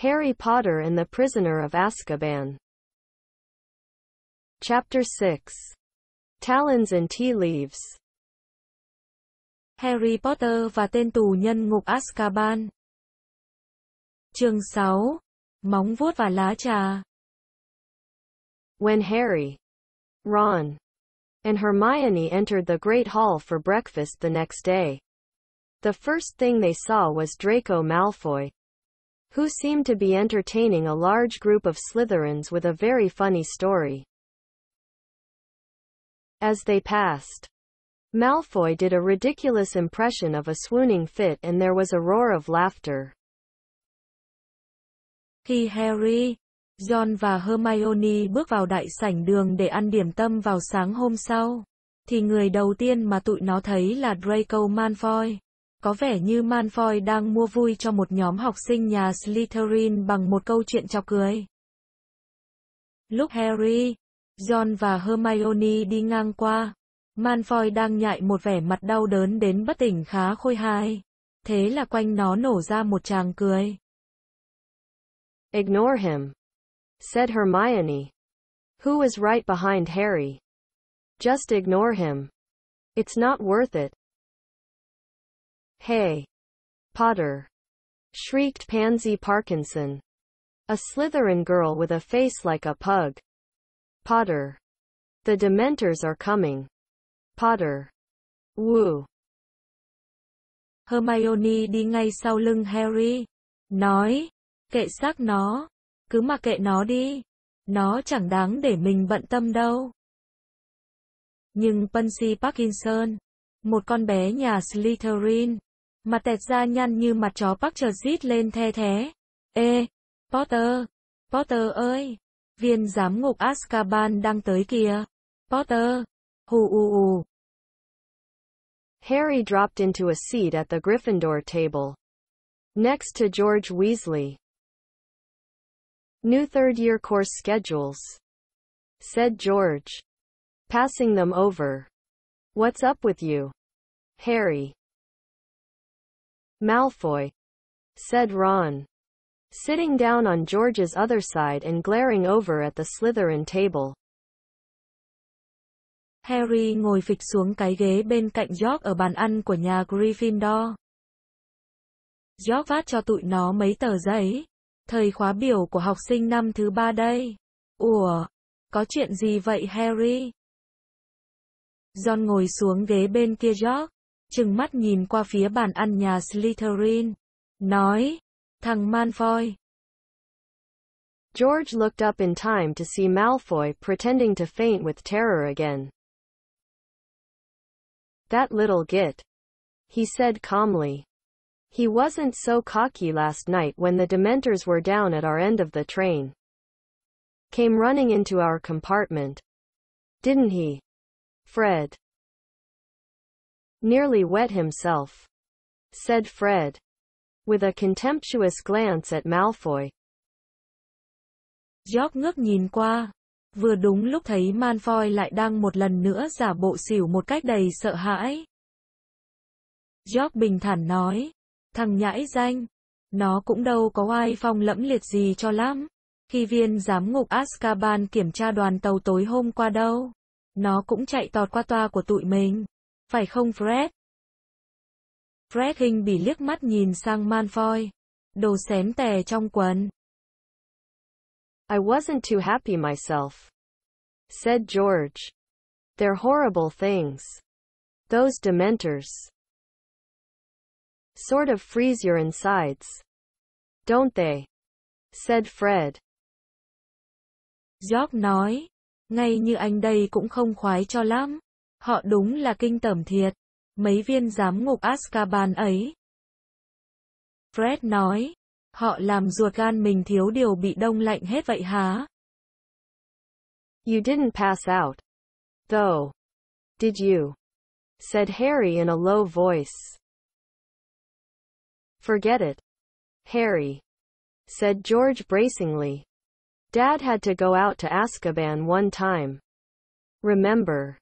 Harry Potter and the Prisoner of Azkaban. Chapter 6 Talons and Tea Leaves Harry Potter và tên tù nhân ngục Azkaban Chương 6 Móng vuốt và lá trà When Harry, Ron, and Hermione entered the Great Hall for breakfast the next day, the first thing they saw was Draco Malfoy, who seemed to be entertaining a large group of Slytherins with a very funny story. As they passed, Malfoy did a ridiculous impression of a swooning fit and there was a roar of laughter. Khi Harry, John và Hermione bước vào đại sảnh đường để ăn điểm tâm vào sáng hôm sau, thì người đầu tiên mà tụi nó thấy là Draco Malfoy. Có vẻ như Malfoy đang mua vui cho một nhóm học sinh nhà Slytherin bằng một câu chuyện chọc cười. Lúc Harry, John và Hermione đi ngang qua, Malfoy đang nhại một vẻ mặt đau đớn đến bất tỉnh khá khôi hài. Thế là quanh nó nổ ra một tràng cười. Ignore him, said Hermione, who is right behind Harry. Just ignore him. It's not worth it. Hey! Potter! shrieked Pansy Parkinson. A Slytherin girl with a face like a pug. Potter! The Dementors are coming. Potter! Woo! Hermione đi ngay sau lưng Harry. Nói, kệ xác nó, cứ mặc kệ nó đi. Nó chẳng đáng để mình bận tâm đâu. Nhưng Pansy Parkinson, một con bé nhà Slytherin, Mặt tẹt ra nhăn như mặt chó Parker rít lên the thế. Ê, Potter, Potter ơi, viên giám ngục Azkaban đang tới kìa. Potter, hù ù ù. Harry dropped into a seat at the Gryffindor table. Next to George Weasley. New third year course schedules. Said George. Passing them over. What's up with you? Harry. Malfoy, said Ron, sitting down on George's other side and glaring over at the Slytherin table. Harry ngồi phịch xuống cái ghế bên cạnh George ở bàn ăn của nhà Gryffindor. George phát cho tụi nó mấy tờ giấy. Thời khóa biểu của học sinh năm thứ ba đây. Ủa, có chuyện gì vậy Harry? John ngồi xuống ghế bên kia George. chừng mắt nhìn qua phía bàn ăn nhà Slytherin, nói, thằng Malfoy. George looked up in time to see Malfoy pretending to faint with terror again. That little git. He said calmly. He wasn't so cocky last night when the Dementors were down at our end of the train. Came running into our compartment. Didn't he? Fred. Nearly wet himself, said Fred, with a contemptuous glance at Malfoy. George ngước nhìn qua, vừa đúng lúc thấy Malfoy lại đang một lần nữa giả bộ xỉu một cách đầy sợ hãi. George bình thản nói, thằng nhãi danh, nó cũng đâu có ai phong lẫm liệt gì cho lắm. Khi viên giám ngục Azkaban kiểm tra đoàn tàu tối hôm qua đâu, nó cũng chạy tọt qua toa của tụi mình. Phải không Fred? Fred hình bị liếc mắt nhìn sang Malfoy. Đồ xém tè trong quần. I wasn't too happy myself. Said George. They're horrible things. Those dementors. Sort of freeze your insides. Don't they? Said Fred. George nói. Ngay như anh đây cũng không khoái cho lắm. Họ đúng là kinh tởm thiệt. Mấy viên giám ngục Azkaban ấy. Fred nói. Họ làm ruột gan mình thiếu điều bị đông lạnh hết vậy hả? You didn't pass out. Though. Did you? Said Harry in a low voice. Forget it. Harry. Said George bracingly. Dad had to go out to Azkaban one time. Remember.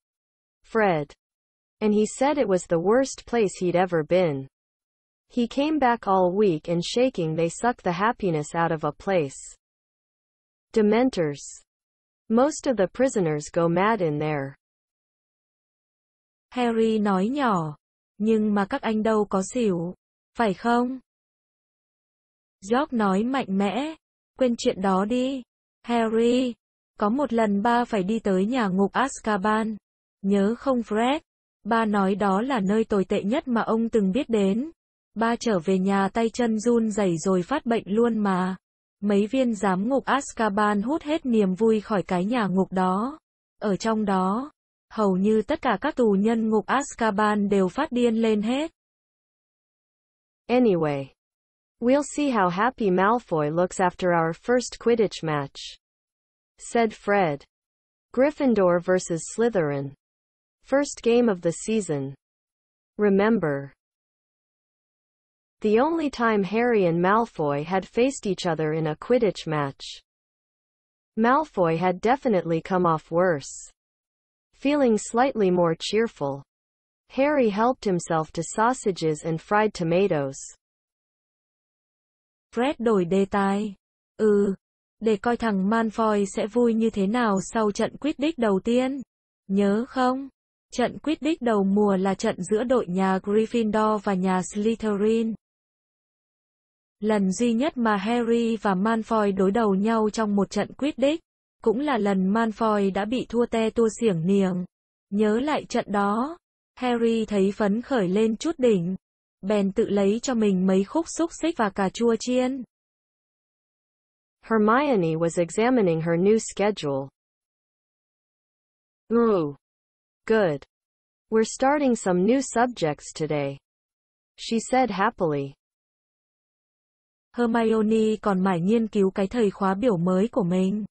Fred. And he said it was the worst place he'd ever been. He came back all weak and shaking they suck the happiness out of a place. Dementors. Most of the prisoners go mad in there. Harry nói nhỏ. Nhưng mà các anh đâu có xỉu. Phải không? George nói mạnh mẽ. Quên chuyện đó đi. Harry. Có một lần ba phải đi tới nhà ngục Azkaban. Nhớ không Fred? Ba nói đó là nơi tồi tệ nhất mà ông từng biết đến. Ba trở về nhà tay chân run rẩy rồi phát bệnh luôn mà. Mấy viên giám ngục Azkaban hút hết niềm vui khỏi cái nhà ngục đó. Ở trong đó, hầu như tất cả các tù nhân ngục Azkaban đều phát điên lên hết. Anyway, we'll see how happy Malfoy looks after our first Quidditch match. Said Fred. Gryffindor versus Slytherin. First game of the season. Remember. The only time Harry and Malfoy had faced each other in a Quidditch match. Malfoy had definitely come off worse. Feeling slightly more cheerful, Harry helped himself to sausages and fried tomatoes. Fred đổi đề tài. Ừ, để coi thằng Malfoy sẽ vui như thế nào sau trận quyết đích đầu tiên. Nhớ không? Trận quyết đích đầu mùa là trận giữa đội nhà Gryffindor và nhà Slytherin. Lần duy nhất mà Harry và Malfoy đối đầu nhau trong một trận quyết đích, cũng là lần Malfoy đã bị thua te tua xiểng niềng. Nhớ lại trận đó, Harry thấy phấn khởi lên chút đỉnh, bèn tự lấy cho mình mấy khúc xúc xích và cà chua chiên. Hermione was examining her new schedule. Ooh. Good. We're starting some new subjects today. She said happily. Hermione còn mải nghiên cứu cái thời khóa biểu mới của mình.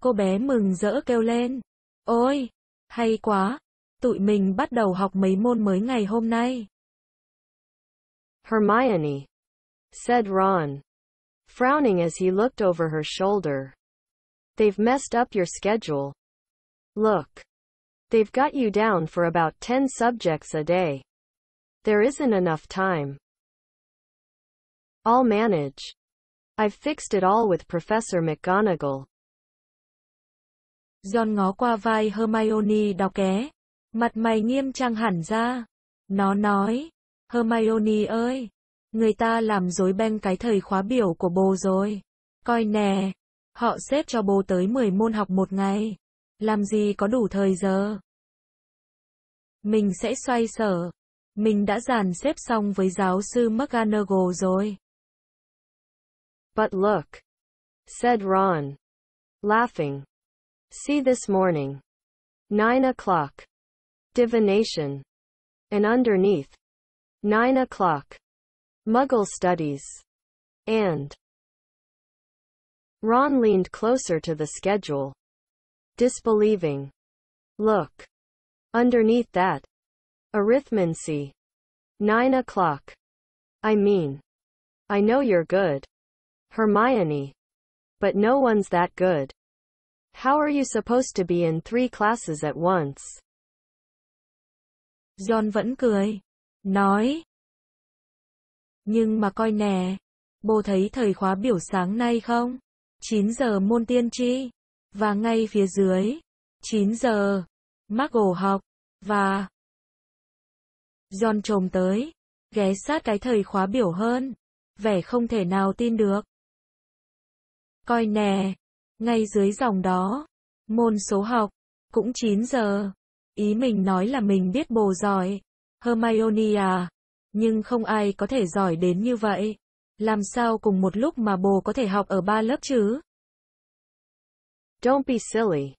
Cô bé mừng rỡ kêu lên. Ôi, hay quá, tụi mình bắt đầu học mấy môn mới ngày hôm nay. Hermione, said Ron, frowning as he looked over her shoulder. They've messed up your schedule. Look, They've got you down for about 10 subjects a day. There isn't enough time. I'll manage. I've fixed it all with Professor McGonagall. John ngó qua vai Hermione đau ké. Mặt mày nghiêm trang hẳn ra. Nó nói, Hermione ơi, người ta làm dối beng cái thời khóa biểu của bố rồi. Coi nè, họ xếp cho bố tới 10 môn học một ngày. Làm gì có đủ thời giờ. Mình sẽ xoay sở. Mình đã dàn xếp xong với giáo sư McGonagall rồi. But look, said Ron, laughing. See this morning. Nine o'clock. Divination. And underneath. Nine o'clock. Muggle studies. And. Ron leaned closer to the schedule. disbelieving. Look. Underneath that. Arithmancy. 9 o'clock. I mean. I know you're good. Hermione. But no one's that good. How are you supposed to be in three classes at once? John vẫn cười. Nói. Nhưng mà coi nè. Bồ thấy thời khóa biểu sáng nay không? 9 giờ môn tiên tri. và ngay phía dưới 9 giờ mắc ổ học và John trồm tới, ghé sát cái thời khóa biểu hơn, vẻ không thể nào tin được. Coi nè, ngay dưới dòng đó, môn số học, cũng 9 giờ. Ý mình nói là mình biết bồ giỏi, Hermione à, nhưng không ai có thể giỏi đến như vậy. Làm sao cùng một lúc mà bồ có thể học ở ba lớp chứ? Don't be silly,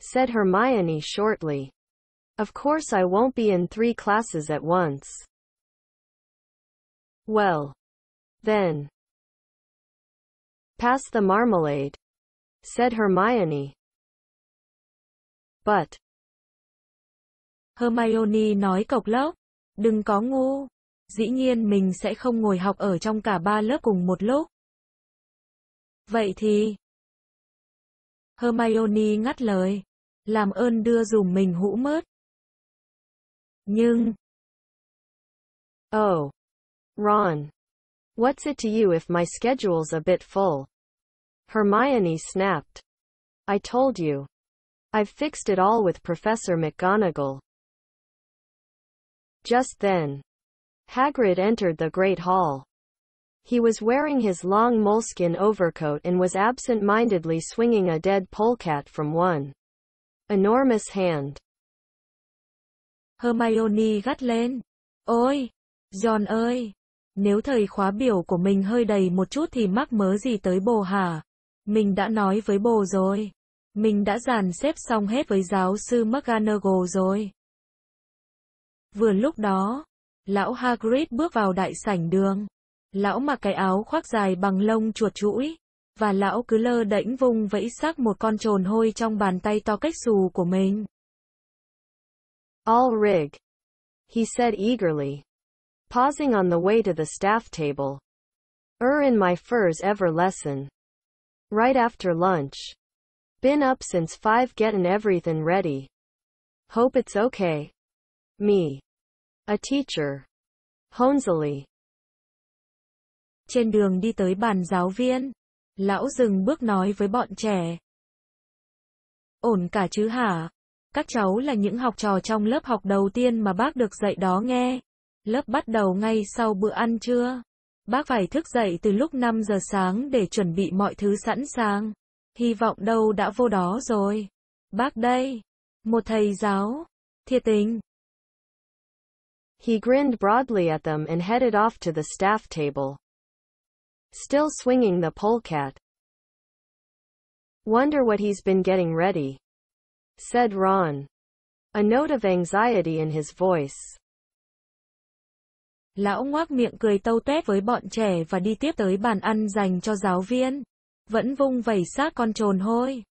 said Hermione shortly. Of course I won't be in three classes at once. Well, then. Pass the marmalade, said Hermione. But. Hermione nói cộc lốc. Đừng có ngu. Dĩ nhiên mình sẽ không ngồi học ở trong cả ba lớp cùng một lúc. Vậy thì, Hermione ngắt lời. Làm ơn đưa dùm mình hũ mớt. Nhưng... Oh. Ron. What's it to you if my schedule's a bit full? Hermione snapped. I told you. I've fixed it all with Professor McGonagall. Just then, Hagrid entered the Great Hall. He was wearing his long moleskin overcoat and was absent-mindedly swinging a dead polecat from one enormous hand. Hermione gắt lên. Ôi! John ơi! Nếu thời khóa biểu của mình hơi đầy một chút thì mắc mớ gì tới bồ hả? Mình đã nói với bồ rồi. Mình đã dàn xếp xong hết với giáo sư McGonagall rồi. Vừa lúc đó, lão Hagrid bước vào đại sảnh đường. Lão mặc cái áo khoác dài bằng lông chuột chuỗi, và lão cứ lơ đễnh vung vẫy sắc một con trồn hôi trong bàn tay to cách xù của mình. All rig. He said eagerly. Pausing on the way to the staff table. Er in my furs ever lesson. Right after lunch. Been up since five getting everything ready. Hope it's okay. Me. A teacher. Honzily. Trên đường đi tới bàn giáo viên, lão dừng bước nói với bọn trẻ. Ổn cả chứ hả? Các cháu là những học trò trong lớp học đầu tiên mà bác được dạy đó nghe. Lớp bắt đầu ngay sau bữa ăn trưa. Bác phải thức dậy từ lúc 5 giờ sáng để chuẩn bị mọi thứ sẵn sàng. Hy vọng đâu đã vô đó rồi. Bác đây, một thầy giáo, thiệt tình. He grinned broadly at them and headed off to the staff table. Still swinging the polecat. Wonder what he's been getting ready, said Ron, a note of anxiety in his voice. Lão ngoác miệng cười tâu tuét với bọn trẻ và đi tiếp tới bàn ăn dành cho giáo viên, vẫn vung vẩy sát con trồn hôi.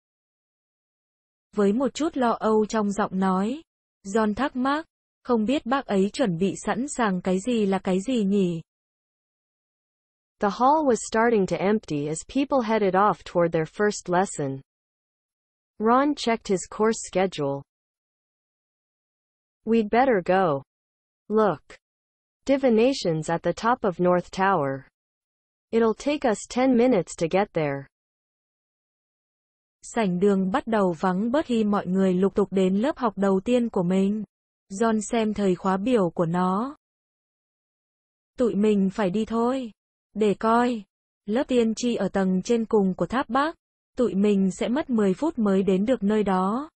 Với một chút lo âu trong giọng nói, John thắc mắc, không biết bác ấy chuẩn bị sẵn sàng cái gì là cái gì nhỉ? The hall was starting to empty as people headed off toward their first lesson. Ron checked his course schedule. We'd better go. Look. Divinations at the top of North Tower. It'll take us 10 minutes to get there. Sảnh đường bắt đầu vắng bớt khi mọi người lục tục đến lớp học đầu tiên của mình. John xem thời khóa biểu của nó. Tụi mình phải đi thôi. Để coi, lớp tiên tri ở tầng trên cùng của tháp bác, tụi mình sẽ mất 10 phút mới đến được nơi đó.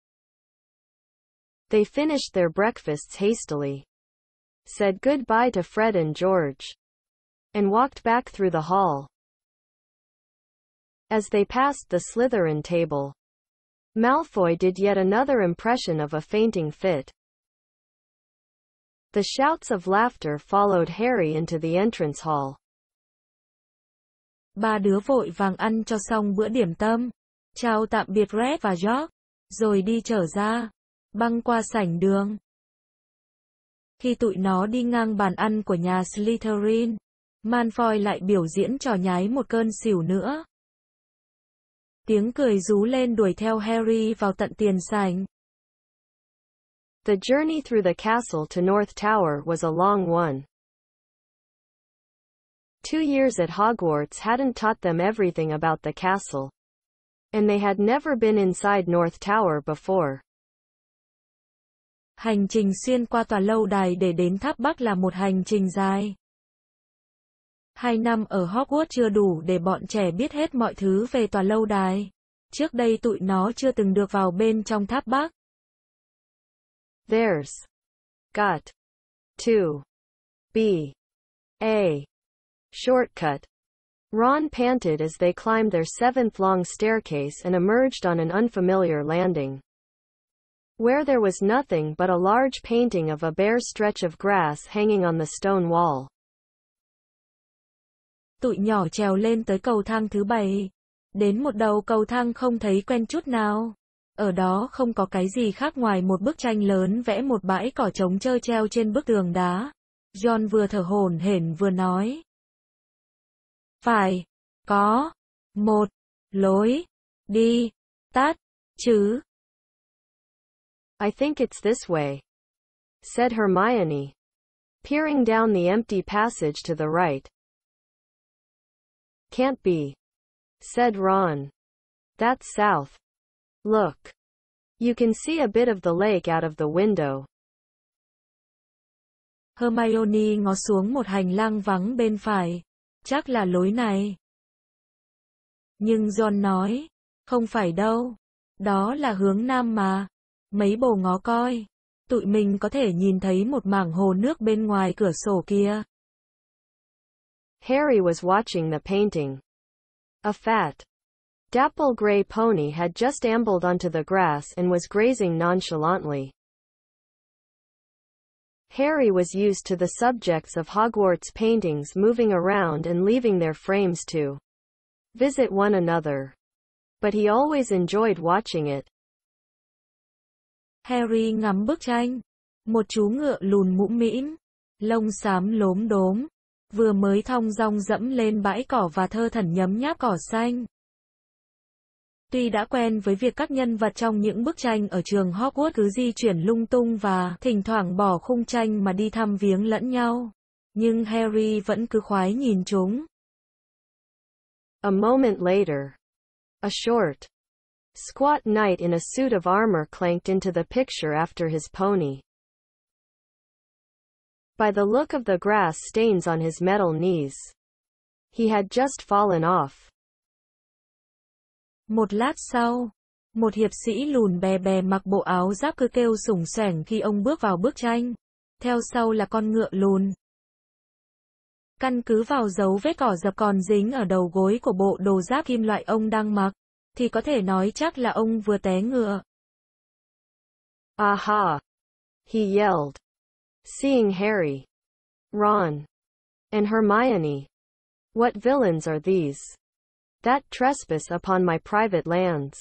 They finished their breakfasts hastily, said goodbye to Fred and George, and walked back through the hall. As they passed the Slytherin table, Malfoy did yet another impression of a fainting fit. The shouts of laughter followed Harry into the entrance hall. Ba đứa vội vàng ăn cho xong bữa điểm tâm. Chào tạm biệt Red và George. Rồi đi trở ra. Băng qua sảnh đường. Khi tụi nó đi ngang bàn ăn của nhà Slytherin, Malfoy lại biểu diễn trò nhái một cơn xỉu nữa. Tiếng cười rú lên đuổi theo Harry vào tận tiền sảnh. The journey through the castle to North Tower was a long one. Two years at Hogwarts hadn't taught them everything about the castle. And they had never been inside North Tower before. Hành trình xuyên qua tòa lâu đài để đến tháp Bắc là một hành trình dài. Hai năm ở Hogwarts chưa đủ để bọn trẻ biết hết mọi thứ về tòa lâu đài. Trước đây tụi nó chưa từng được vào bên trong tháp Bắc. There's got to be a Shortcut. Ron panted as they climbed their seventh long staircase and emerged on an unfamiliar landing. Where there was nothing but a large painting of a bare stretch of grass hanging on the stone wall. Tụi nhỏ trèo lên tới cầu thang thứ bảy. Đến một đầu cầu thang không thấy quen chút nào. Ở đó không có cái gì khác ngoài một bức tranh lớn vẽ một bãi cỏ trống trơ treo trên bức tường đá. John vừa thở hổn hển vừa nói phải có một lối đi tắt chứ. I think it's this way, said Hermione, peering down the empty passage to the right. Can't be, said Ron. That's south. Look. You can see a bit of the lake out of the window. Hermione ngó xuống một hành lang vắng bên phải. Chắc là lối này. Nhưng John nói, không phải đâu, đó là hướng nam mà. Mấy bồ ngó coi, tụi mình có thể nhìn thấy một mảng hồ nước bên ngoài cửa sổ kia. Harry was watching the painting. A fat, dapple gray pony had just ambled onto the grass and was grazing nonchalantly. Harry was used to the subjects of Hogwarts paintings moving around and leaving their frames to visit one another. But he always enjoyed watching it. Harry ngắm bức tranh. Một chú ngựa lùn mũm mĩm, lông xám lốm đốm, vừa mới thong dong dẫm lên bãi cỏ và thơ thẩn nhấm nháp cỏ xanh. Tuy đã quen với việc các nhân vật trong những bức tranh ở trường Hogwarts cứ di chuyển lung tung và thỉnh thoảng bỏ khung tranh mà đi thăm viếng lẫn nhau, nhưng Harry vẫn cứ khoái nhìn chúng. A moment later, a short, squat knight in a suit of armor clanked into the picture after his pony. By the look of the grass stains on his metal knees, he had just fallen off. Một lát sau, một hiệp sĩ lùn bè bè mặc bộ áo giáp cứ kêu sủng sẻng khi ông bước vào bức tranh. Theo sau là con ngựa lùn. Căn cứ vào dấu vết cỏ dập còn dính ở đầu gối của bộ đồ giáp kim loại ông đang mặc, thì có thể nói chắc là ông vừa té ngựa. Aha! He yelled. Seeing Harry, Ron, and Hermione. What villains are these? that trespass upon my private lands.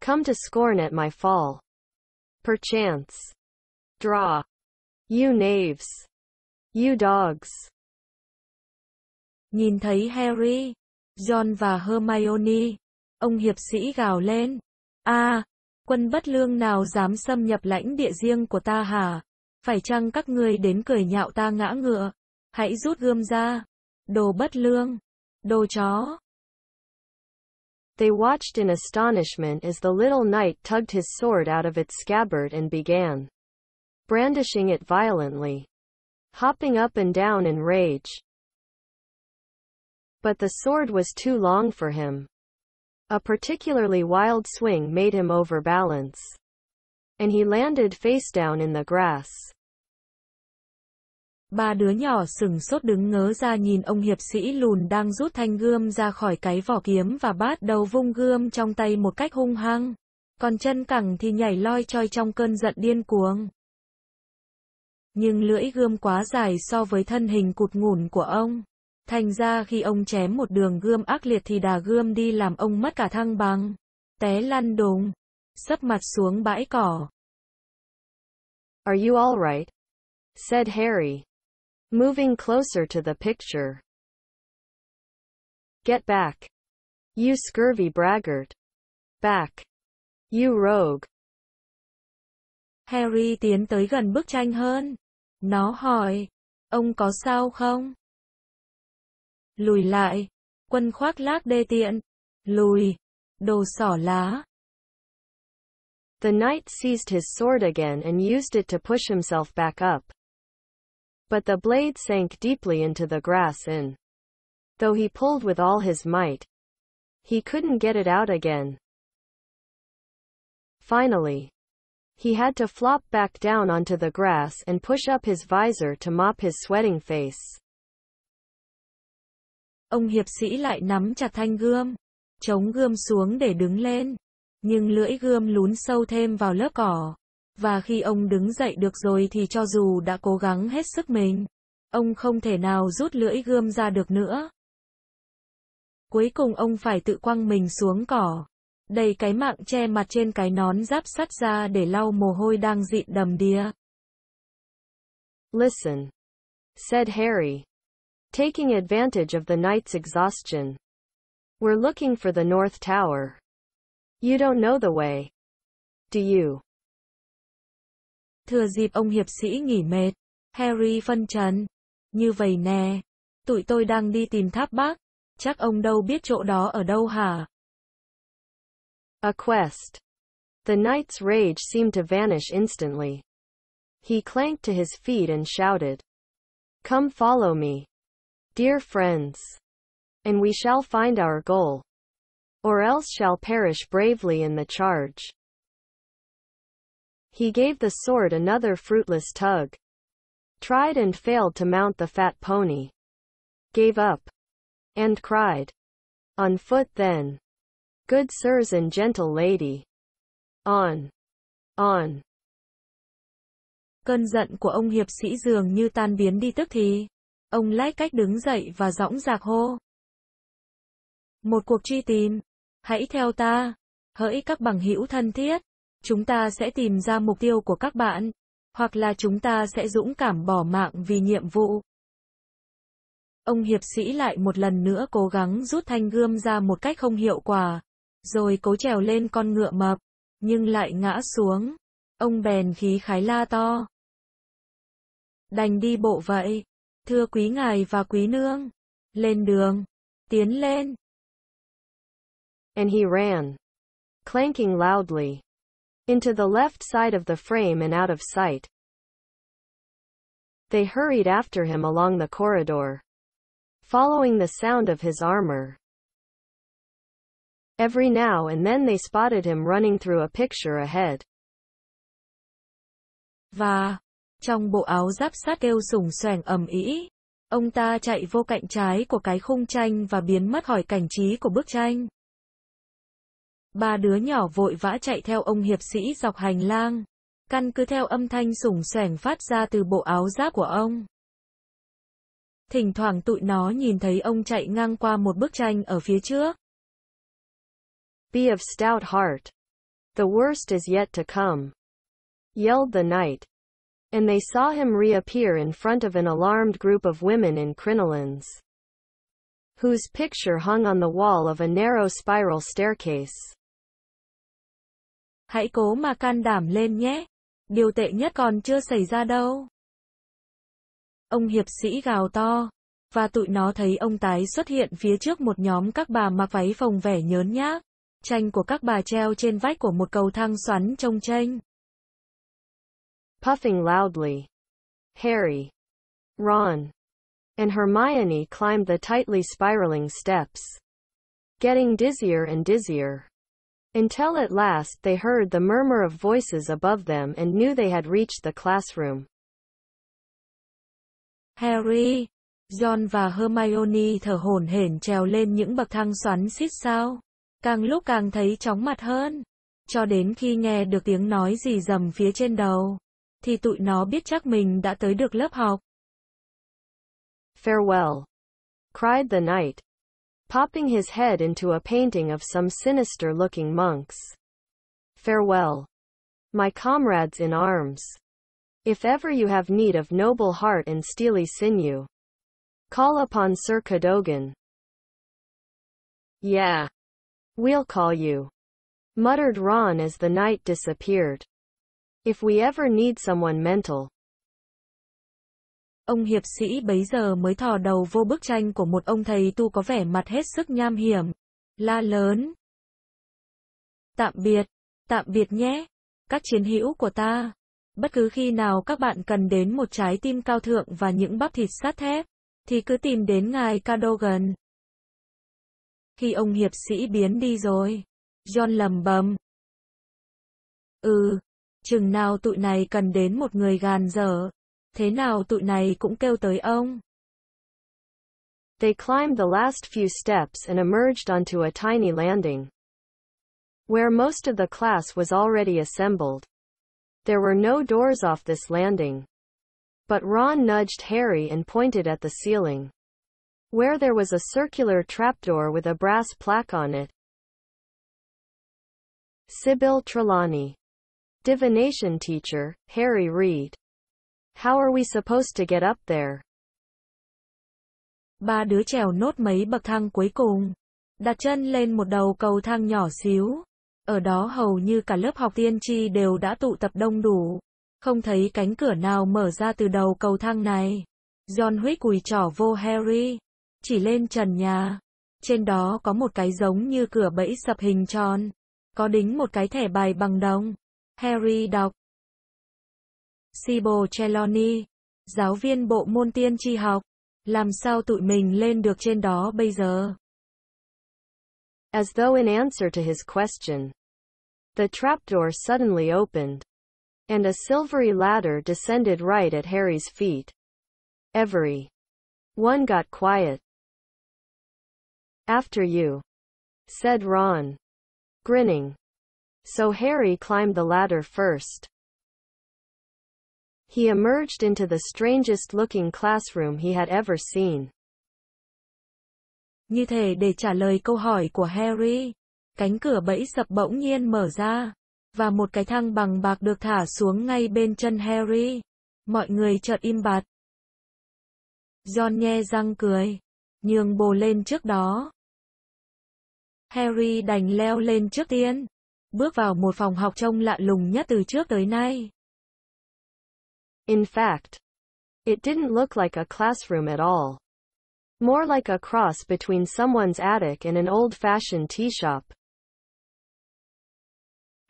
Come to scorn at my fall. Perchance. Draw. You knaves. You dogs. Nhìn thấy Harry, John và Hermione, ông hiệp sĩ gào lên. a à, quân bất lương nào dám xâm nhập lãnh địa riêng của ta hả? Phải chăng các người đến cười nhạo ta ngã ngựa? Hãy rút gươm ra. Đồ bất lương. Đồ chó. They watched in astonishment as the little knight tugged his sword out of its scabbard and began brandishing it violently, hopping up and down in rage. But the sword was too long for him. A particularly wild swing made him overbalance, and he landed face down in the grass. Ba đứa nhỏ sừng sốt đứng ngớ ra nhìn ông hiệp sĩ lùn đang rút thanh gươm ra khỏi cái vỏ kiếm và bắt đầu vung gươm trong tay một cách hung hăng. Còn chân cẳng thì nhảy loi choi trong cơn giận điên cuồng. Nhưng lưỡi gươm quá dài so với thân hình cụt ngủn của ông. Thành ra khi ông chém một đường gươm ác liệt thì đà gươm đi làm ông mất cả thăng bằng. Té lăn đùng. Sấp mặt xuống bãi cỏ. Are you alright? Said Harry. Moving closer to the picture. Get back. You scurvy braggart. Back. You rogue. Harry tiến tới gần bức tranh hơn. Nó hỏi, ông có sao không? Lùi lại. Quân khoác lác đê tiện. Lùi. Đồ sỏ lá. The knight seized his sword again and used it to push himself back up. but the blade sank deeply into the grass and, though he pulled with all his might, he couldn't get it out again. Finally, he had to flop back down onto the grass and push up his visor to mop his sweating face. Ông hiệp sĩ lại nắm chặt thanh gươm, chống gươm xuống để đứng lên, nhưng lưỡi gươm lún sâu thêm vào lớp cỏ. Và khi ông đứng dậy được rồi thì cho dù đã cố gắng hết sức mình, ông không thể nào rút lưỡi gươm ra được nữa. Cuối cùng ông phải tự quăng mình xuống cỏ, đầy cái mạng che mặt trên cái nón giáp sắt ra để lau mồ hôi đang dịn đầm đìa. Listen, said Harry, taking advantage of the night's exhaustion. We're looking for the North Tower. You don't know the way, do you? Thừa dịp ông hiệp sĩ nghỉ mệt, Harry phân trần. Như vậy nè, tụi tôi đang đi tìm tháp bác, chắc ông đâu biết chỗ đó ở đâu hả? A quest. The knight's rage seemed to vanish instantly. He clanked to his feet and shouted, Come follow me, dear friends, and we shall find our goal, or else shall perish bravely in the charge. He gave the sword another fruitless tug. Tried and failed to mount the fat pony. Gave up. And cried. On foot then. Good sirs and gentle lady. On. On. Cơn giận của ông hiệp sĩ dường như tan biến đi tức thì. Ông lách cách đứng dậy và dõng dạc hô. Một cuộc truy tìm. Hãy theo ta. Hỡi các bằng hữu thân thiết chúng ta sẽ tìm ra mục tiêu của các bạn, hoặc là chúng ta sẽ dũng cảm bỏ mạng vì nhiệm vụ. Ông hiệp sĩ lại một lần nữa cố gắng rút thanh gươm ra một cách không hiệu quả, rồi cố trèo lên con ngựa mập, nhưng lại ngã xuống. Ông bèn khí khái la to. Đành đi bộ vậy, thưa quý ngài và quý nương, lên đường, tiến lên. And he ran, clanking loudly. into the left side of the frame and out of sight. They hurried after him along the corridor, following the sound of his armor. Every now and then they spotted him running through a picture ahead. Và, trong bộ áo giáp sắt kêu sùng xoèng ầm ĩ, ông ta chạy vô cạnh trái của cái khung tranh và biến mất khỏi cảnh trí của bức tranh. Ba đứa nhỏ vội vã chạy theo ông hiệp sĩ dọc hành lang. Căn cứ theo âm thanh sủng xoẻng phát ra từ bộ áo giáp của ông. Thỉnh thoảng tụi nó nhìn thấy ông chạy ngang qua một bức tranh ở phía trước. Be of stout heart. The worst is yet to come. Yelled the knight. And they saw him reappear in front of an alarmed group of women in crinolines. Whose picture hung on the wall of a narrow spiral staircase. Hãy cố mà can đảm lên nhé. Điều tệ nhất còn chưa xảy ra đâu. Ông hiệp sĩ gào to. Và tụi nó thấy ông tái xuất hiện phía trước một nhóm các bà mặc váy phồng vẻ nhớn nhác. Tranh của các bà treo trên vách của một cầu thang xoắn trông tranh. Puffing loudly. Harry. Ron. and Hermione climbed the tightly spiraling steps. Getting dizzier and dizzier until at last they heard the murmur of voices above them and knew they had reached the classroom. Harry, John và Hermione thở hổn hển trèo lên những bậc thang xoắn xít sao, càng lúc càng thấy chóng mặt hơn, cho đến khi nghe được tiếng nói gì rầm phía trên đầu, thì tụi nó biết chắc mình đã tới được lớp học. Farewell, cried the knight, popping his head into a painting of some sinister-looking monks. Farewell. My comrades in arms. If ever you have need of noble heart and steely sinew, call upon Sir Cadogan. Yeah. We'll call you. Muttered Ron as the knight disappeared. If we ever need someone mental, Ông hiệp sĩ bấy giờ mới thò đầu vô bức tranh của một ông thầy tu có vẻ mặt hết sức nham hiểm. La lớn. Tạm biệt, tạm biệt nhé, các chiến hữu của ta. Bất cứ khi nào các bạn cần đến một trái tim cao thượng và những bắp thịt sát thép, thì cứ tìm đến ngài Cadogan. Khi ông hiệp sĩ biến đi rồi, John lầm bầm. Ừ, chừng nào tụi này cần đến một người gàn dở, Thế nào tụi này cũng kêu tới ông. They climbed the last few steps and emerged onto a tiny landing. Where most of the class was already assembled. There were no doors off this landing. But Ron nudged Harry and pointed at the ceiling. Where there was a circular trapdoor with a brass plaque on it. Sybil Trelawney. Divination teacher, Harry Reid. How are we supposed to get up there? Ba đứa trèo nốt mấy bậc thang cuối cùng. Đặt chân lên một đầu cầu thang nhỏ xíu. Ở đó hầu như cả lớp học tiên tri đều đã tụ tập đông đủ. Không thấy cánh cửa nào mở ra từ đầu cầu thang này. John Wick cùi trỏ vô Harry. Chỉ lên trần nhà. Trên đó có một cái giống như cửa bẫy sập hình tròn. Có đính một cái thẻ bài bằng đồng. Harry đọc. Sibo Cheloni, giáo viên bộ môn tiên tri học, làm sao tụi mình lên được trên đó bây giờ? As though in answer to his question, the trapdoor suddenly opened, and a silvery ladder descended right at Harry's feet. Every one got quiet. After you, said Ron, grinning. So Harry climbed the ladder first. He emerged into the strangest-looking classroom he had ever seen. Như thế để trả lời câu hỏi của Harry, cánh cửa bẫy sập bỗng nhiên mở ra, và một cái thang bằng bạc được thả xuống ngay bên chân Harry. Mọi người chợt im bặt. John nhe răng cười, nhường bồ lên trước đó. Harry đành leo lên trước tiên, bước vào một phòng học trông lạ lùng nhất từ trước tới nay. In fact, it didn't look like a classroom at all. More like a cross between someone's attic and an old-fashioned tea shop.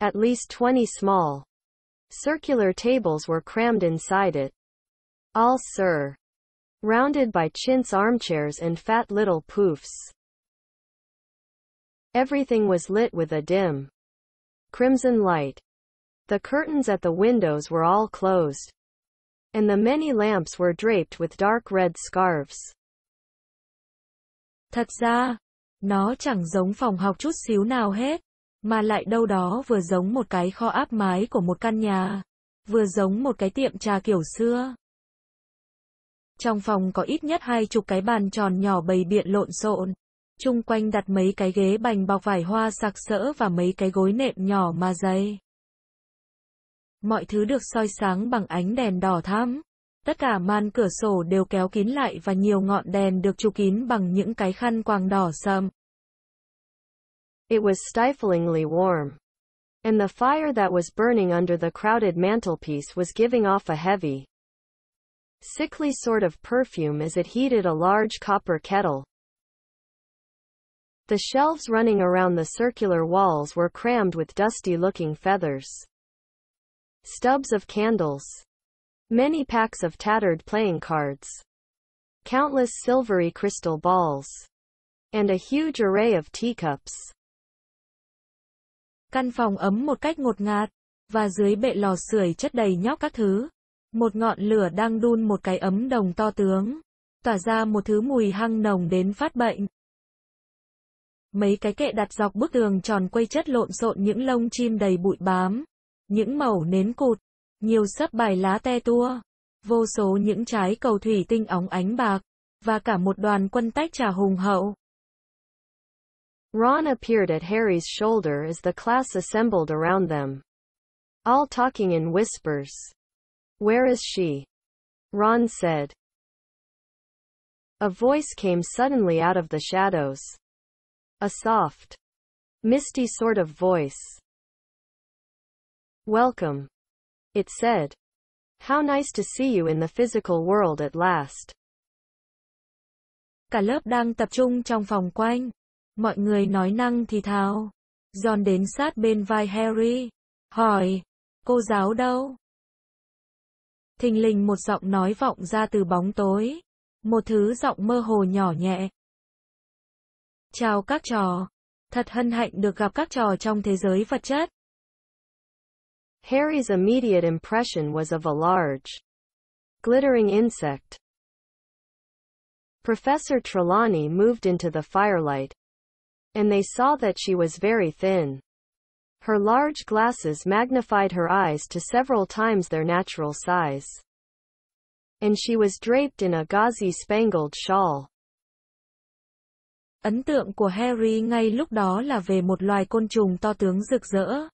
At least 20 small, circular tables were crammed inside it. All sir. Rounded by chintz armchairs and fat little poofs. Everything was lit with a dim, crimson light. The curtains at the windows were all closed. and the many lamps were draped with dark red scarves. Thật ra, nó chẳng giống phòng học chút xíu nào hết, mà lại đâu đó vừa giống một cái kho áp mái của một căn nhà, vừa giống một cái tiệm trà kiểu xưa. Trong phòng có ít nhất hai chục cái bàn tròn nhỏ bầy biện lộn xộn. Chung quanh đặt mấy cái ghế bành bọc vải hoa sặc sỡ và mấy cái gối nệm nhỏ mà dày mọi thứ được soi sáng bằng ánh đèn đỏ thắm. Tất cả man cửa sổ đều kéo kín lại và nhiều ngọn đèn được chụp kín bằng những cái khăn quàng đỏ sầm. It was stiflingly warm. And the fire that was burning under the crowded mantelpiece was giving off a heavy, sickly sort of perfume as it heated a large copper kettle. The shelves running around the circular walls were crammed with dusty-looking feathers stubs of candles, many packs of tattered playing cards, countless silvery crystal balls, and a huge array of teacups. Căn phòng ấm một cách ngột ngạt, và dưới bệ lò sưởi chất đầy nhóc các thứ. Một ngọn lửa đang đun một cái ấm đồng to tướng, tỏa ra một thứ mùi hăng nồng đến phát bệnh. Mấy cái kệ đặt dọc bức tường tròn quây chất lộn xộn những lông chim đầy bụi bám, những mẩu nến cụt, nhiều sấp bài lá te tua, vô số những trái cầu thủy tinh óng ánh bạc, và cả một đoàn quân tách trà hùng hậu. Ron appeared at Harry's shoulder as the class assembled around them. All talking in whispers. Where is she? Ron said. A voice came suddenly out of the shadows. A soft, misty sort of voice. Welcome. It said. How nice to see you in the physical world at last. Cả lớp đang tập trung trong phòng quanh. Mọi người nói năng thì thào. John đến sát bên vai Harry. Hỏi. Cô giáo đâu? Thình lình một giọng nói vọng ra từ bóng tối. Một thứ giọng mơ hồ nhỏ nhẹ. Chào các trò. Thật hân hạnh được gặp các trò trong thế giới vật chất. Harry's immediate impression was of a large, glittering insect. Professor Trelawney moved into the firelight, and they saw that she was very thin. Her large glasses magnified her eyes to several times their natural size. And she was draped in a gauzy spangled shawl. Ấn tượng của Harry ngay lúc đó là về một loài côn trùng to tướng rực rỡ,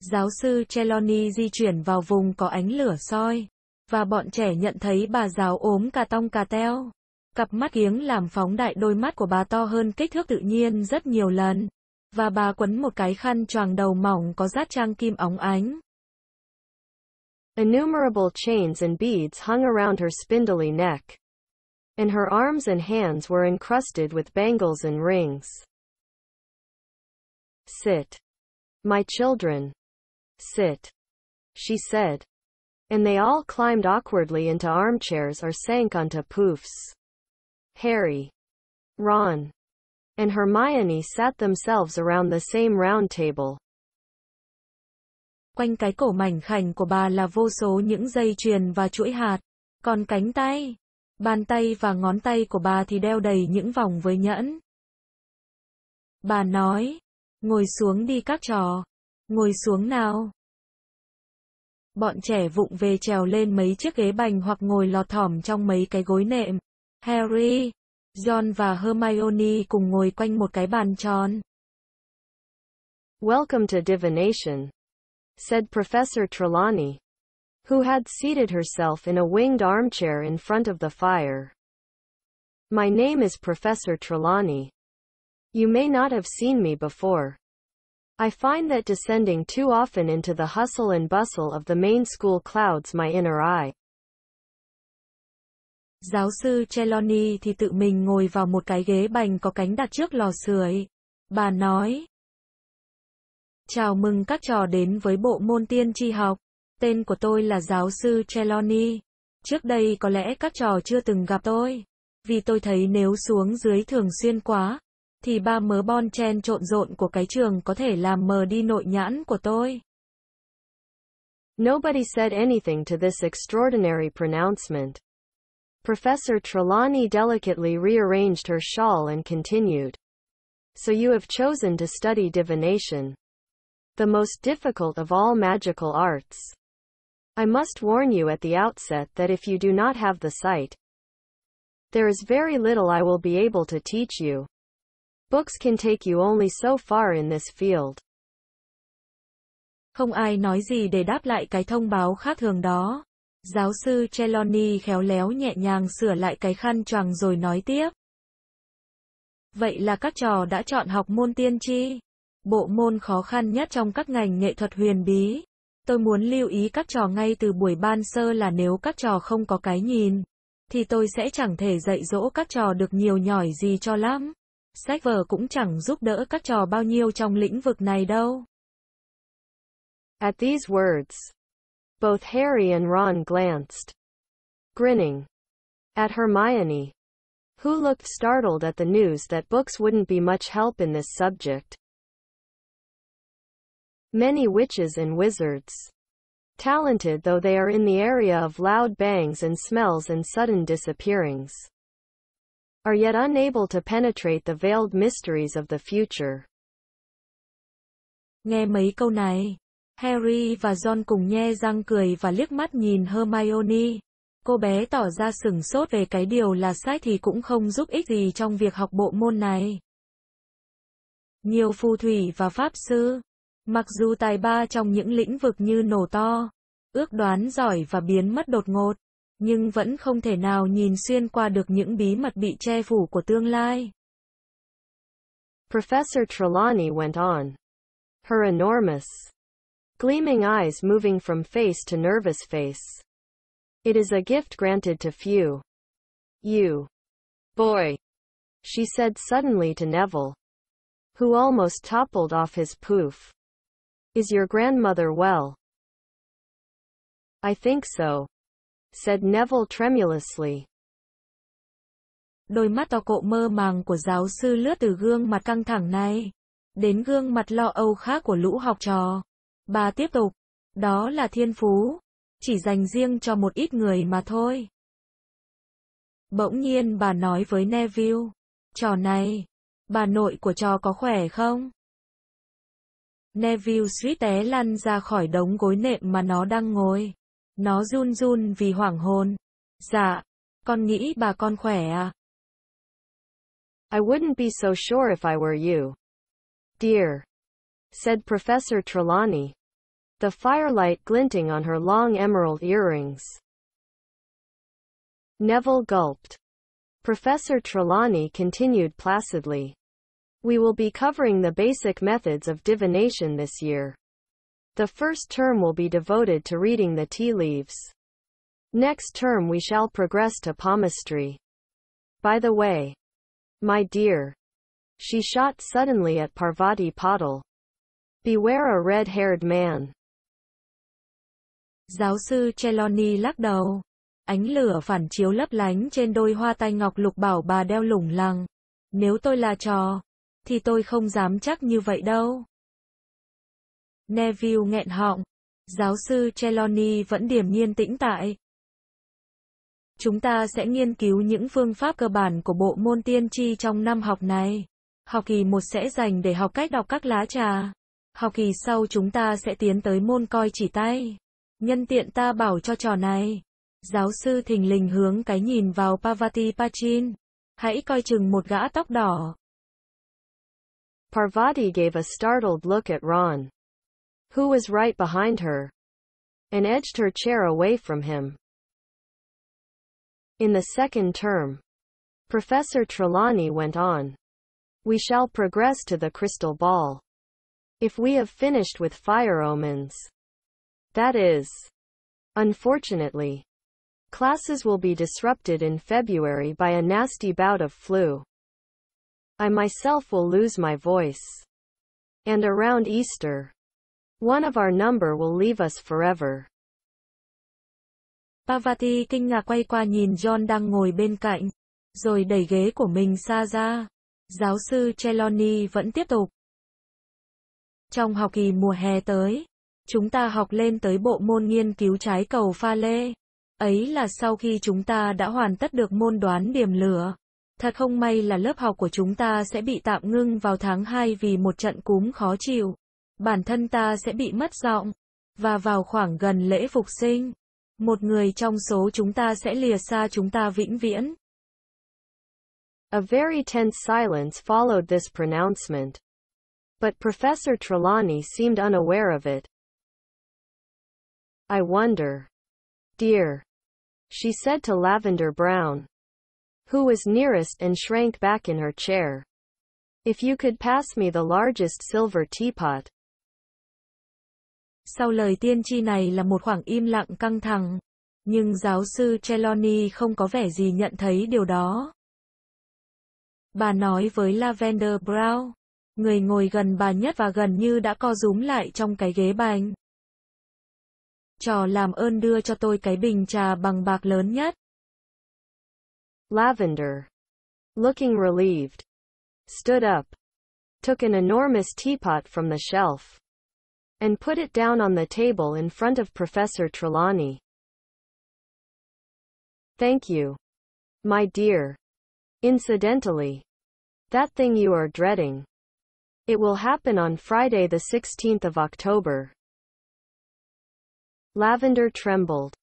Giáo sư Trelawney di chuyển vào vùng có ánh lửa soi, và bọn trẻ nhận thấy bà giáo ốm cà tông cà teo. Cặp mắt kiếng làm phóng đại đôi mắt của bà to hơn kích thước tự nhiên rất nhiều lần, và bà quấn một cái khăn choàng đầu mỏng có rát trang kim óng ánh. Innumerable chains and beads hung around her spindly neck, and her arms and hands were encrusted with bangles and rings. Sit. My children. Sit. She said. And they all climbed awkwardly into armchairs or sank onto poofs. Harry. Ron. And Hermione sat themselves around the same round table. Quanh cái cổ mảnh khảnh của bà là vô số những dây chuyền và chuỗi hạt. Còn cánh tay, bàn tay và ngón tay của bà thì đeo đầy những vòng với nhẫn. Bà nói, ngồi xuống đi các trò. Ngồi xuống nào. Bọn trẻ vụng về trèo lên mấy chiếc ghế bành hoặc ngồi lọt thỏm trong mấy cái gối nệm. Harry, John và Hermione cùng ngồi quanh một cái bàn tròn. Welcome to divination, said Professor Trelawney, who had seated herself in a winged armchair in front of the fire. My name is Professor Trelawney. You may not have seen me before. I find that descending too often into the hustle and bustle of the main school clouds my inner eye. Giáo sư Trelawney thì tự mình ngồi vào một cái ghế bành có cánh đặt trước lò sưởi. Bà nói. Chào mừng các trò đến với bộ môn tiên tri học. Tên của tôi là giáo sư Trelawney. Trước đây có lẽ các trò chưa từng gặp tôi. Vì tôi thấy nếu xuống dưới thường xuyên quá, thì ba mớ bon chen trộn rộn của cái trường có thể làm mờ đi nội nhãn của tôi. Nobody said anything to this extraordinary pronouncement. Professor Trelawney delicately rearranged her shawl and continued. So you have chosen to study divination. The most difficult of all magical arts. I must warn you at the outset that if you do not have the sight, there is very little I will be able to teach you. Books can take you only so far in this field. Không ai nói gì để đáp lại cái thông báo khác thường đó. Giáo sư Trelawney khéo léo nhẹ nhàng sửa lại cái khăn choàng rồi nói tiếp. Vậy là các trò đã chọn học môn tiên tri, bộ môn khó khăn nhất trong các ngành nghệ thuật huyền bí. Tôi muốn lưu ý các trò ngay từ buổi ban sơ là nếu các trò không có cái nhìn, thì tôi sẽ chẳng thể dạy dỗ các trò được nhiều nhỏi gì cho lắm. Saver cũng chẳng giúp đỡ các trò bao nhiêu trong lĩnh vực này đâu. At these words, both Harry and Ron glanced, grinning, at Hermione, who looked startled at the news that books wouldn't be much help in this subject. Many witches and wizards, talented though they are in the area of loud bangs and smells and sudden disappearings, are yet unable to penetrate the veiled mysteries of the future. Nghe mấy câu này, Harry và Ron cùng nhe răng cười và liếc mắt nhìn Hermione. Cô bé tỏ ra sừng sốt về cái điều là sách thì cũng không giúp ích gì trong việc học bộ môn này. Nhiều phù thủy và pháp sư, mặc dù tài ba trong những lĩnh vực như nổ to, ước đoán giỏi và biến mất đột ngột, nhưng vẫn không thể nào nhìn xuyên qua được những bí mật bị che phủ của tương lai. Professor Trelawney went on. Her enormous, gleaming eyes moving from face to nervous face. It is a gift granted to few. You. Boy. She said suddenly to Neville, who almost toppled off his poof. Is your grandmother well? I think so. said Neville tremulously. Đôi mắt to cộ mơ màng của giáo sư lướt từ gương mặt căng thẳng này, đến gương mặt lo âu khác của lũ học trò. Bà tiếp tục, đó là thiên phú, chỉ dành riêng cho một ít người mà thôi. Bỗng nhiên bà nói với Neville, trò này, bà nội của trò có khỏe không? Neville suýt té lăn ra khỏi đống gối nệm mà nó đang ngồi. Nó run run vì hoảng hồn. Dạ, con nghĩ bà con khỏe à? I wouldn't be so sure if I were you. Dear, said Professor Trelawney, the firelight glinting on her long emerald earrings. Neville gulped. Professor Trelawney continued placidly. We will be covering the basic methods of divination this year. The first term will be devoted to reading the tea leaves. Next term we shall progress to palmistry. By the way, my dear, she shot suddenly at Parvati Patil. Beware a red-haired man. Giáo sư Trelawney lắc đầu. Ánh lửa phản chiếu lấp lánh trên đôi hoa tai ngọc lục bảo bà đeo lủng lăng. Nếu tôi là trò, thì tôi không dám chắc như vậy đâu. Neville nghẹn họng. Giáo sư Trelawney vẫn điềm nhiên tĩnh tại. Chúng ta sẽ nghiên cứu những phương pháp cơ bản của bộ môn tiên tri trong năm học này. Học kỳ 1 sẽ dành để học cách đọc các lá trà. Học kỳ sau chúng ta sẽ tiến tới môn coi chỉ tay. Nhân tiện ta bảo cho trò này. Giáo sư thình lình hướng cái nhìn vào Parvati Pachin. Hãy coi chừng một gã tóc đỏ. Parvati gave a startled look at Ron. who was right behind her, and edged her chair away from him. In the second term, Professor Trelawney went on, we shall progress to the crystal ball. If we have finished with fire omens, that is, unfortunately, classes will be disrupted in February by a nasty bout of flu. I myself will lose my voice. And around Easter, One of our number will leave us forever. Pavati kinh ngạc quay qua nhìn John đang ngồi bên cạnh, rồi đẩy ghế của mình xa ra. Giáo sư Trelawney vẫn tiếp tục. Trong học kỳ mùa hè tới, chúng ta học lên tới bộ môn nghiên cứu trái cầu pha lê. Ấy là sau khi chúng ta đã hoàn tất được môn đoán điểm lửa. Thật không may là lớp học của chúng ta sẽ bị tạm ngưng vào tháng 2 vì một trận cúm khó chịu. bản thân ta sẽ bị mất giọng. Và vào khoảng gần lễ phục sinh, một người trong số chúng ta sẽ lìa xa chúng ta vĩnh viễn. A very tense silence followed this pronouncement. But Professor Trelawney seemed unaware of it. I wonder. Dear. She said to Lavender Brown. Who was nearest and shrank back in her chair. If you could pass me the largest silver teapot. Sau lời tiên tri này là một khoảng im lặng căng thẳng, nhưng giáo sư Trelawney không có vẻ gì nhận thấy điều đó. Bà nói với Lavender Brown, người ngồi gần bà nhất và gần như đã co rúm lại trong cái ghế bành. Trò làm ơn đưa cho tôi cái bình trà bằng bạc lớn nhất. Lavender, looking relieved, stood up, took an enormous teapot from the shelf. and put it down on the table in front of Professor Trelawney. Thank you. My dear. Incidentally. That thing you are dreading. It will happen on Friday the 16th of October. Lavender trembled.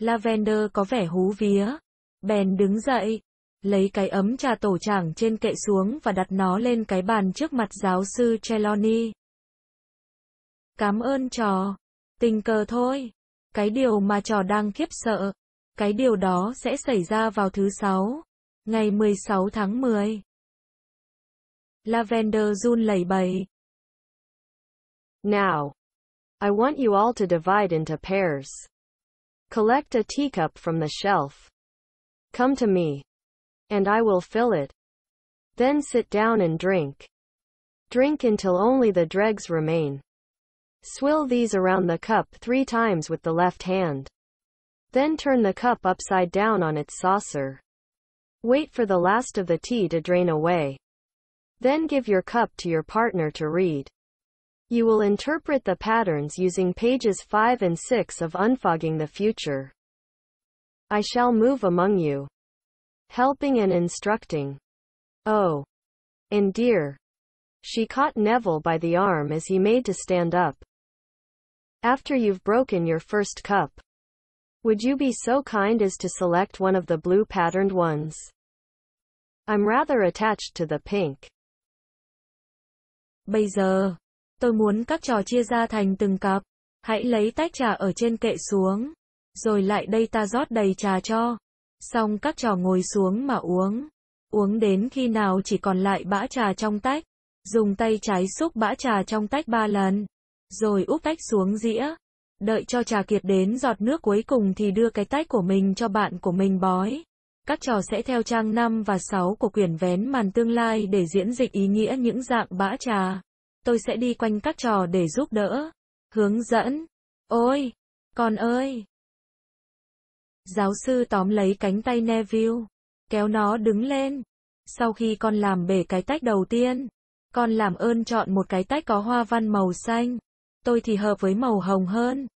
Lavender có vẻ hú vía. Bèn đứng dậy, lấy cái ấm trà tổ chảng trên kệ xuống và đặt nó lên cái bàn trước mặt giáo sư Trelawney. Cảm ơn trò. Tình cờ thôi. Cái điều mà trò đang khiếp sợ. Cái điều đó sẽ xảy ra vào thứ sáu, ngày 16 tháng 10. Lavender run lẩy bẩy. Now, I want you all to divide into pairs. Collect a teacup from the shelf. Come to me. And I will fill it. Then sit down and drink. Drink until only the dregs remain. Swill these around the cup three times with the left hand. Then turn the cup upside down on its saucer. Wait for the last of the tea to drain away. Then give your cup to your partner to read. You will interpret the patterns using pages 5 and 6 of Unfogging the Future. I shall move among you. Helping and instructing. Oh. Endear. She caught Neville by the arm as he made to stand up. After you've broken your first cup, would you be so kind as to select one of the blue patterned ones? I'm rather attached to the pink. Bây giờ, tôi muốn các trò chia ra thành từng cặp. Hãy lấy tách trà ở trên kệ xuống, rồi lại đây ta rót đầy trà cho. Xong các trò ngồi xuống mà uống. Uống đến khi nào chỉ còn lại bã trà trong tách. Dùng tay trái xúc bã trà trong tách ba lần. Rồi úp tách xuống dĩa. Đợi cho trà kiệt đến giọt nước cuối cùng thì đưa cái tách của mình cho bạn của mình bói. Các trò sẽ theo trang 5 và 6 của quyển vén màn tương lai để diễn dịch ý nghĩa những dạng bã trà. Tôi sẽ đi quanh các trò để giúp đỡ, hướng dẫn. Ôi, con ơi! Giáo sư tóm lấy cánh tay Neville, kéo nó đứng lên. Sau khi con làm bể cái tách đầu tiên, Con làm ơn chọn một cái tách có hoa văn màu xanh. Tôi thì hợp với màu hồng hơn.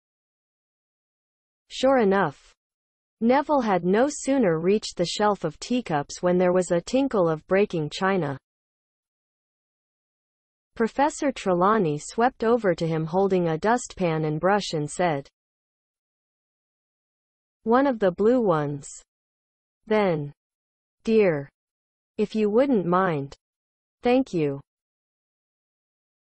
Sure enough. Neville had no sooner reached the shelf of teacups when there was a tinkle of breaking china. Professor Trelawney swept over to him holding a dustpan and brush and said, One of the blue ones. Then, dear, if you wouldn't mind. Thank you.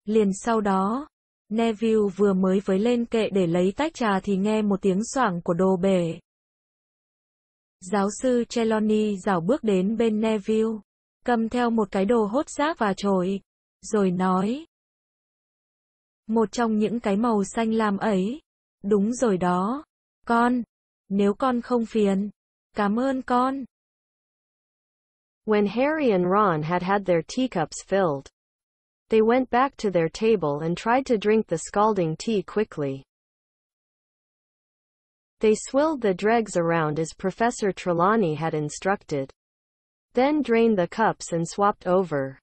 Liền sau đó, Neville vừa mới với lên kệ để lấy tách trà thì nghe một tiếng soảng của đồ bể. Giáo sư Trelawney dảo bước đến bên Neville, cầm theo một cái đồ hốt rác và trồi, rồi nói. Một trong những cái màu xanh lam ấy. Đúng rồi đó. Con, nếu con không phiền, cảm ơn con. When Harry and Ron had had their teacups filled, They went back to their table and tried to drink the scalding tea quickly. They swilled the dregs around as Professor Trelawney had instructed. Then drained the cups and swapped over.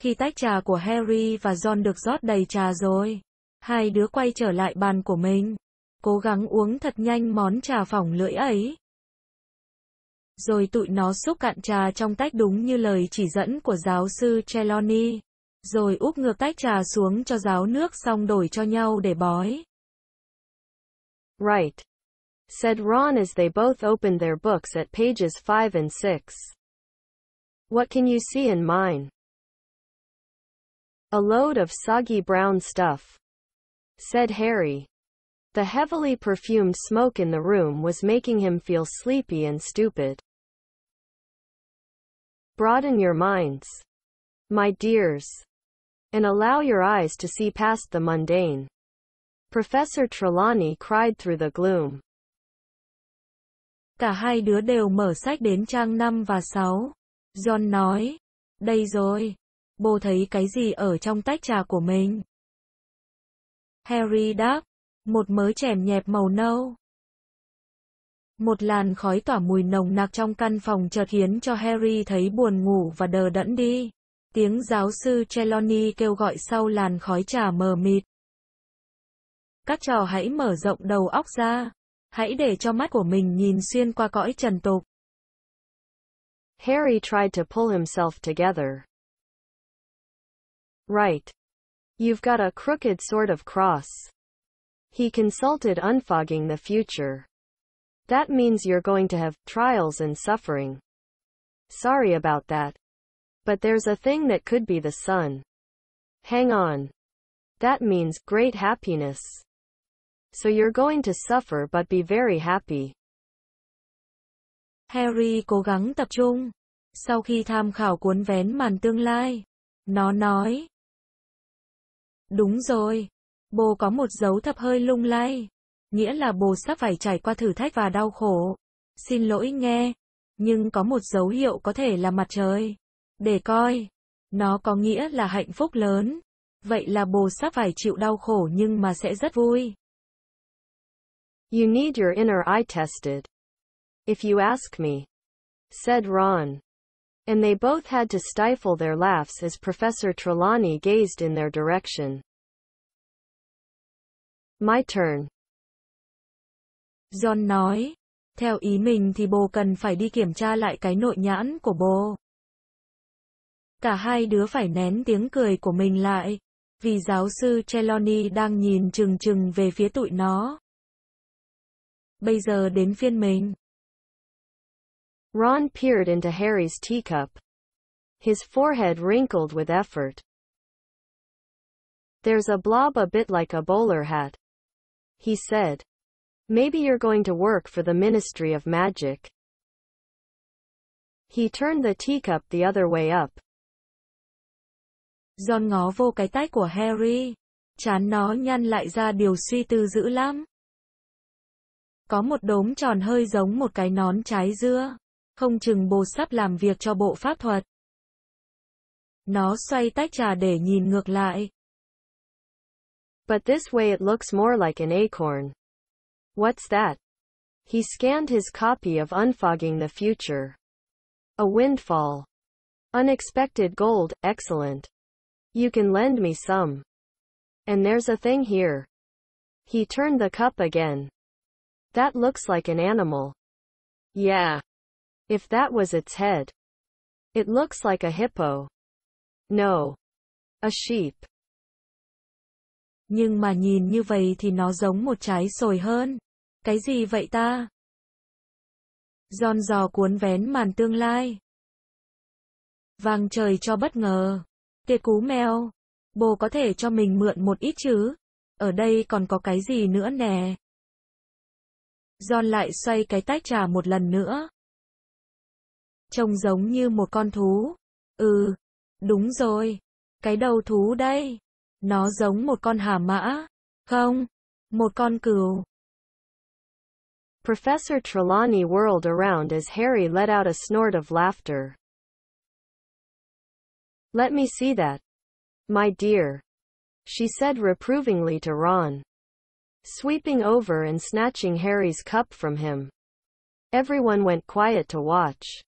Khi tách trà của Harry và John được rót đầy trà rồi, hai đứa quay trở lại bàn của mình, cố gắng uống thật nhanh món trà phỏng lưỡi ấy. rồi tụi nó xúc cạn trà trong tách đúng như lời chỉ dẫn của giáo sư Trelawney. Rồi úp ngược tách trà xuống cho giáo nước xong đổi cho nhau để bói. Right. Said Ron as they both opened their books at pages 5 and 6. What can you see in mine? A load of soggy brown stuff. Said Harry. The heavily perfumed smoke in the room was making him feel sleepy and stupid. Broaden your minds, my dears, and allow your eyes to see past the mundane. Professor Trelawney cried through the gloom. Cả hai đứa đều mở sách đến trang 5 và 6. John nói, đây rồi, bố thấy cái gì ở trong tách trà của mình? Harry đáp, một mớ chèm nhẹp màu nâu. Một làn khói tỏa mùi nồng nặc trong căn phòng chợt khiến cho Harry thấy buồn ngủ và đờ đẫn đi. Tiếng giáo sư Trelawney kêu gọi sau làn khói trà mờ mịt. Các trò hãy mở rộng đầu óc ra. Hãy để cho mắt của mình nhìn xuyên qua cõi trần tục. Harry tried to pull himself together. Right. You've got a crooked sort of cross. He consulted unfogging the future. That means you're going to have trials and suffering. Sorry about that. But there's a thing that could be the sun. Hang on. That means great happiness. So you're going to suffer but be very happy. Harry cố gắng tập trung. Sau khi tham khảo cuốn vén màn tương lai, nó nói. Đúng rồi, bồ có một dấu thập hơi lung lay. Nghĩa là Bồ sắp phải trải qua thử thách và đau khổ. Xin lỗi nghe, nhưng có một dấu hiệu có thể là mặt trời. Để coi, nó có nghĩa là hạnh phúc lớn. Vậy là Bồ sắp phải chịu đau khổ nhưng mà sẽ rất vui. You need your inner eye tested. If you ask me. Said Ron. And they both had to stifle their laughs as Professor Trelawney gazed in their direction. My turn. John nói, theo ý mình thì bồ cần phải đi kiểm tra lại cái nội nhãn của bồ. Cả hai đứa phải nén tiếng cười của mình lại, vì giáo sư Trelawney đang nhìn chừng chừng về phía tụi nó. Bây giờ đến phiên mình. Ron peered into Harry's teacup. His forehead wrinkled with effort. There's a blob a bit like a bowler hat. He said. Maybe you're going to work for the Ministry of Magic. He turned the teacup the other way up. John ngó vô cái tách của Harry. Chán nó nhăn lại ra điều suy tư dữ lắm. Có một đốm tròn hơi giống một cái nón trái dưa. Không chừng bồ sắp làm việc cho bộ pháp thuật. Nó xoay tách trà để nhìn ngược lại. But this way it looks more like an acorn. What's that? He scanned his copy of Unfogging the Future. A windfall. Unexpected gold, excellent. You can lend me some. And there's a thing here. He turned the cup again. That looks like an animal. Yeah. If that was its head. It looks like a hippo. No. A sheep. Nhưng mà nhìn như vậy thì nó giống một trái sồi hơn. Cái gì vậy ta? Giòn giò cuốn vén màn tương lai. Vàng trời cho bất ngờ. Tiệt cú mèo. Bồ có thể cho mình mượn một ít chứ? Ở đây còn có cái gì nữa nè? giòn lại xoay cái tách trà một lần nữa. Trông giống như một con thú. Ừ, đúng rồi. Cái đầu thú đây. Nó giống một con hà mã. Không, một con cừu. Professor Trelawney whirled around as Harry let out a snort of laughter. Let me see that. My dear. She said reprovingly to Ron. Sweeping over and snatching Harry's cup from him. Everyone went quiet to watch.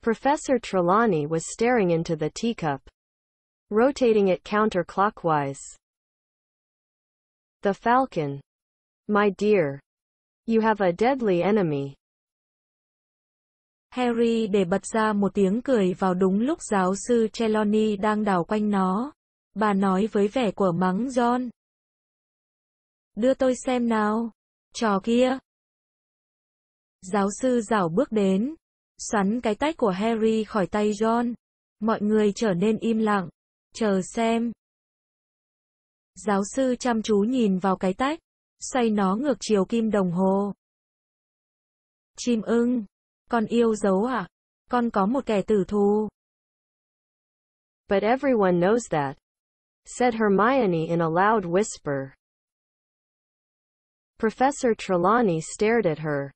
Professor Trelawney was staring into the teacup, rotating it counterclockwise. The Falcon My dear, you have a deadly enemy. Harry để bật ra một tiếng cười vào đúng lúc giáo sư Trelawney đang đảo quanh nó. Bà nói với vẻ của mắng John. Đưa tôi xem nào. Trò kia. Giáo sư rảo bước đến. Xoắn cái tách của Harry khỏi tay John. Mọi người trở nên im lặng. Chờ xem. Giáo sư chăm chú nhìn vào cái tách xoay nó ngược chiều kim đồng hồ. Chim ưng, con yêu dấu à? Con có một kẻ tử thù. But everyone knows that, said Hermione in a loud whisper. Professor Trelawney stared at her.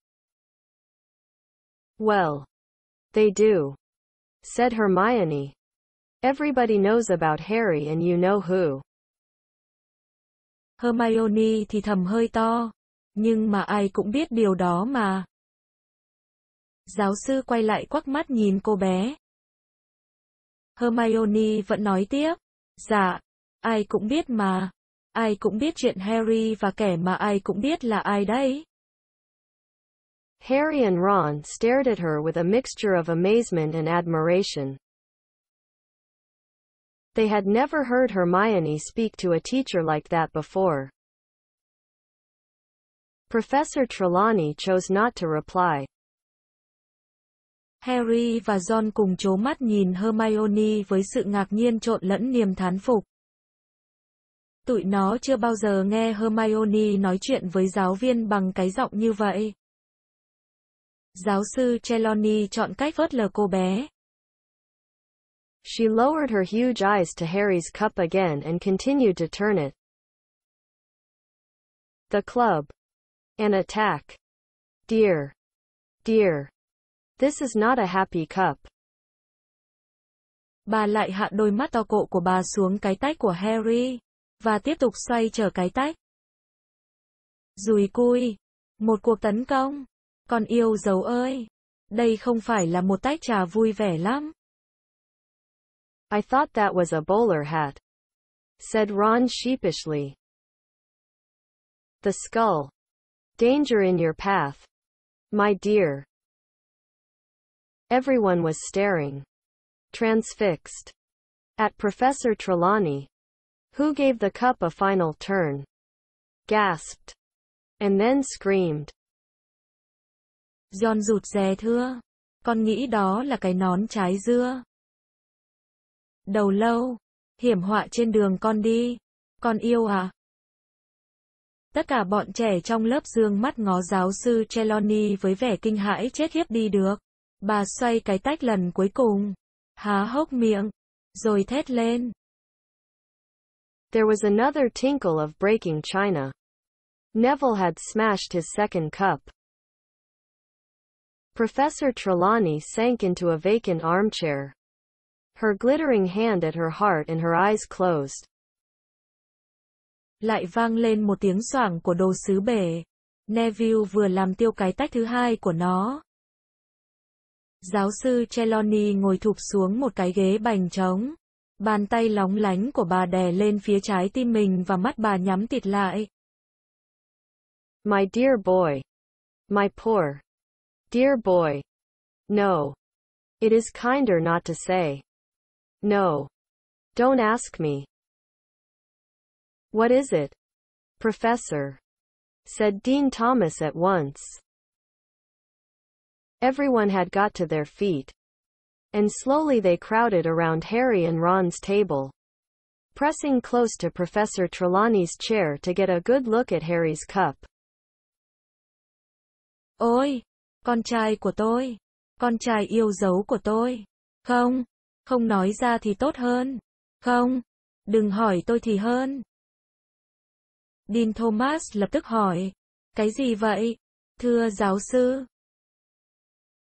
Well, they do, said Hermione. Everybody knows about Harry and you know who. Hermione thì thầm hơi to. Nhưng mà ai cũng biết điều đó mà. Giáo sư quay lại quắc mắt nhìn cô bé. Hermione vẫn nói tiếp. Dạ, ai cũng biết mà. Ai cũng biết chuyện Harry và kẻ mà ai cũng biết là ai đấy. Harry and Ron stared at her with a mixture of amazement and admiration. They had never heard Hermione speak to a teacher like that before. Professor Trelawney chose not to reply. Harry và John cùng chố mắt nhìn Hermione với sự ngạc nhiên trộn lẫn niềm thán phục. Tụi nó chưa bao giờ nghe Hermione nói chuyện với giáo viên bằng cái giọng như vậy. Giáo sư Trelawney chọn cách vớt lờ cô bé, She lowered her huge eyes to Harry's cup again and continued to turn it. The club. An attack. Dear. Dear. This is not a happy cup. Bà lại hạ đôi mắt to cộ của bà xuống cái tách của Harry, và tiếp tục xoay trở cái tách. rùi cui. Một cuộc tấn công. Con yêu dấu ơi. Đây không phải là một tách trà vui vẻ lắm. I thought that was a bowler hat, said Ron sheepishly. The skull. Danger in your path. My dear. Everyone was staring, transfixed, at Professor Trelawney, who gave the cup a final turn, gasped, and then screamed. John rụt rè thưa, con nghĩ đó là cái nón trái dưa. Đầu lâu, hiểm họa trên đường con đi, con yêu à? Tất cả bọn trẻ trong lớp dương mắt ngó giáo sư Trelawney với vẻ kinh hãi chết hiếp đi được. Bà xoay cái tách lần cuối cùng, há hốc miệng, rồi thét lên. There was another tinkle of breaking china. Neville had smashed his second cup. Professor Trelawney sank into a vacant armchair her glittering hand at her heart and her eyes closed. Lại vang lên một tiếng xoảng của đồ sứ bể. Neville vừa làm tiêu cái tách thứ hai của nó. Giáo sư Trelawney ngồi thụp xuống một cái ghế bành trống. Bàn tay lóng lánh của bà đè lên phía trái tim mình và mắt bà nhắm tịt lại. My dear boy. My poor. Dear boy. No. It is kinder not to say. No. Don't ask me. What is it? Professor. Said Dean Thomas at once. Everyone had got to their feet. And slowly they crowded around Harry and Ron's table. Pressing close to Professor Trelawney's chair to get a good look at Harry's cup. Ôi! Con trai của tôi! Con trai yêu dấu của tôi! Không! Không nói ra thì tốt hơn. Không, đừng hỏi tôi thì hơn. Dean Thomas lập tức hỏi. Cái gì vậy? Thưa giáo sư.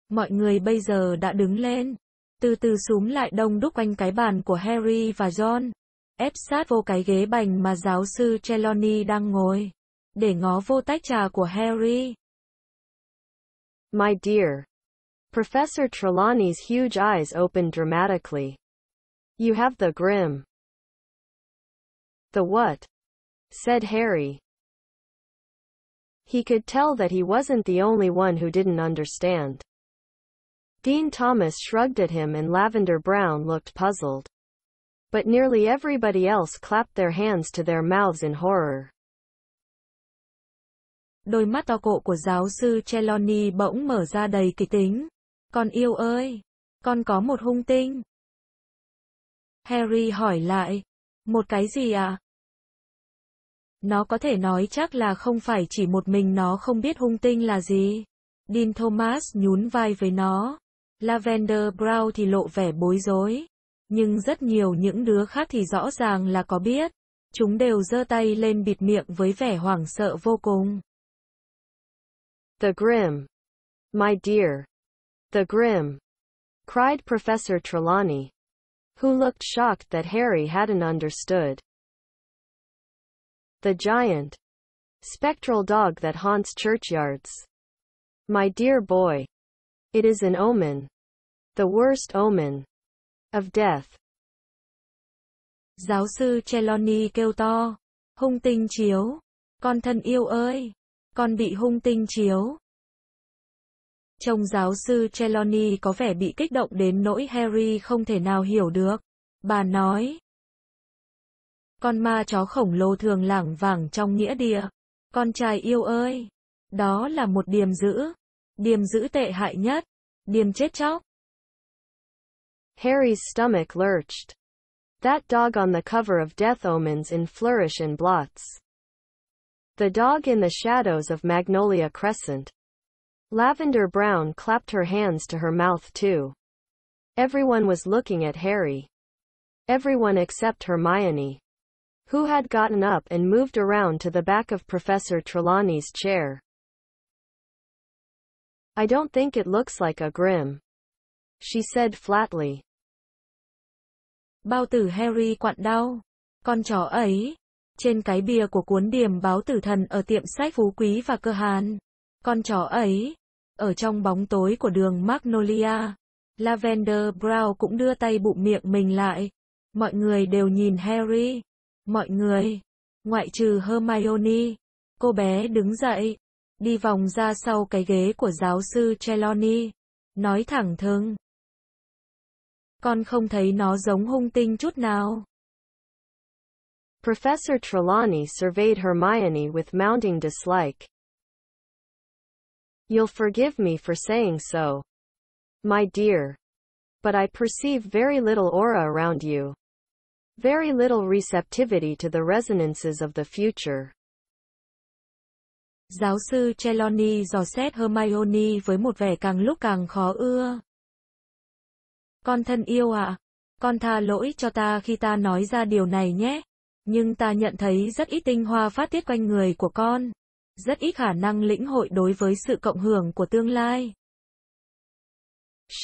Mọi người bây giờ đã đứng lên. Từ từ súng lại đông đúc quanh cái bàn của Harry và John. Ép sát vô cái ghế bành mà giáo sư Trelawney đang ngồi. Để ngó vô tách trà của Harry. My dear, Professor Trelawney's huge eyes opened dramatically. You have the grim. The what? said Harry. He could tell that he wasn't the only one who didn't understand. Dean Thomas shrugged at him and Lavender Brown looked puzzled. But nearly everybody else clapped their hands to their mouths in horror. Đôi mắt to cộ của giáo sư Trelawney bỗng mở ra đầy kịch tính. Con yêu ơi, con có một hung tinh. Harry hỏi lại, một cái gì ạ? À? Nó có thể nói chắc là không phải chỉ một mình nó không biết hung tinh là gì. Dean Thomas nhún vai với nó. Lavender Brown thì lộ vẻ bối rối. Nhưng rất nhiều những đứa khác thì rõ ràng là có biết. Chúng đều giơ tay lên bịt miệng với vẻ hoảng sợ vô cùng. The Grim. My dear. The Grim! cried Professor Trelawney, who looked shocked that Harry hadn't understood. The giant. Spectral dog that haunts churchyards. My dear boy. It is an omen. The worst omen. Of death. Giáo sư Trelawney kêu to. Hung tinh chiếu. Con thân yêu ơi. Con bị hung tinh chiếu. Trông giáo sư Trelawney có vẻ bị kích động đến nỗi Harry không thể nào hiểu được. Bà nói. Con ma chó khổng lồ thường lảng vảng trong nghĩa địa. Con trai yêu ơi. Đó là một điềm dữ. Điềm dữ tệ hại nhất. Điềm chết chóc. Harry's stomach lurched. That dog on the cover of Death Omens in Flourish and Blots. The dog in the shadows of Magnolia Crescent. Lavender Brown clapped her hands to her mouth too. Everyone was looking at Harry. Everyone except Hermione, who had gotten up and moved around to the back of Professor Trelawney's chair. I don't think it looks like a grim, she said flatly. Bao tử Harry quặn đau. Con chó ấy. Trên cái bìa của cuốn điểm báo tử thần ở tiệm sách phú quý và cơ hàn. Con chó ấy. ở trong bóng tối của đường Magnolia. Lavender Brown cũng đưa tay bụng miệng mình lại. Mọi người đều nhìn Harry. Mọi người, ngoại trừ Hermione. Cô bé đứng dậy, đi vòng ra sau cái ghế của giáo sư Trelawney, nói thẳng thừng. Con không thấy nó giống hung tinh chút nào. Professor Trelawney surveyed Hermione with mounting dislike. You'll forgive me for saying so. My dear. But I perceive very little aura around you. Very little receptivity to the resonances of the future. Giáo sư Trelawney dò xét Hermione với một vẻ càng lúc càng khó ưa. Con thân yêu ạ, à, con tha lỗi cho ta khi ta nói ra điều này nhé. Nhưng ta nhận thấy rất ít tinh hoa phát tiết quanh người của con rất ít khả năng lĩnh hội đối với sự cộng hưởng của tương lai.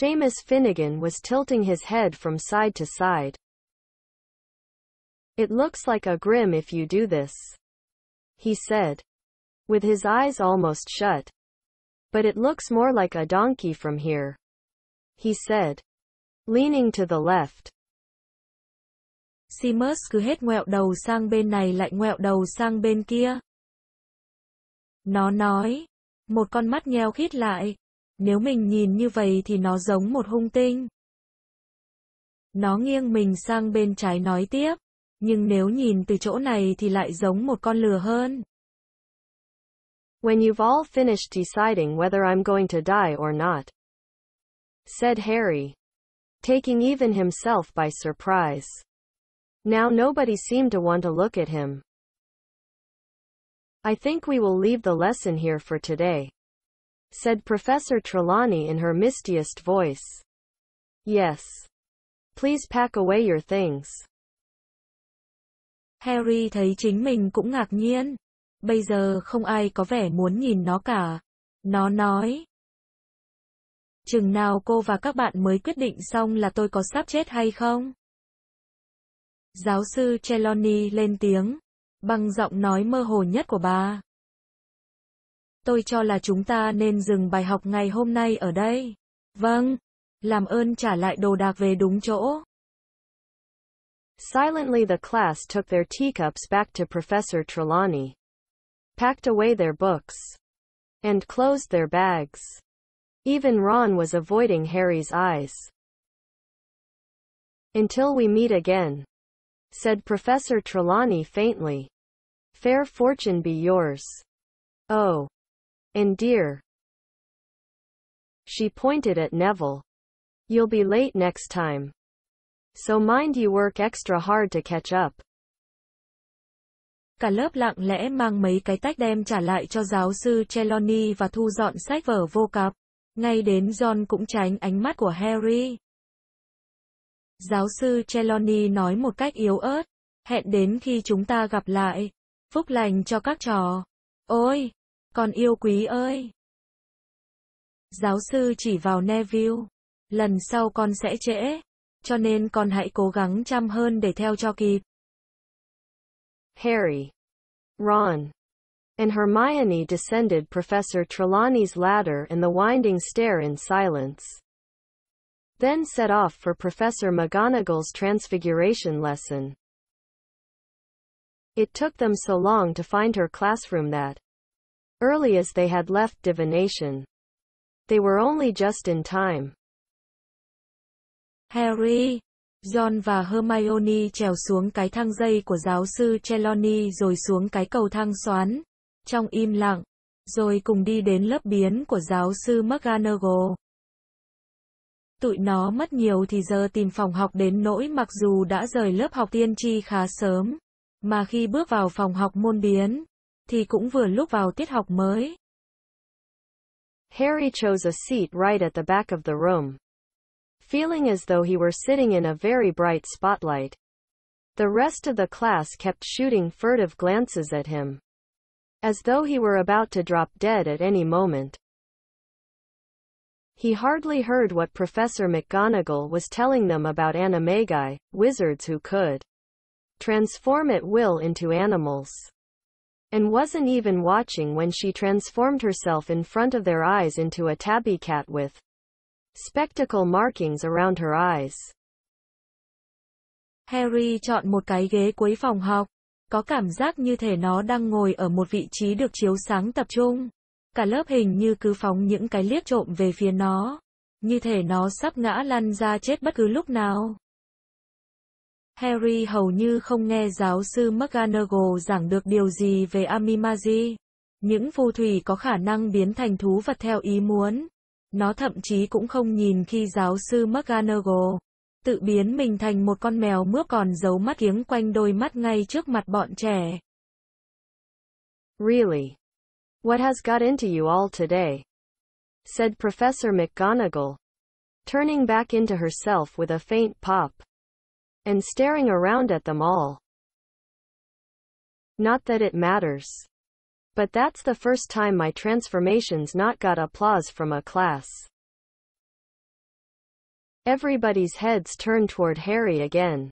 Seamus Finnegan was tilting his head from side to side. It looks like a grim if you do this. He said. With his eyes almost shut. But it looks more like a donkey from here. He said. Leaning to the left. Seamus cứ hết ngoẹo đầu sang bên này lại ngoẹo đầu sang bên kia. Nó nói, một con mắt nheo khít lại, nếu mình nhìn như vậy thì nó giống một hung tinh. Nó nghiêng mình sang bên trái nói tiếp, nhưng nếu nhìn từ chỗ này thì lại giống một con lừa hơn. When you've all finished deciding whether I'm going to die or not, said Harry, taking even himself by surprise. Now nobody seemed to want to look at him. I think we will leave the lesson here for today. Said Professor Trelawney in her mistiest voice. Yes. Please pack away your things. Harry thấy chính mình cũng ngạc nhiên. Bây giờ không ai có vẻ muốn nhìn nó cả. Nó nói. Chừng nào cô và các bạn mới quyết định xong là tôi có sắp chết hay không? Giáo sư Trelawney lên tiếng. Bằng giọng nói mơ hồ nhất của bà. Tôi cho là chúng ta nên dừng bài học ngày hôm nay ở đây. Vâng. Làm ơn trả lại đồ đạc về đúng chỗ. Silently the class took their teacups back to Professor Trelawney, packed away their books, and closed their bags. Even Ron was avoiding Harry's eyes. Until we meet again. said Professor Trelawney faintly. Fair fortune be yours. Oh. And dear. She pointed at Neville. You'll be late next time. So mind you work extra hard to catch up. Cả lớp lặng lẽ mang mấy cái tách đem trả lại cho giáo sư Trelawney và thu dọn sách vở vô cặp. Ngay đến John cũng tránh ánh mắt của Harry. Giáo sư Trelawney nói một cách yếu ớt. Hẹn đến khi chúng ta gặp lại. Phúc lành cho các trò. Ôi! Con yêu quý ơi! Giáo sư chỉ vào Neville. Lần sau con sẽ trễ. Cho nên con hãy cố gắng chăm hơn để theo cho kịp. Harry, Ron, and Hermione descended Professor Trelawney's ladder and the winding stair in silence. then set off for Professor McGonagall's transfiguration lesson. It took them so long to find her classroom that, early as they had left divination, they were only just in time. Harry, John và Hermione trèo xuống cái thang dây của giáo sư Trelawney rồi xuống cái cầu thang xoắn, trong im lặng, rồi cùng đi đến lớp biến của giáo sư McGonagall. Tụi nó mất nhiều thì giờ tìm phòng học đến nỗi mặc dù đã rời lớp học tiên tri khá sớm, mà khi bước vào phòng học môn biến, thì cũng vừa lúc vào tiết học mới. Harry chose a seat right at the back of the room, feeling as though he were sitting in a very bright spotlight. The rest of the class kept shooting furtive glances at him, as though he were about to drop dead at any moment. He hardly heard what Professor McGonagall was telling them about animagi, wizards who could transform at will into animals. And wasn't even watching when she transformed herself in front of their eyes into a tabby cat with spectacle markings around her eyes. Harry chọn một cái ghế cuối phòng học. Có cảm giác như thể nó đang ngồi ở một vị trí được chiếu sáng tập trung. cả lớp hình như cứ phóng những cái liếc trộm về phía nó. Như thể nó sắp ngã lăn ra chết bất cứ lúc nào. Harry hầu như không nghe giáo sư McGonagall giảng được điều gì về Amimaji. Những phù thủy có khả năng biến thành thú vật theo ý muốn. Nó thậm chí cũng không nhìn khi giáo sư McGonagall tự biến mình thành một con mèo mướp còn giấu mắt kiếng quanh đôi mắt ngay trước mặt bọn trẻ. Really? What has got into you all today? said Professor McGonagall, turning back into herself with a faint pop, and staring around at them all. Not that it matters. But that's the first time my transformation's not got applause from a class. Everybody's heads turned toward Harry again.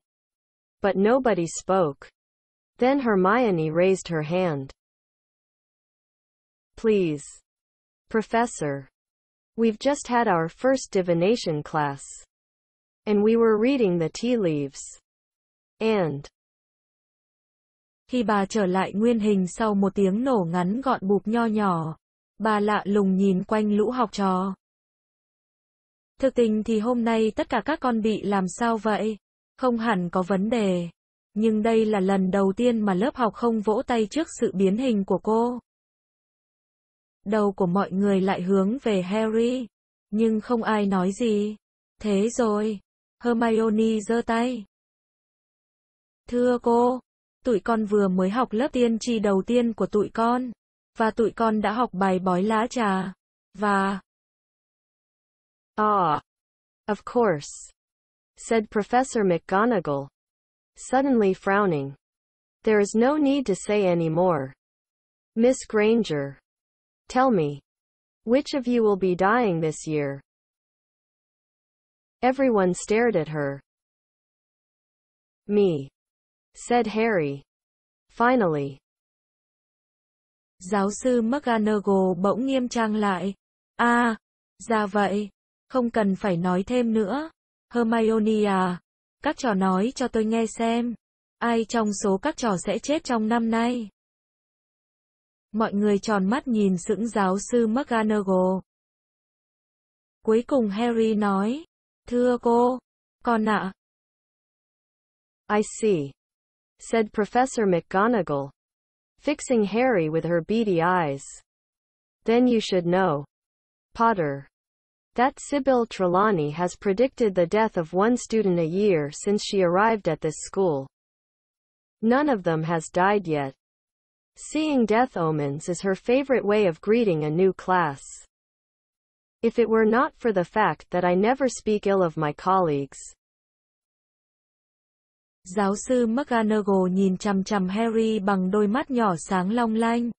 But nobody spoke. Then Hermione raised her hand. Please. Professor. We've just had our first divination class. And we were reading the tea leaves. And. Khi bà trở lại nguyên hình sau một tiếng nổ ngắn gọn bụp nho nhỏ, bà lạ lùng nhìn quanh lũ học trò. Thực tình thì hôm nay tất cả các con bị làm sao vậy? Không hẳn có vấn đề. Nhưng đây là lần đầu tiên mà lớp học không vỗ tay trước sự biến hình của cô đầu của mọi người lại hướng về Harry. Nhưng không ai nói gì. Thế rồi, Hermione giơ tay. Thưa cô, tụi con vừa mới học lớp tiên tri đầu tiên của tụi con, và tụi con đã học bài bói lá trà, và... Ah, of course, said Professor McGonagall, suddenly frowning. There is no need to say any more. Miss Granger, Tell me. Which of you will be dying this year? Everyone stared at her. Me. Said Harry. Finally. Giáo sư McGonagall bỗng nghiêm trang lại. À, ra vậy. Không cần phải nói thêm nữa. Hermione à. Các trò nói cho tôi nghe xem. Ai trong số các trò sẽ chết trong năm nay? Mọi người tròn mắt nhìn sững giáo sư McGonagall. Cuối cùng Harry nói, Thưa cô, con ạ. I see, said Professor McGonagall, fixing Harry with her beady eyes. Then you should know, Potter, that Sybil Trelawney has predicted the death of one student a year since she arrived at this school. None of them has died yet. Seeing death omens is her favorite way of greeting a new class. If it were not for the fact that I never speak ill of my colleagues. Giáo sư McGonagall nhìn chằm chằm Harry bằng đôi mắt nhỏ sáng long lanh.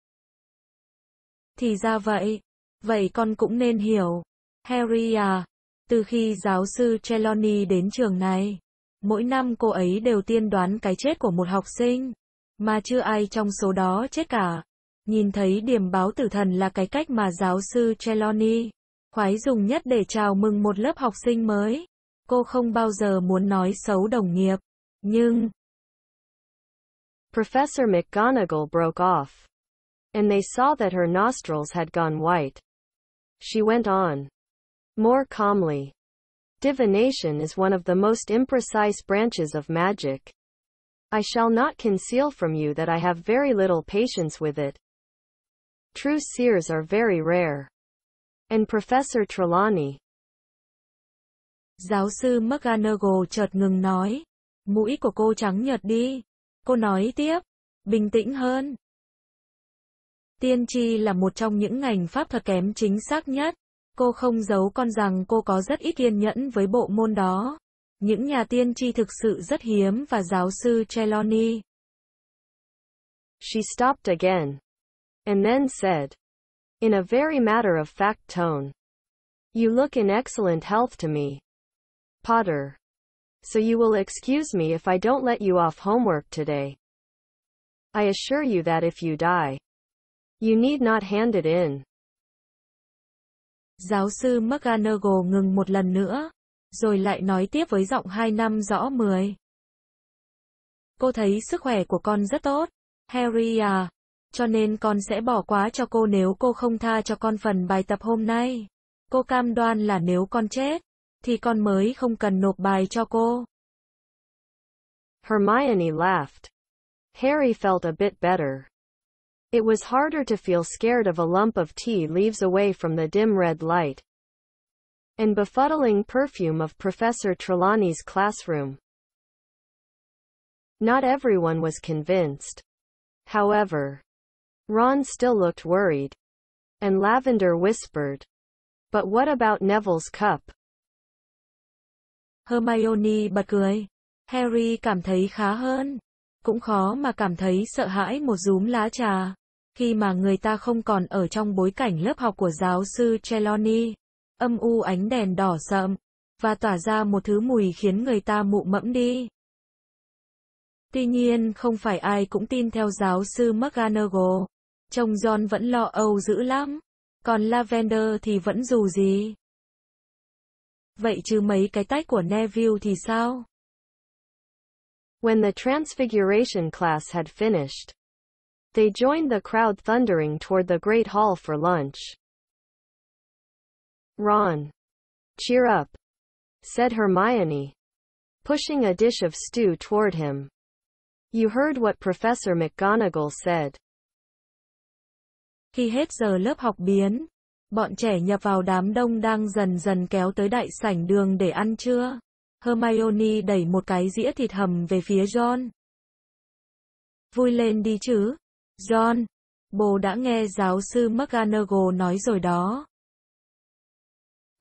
Thì ra vậy. Vậy con cũng nên hiểu. Harry à, từ khi giáo sư Trelawney đến trường này, mỗi năm cô ấy đều tiên đoán cái chết của một học sinh mà chưa ai trong số đó chết cả. Nhìn thấy điểm báo tử thần là cái cách mà giáo sư Trelawney khoái dùng nhất để chào mừng một lớp học sinh mới. Cô không bao giờ muốn nói xấu đồng nghiệp, nhưng Professor McGonagall broke off, and they saw that her nostrils had gone white. She went on, more calmly. Divination is one of the most imprecise branches of magic. I shall not conceal from you that I have very little patience with it. True seers are very rare. And Professor Trelawney. Giáo sư McGonagall chợt ngừng nói. Mũi của cô trắng nhợt đi. Cô nói tiếp. Bình tĩnh hơn. Tiên tri là một trong những ngành pháp thuật kém chính xác nhất. Cô không giấu con rằng cô có rất ít kiên nhẫn với bộ môn đó. Những nhà tiên tri thực sự rất hiếm và giáo sư Trelawney. She stopped again. And then said. In a very matter-of-fact tone. You look in excellent health to me. Potter. So you will excuse me if I don't let you off homework today. I assure you that if you die, you need not hand it in. Giáo sư McGonagall ngừng một lần nữa, rồi lại nói tiếp với giọng hai năm rõ mười. Cô thấy sức khỏe của con rất tốt, Harry à, cho nên con sẽ bỏ quá cho cô nếu cô không tha cho con phần bài tập hôm nay. Cô cam đoan là nếu con chết, thì con mới không cần nộp bài cho cô. Hermione laughed. Harry felt a bit better. It was harder to feel scared of a lump of tea leaves away from the dim red light and befuddling perfume of Professor Trelawney's classroom. Not everyone was convinced. However, Ron still looked worried. And Lavender whispered, But what about Neville's cup? Hermione bật cười. Harry cảm thấy khá hơn. Cũng khó mà cảm thấy sợ hãi một rúm lá trà. Khi mà người ta không còn ở trong bối cảnh lớp học của giáo sư Trelawney âm u ánh đèn đỏ sậm, và tỏa ra một thứ mùi khiến người ta mụ mẫm đi. Tuy nhiên không phải ai cũng tin theo giáo sư McGonagall, chồng John vẫn lo âu dữ lắm, còn Lavender thì vẫn dù gì. Vậy chứ mấy cái tách của Neville thì sao? When the Transfiguration class had finished, they joined the crowd thundering toward the Great Hall for lunch. Ron, cheer up, said Hermione, pushing a dish of stew toward him. You heard what Professor McGonagall said. Khi hết giờ lớp học biến, bọn trẻ nhập vào đám đông đang dần dần kéo tới đại sảnh đường để ăn trưa. Hermione đẩy một cái dĩa thịt hầm về phía John. Vui lên đi chứ, John. Bố đã nghe giáo sư McGonagall nói rồi đó.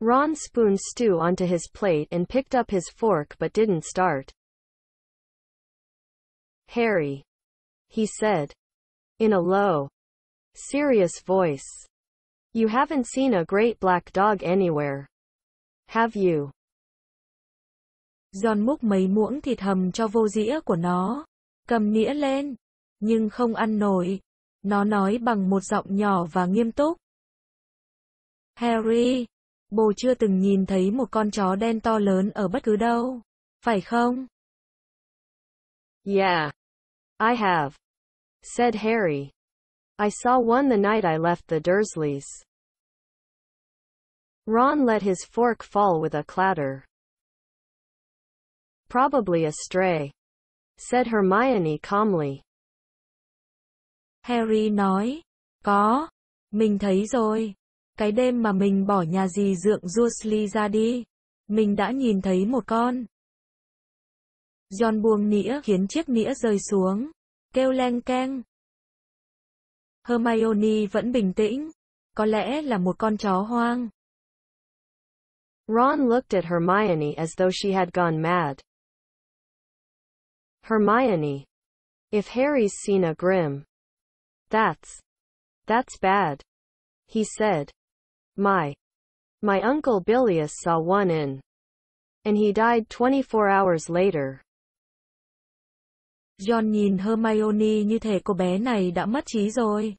Ron spooned stew onto his plate and picked up his fork but didn't start. Harry, he said, in a low, serious voice. You haven't seen a great black dog anywhere. Have you? Giòn múc mấy muỗng thịt hầm cho vô dĩa của nó. Cầm nĩa lên. Nhưng không ăn nổi. Nó nói bằng một giọng nhỏ và nghiêm túc. Harry, Bồ chưa từng nhìn thấy một con chó đen to lớn ở bất cứ đâu. Phải không? Yeah. I have. Said Harry. I saw one the night I left the Dursleys. Ron let his fork fall with a clatter. Probably a stray. Said Hermione calmly. Harry nói. Có. Mình thấy rồi. Cái đêm mà mình bỏ nhà dì dượng Jusli ra đi, mình đã nhìn thấy một con. John buông nĩa khiến chiếc nĩa rơi xuống, kêu leng keng. Hermione vẫn bình tĩnh, có lẽ là một con chó hoang. Ron looked at Hermione as though she had gone mad. Hermione. If Harry's seen a grim. That's. That's bad. He said. My. My uncle Bilius saw one in. And he died 24 hours later. John nhìn Hermione như thể cô bé này đã mất trí rồi.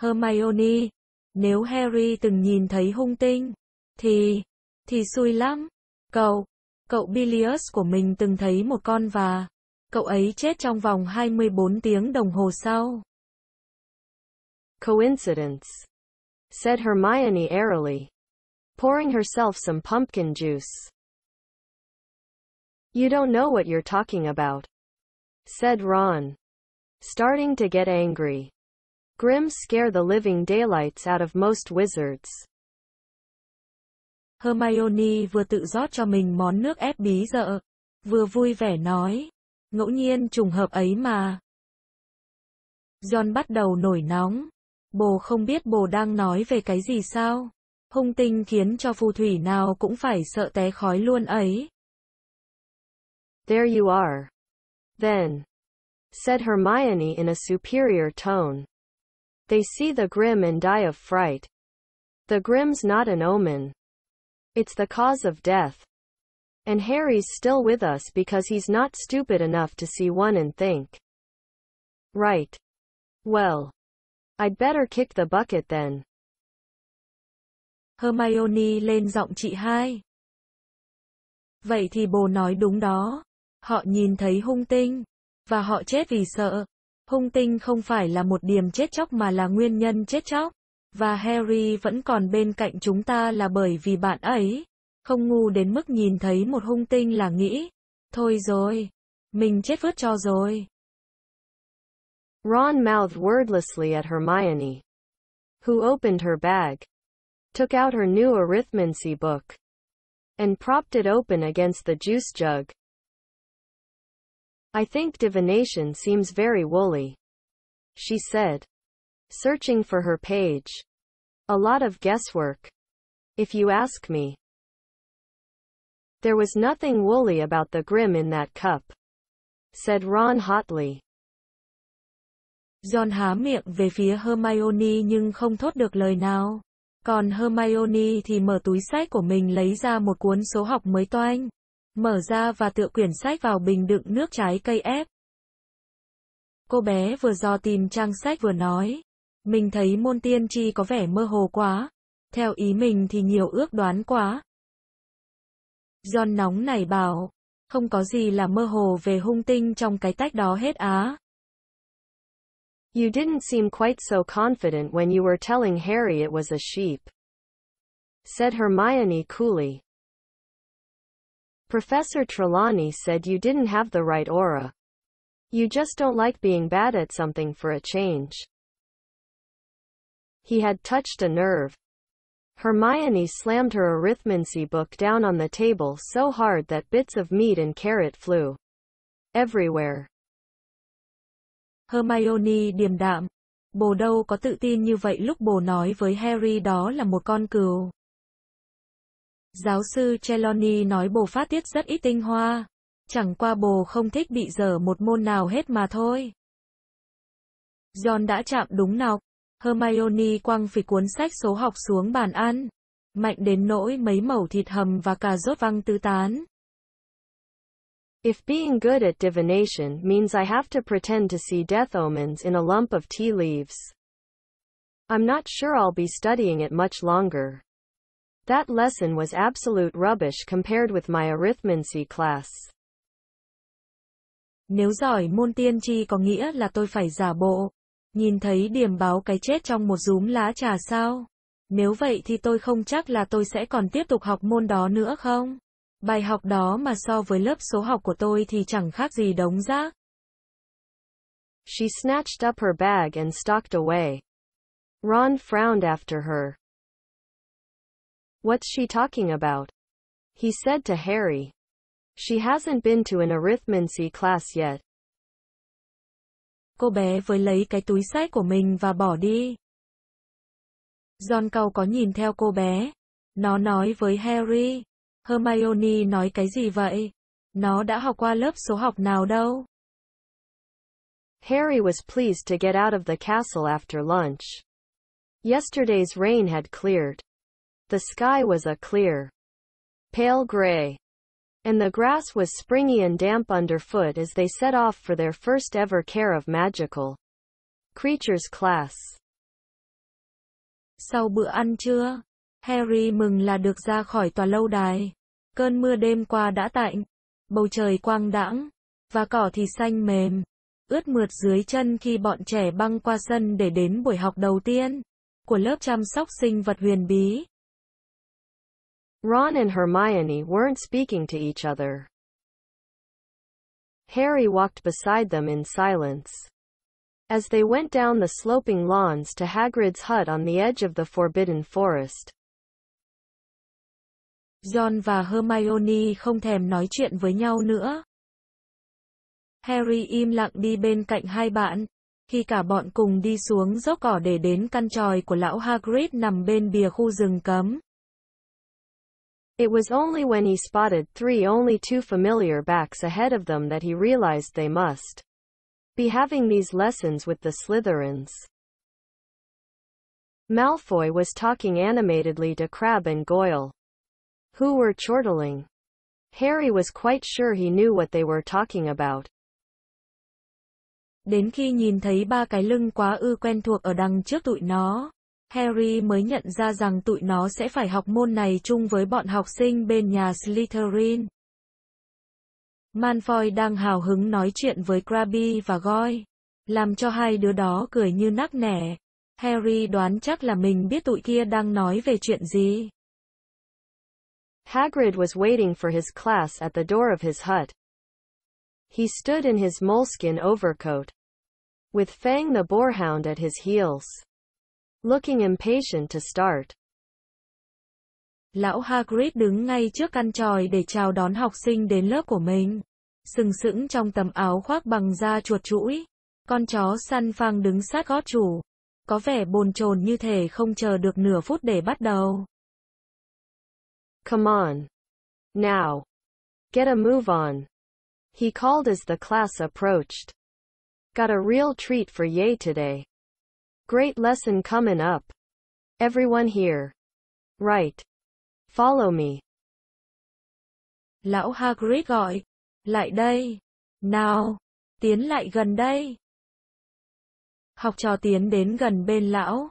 Hermione, nếu Harry từng nhìn thấy hung tinh, thì, thì xui lắm. Cậu, cậu Bilius của mình từng thấy một con và, cậu ấy chết trong vòng 24 tiếng đồng hồ sau. Coincidence said Hermione airily, pouring herself some pumpkin juice. You don't know what you're talking about, said Ron, starting to get angry. Grims scare the living daylights out of most wizards. Hermione vừa tự rót cho mình món nước ép bí dợ, vừa vui vẻ nói, ngẫu nhiên trùng hợp ấy mà. John bắt đầu nổi nóng, Bồ không biết bồ đang nói về cái gì sao? Hung tinh khiến cho phù thủy nào cũng phải sợ té khói luôn ấy. There you are. Then. Said Hermione in a superior tone. They see the grim and die of fright. The grim's not an omen. It's the cause of death. And Harry's still with us because he's not stupid enough to see one and think. Right. Well. I'd better kick the bucket then. Hermione lên giọng chị hai. Vậy thì bồ nói đúng đó. Họ nhìn thấy hung tinh, và họ chết vì sợ. Hung tinh không phải là một điểm chết chóc mà là nguyên nhân chết chóc. Và Harry vẫn còn bên cạnh chúng ta là bởi vì bạn ấy không ngu đến mức nhìn thấy một hung tinh là nghĩ. Thôi rồi, mình chết vứt cho rồi. Ron mouthed wordlessly at Hermione, who opened her bag, took out her new arithmancy book, and propped it open against the juice jug. I think divination seems very woolly, she said, searching for her page. A lot of guesswork, if you ask me. There was nothing woolly about the grim in that cup, said Ron hotly. John há miệng về phía Hermione nhưng không thốt được lời nào. Còn Hermione thì mở túi sách của mình lấy ra một cuốn số học mới toanh. Mở ra và tựa quyển sách vào bình đựng nước trái cây ép. Cô bé vừa dò tìm trang sách vừa nói. Mình thấy môn tiên tri có vẻ mơ hồ quá. Theo ý mình thì nhiều ước đoán quá. John nóng này bảo. Không có gì là mơ hồ về hung tinh trong cái tách đó hết á. You didn't seem quite so confident when you were telling Harry it was a sheep, said Hermione coolly. Professor Trelawney said you didn't have the right aura. You just don't like being bad at something for a change. He had touched a nerve. Hermione slammed her arithmancy book down on the table so hard that bits of meat and carrot flew everywhere. Hermione điềm đạm. Bồ đâu có tự tin như vậy lúc bồ nói với Harry đó là một con cừu. Giáo sư Trelawney nói bồ phát tiết rất ít tinh hoa. Chẳng qua bồ không thích bị dở một môn nào hết mà thôi. John đã chạm đúng nào. Hermione quăng phịch cuốn sách số học xuống bàn ăn. Mạnh đến nỗi mấy mẩu thịt hầm và cà rốt văng tứ tán. If being good at divination means I have to pretend to see death omens in a lump of tea leaves, I'm not sure I'll be studying it much longer. That lesson was absolute rubbish compared with my arithmancy class. Nếu giỏi môn tiên tri có nghĩa là tôi phải giả bộ. Nhìn thấy điểm báo cái chết trong một rúm lá trà sao? Nếu vậy thì tôi không chắc là tôi sẽ còn tiếp tục học môn đó nữa không? Bài học đó mà so với lớp số học của tôi thì chẳng khác gì đống rác. She snatched up her bag and stalked away. Ron frowned after her. What's she talking about? He said to Harry. She hasn't been to an arithmancy class yet. Cô bé với lấy cái túi sách của mình và bỏ đi. John cau có nhìn theo cô bé. Nó nói với Harry. Hermione nói cái gì vậy? Nó đã học qua lớp số học nào đâu? Harry was pleased to get out of the castle after lunch. Yesterday's rain had cleared. The sky was a clear, pale gray, and the grass was springy and damp underfoot as they set off for their first ever care of magical creatures class. Sau bữa ăn trưa, Harry mừng là được ra khỏi tòa lâu đài. Cơn mưa đêm qua đã tạnh, bầu trời quang đãng, và cỏ thì xanh mềm, ướt mượt dưới chân khi bọn trẻ băng qua sân để đến buổi học đầu tiên của lớp chăm sóc sinh vật huyền bí. Ron and Hermione weren't speaking to each other. Harry walked beside them in silence. As they went down the sloping lawns to Hagrid's hut on the edge of the Forbidden Forest, John và Hermione không thèm nói chuyện với nhau nữa. Harry im lặng đi bên cạnh hai bạn, khi cả bọn cùng đi xuống dốc cỏ để đến căn tròi của lão Hagrid nằm bên bìa khu rừng cấm. It was only when he spotted three only two familiar backs ahead of them that he realized they must be having these lessons with the Slytherins. Malfoy was talking animatedly to Crab and Goyle. Who were chortling? Harry was quite sure he knew what they were talking about. Đến khi nhìn thấy ba cái lưng quá ư quen thuộc ở đằng trước tụi nó, Harry mới nhận ra rằng tụi nó sẽ phải học môn này chung với bọn học sinh bên nhà Slytherin. Malfoy đang hào hứng nói chuyện với Krabby và Goy, làm cho hai đứa đó cười như nắc nẻ. Harry đoán chắc là mình biết tụi kia đang nói về chuyện gì. Hagrid was waiting for his class at the door of his hut. He stood in his moleskin overcoat, with Fang the boarhound at his heels, looking impatient to start. Lão Hagrid đứng ngay trước căn tròi để chào đón học sinh đến lớp của mình, sừng sững trong tấm áo khoác bằng da chuột chuỗi. Con chó săn Fang đứng sát gót chủ, có vẻ bồn chồn như thể không chờ được nửa phút để bắt đầu. Come on. Now. Get a move on. He called as the class approached. Got a real treat for ye today. Great lesson coming up. Everyone here. Right. Follow me. Lão Hagrid gọi. Lại đây. Nào. Tiến lại gần đây. Học trò tiến đến gần bên lão.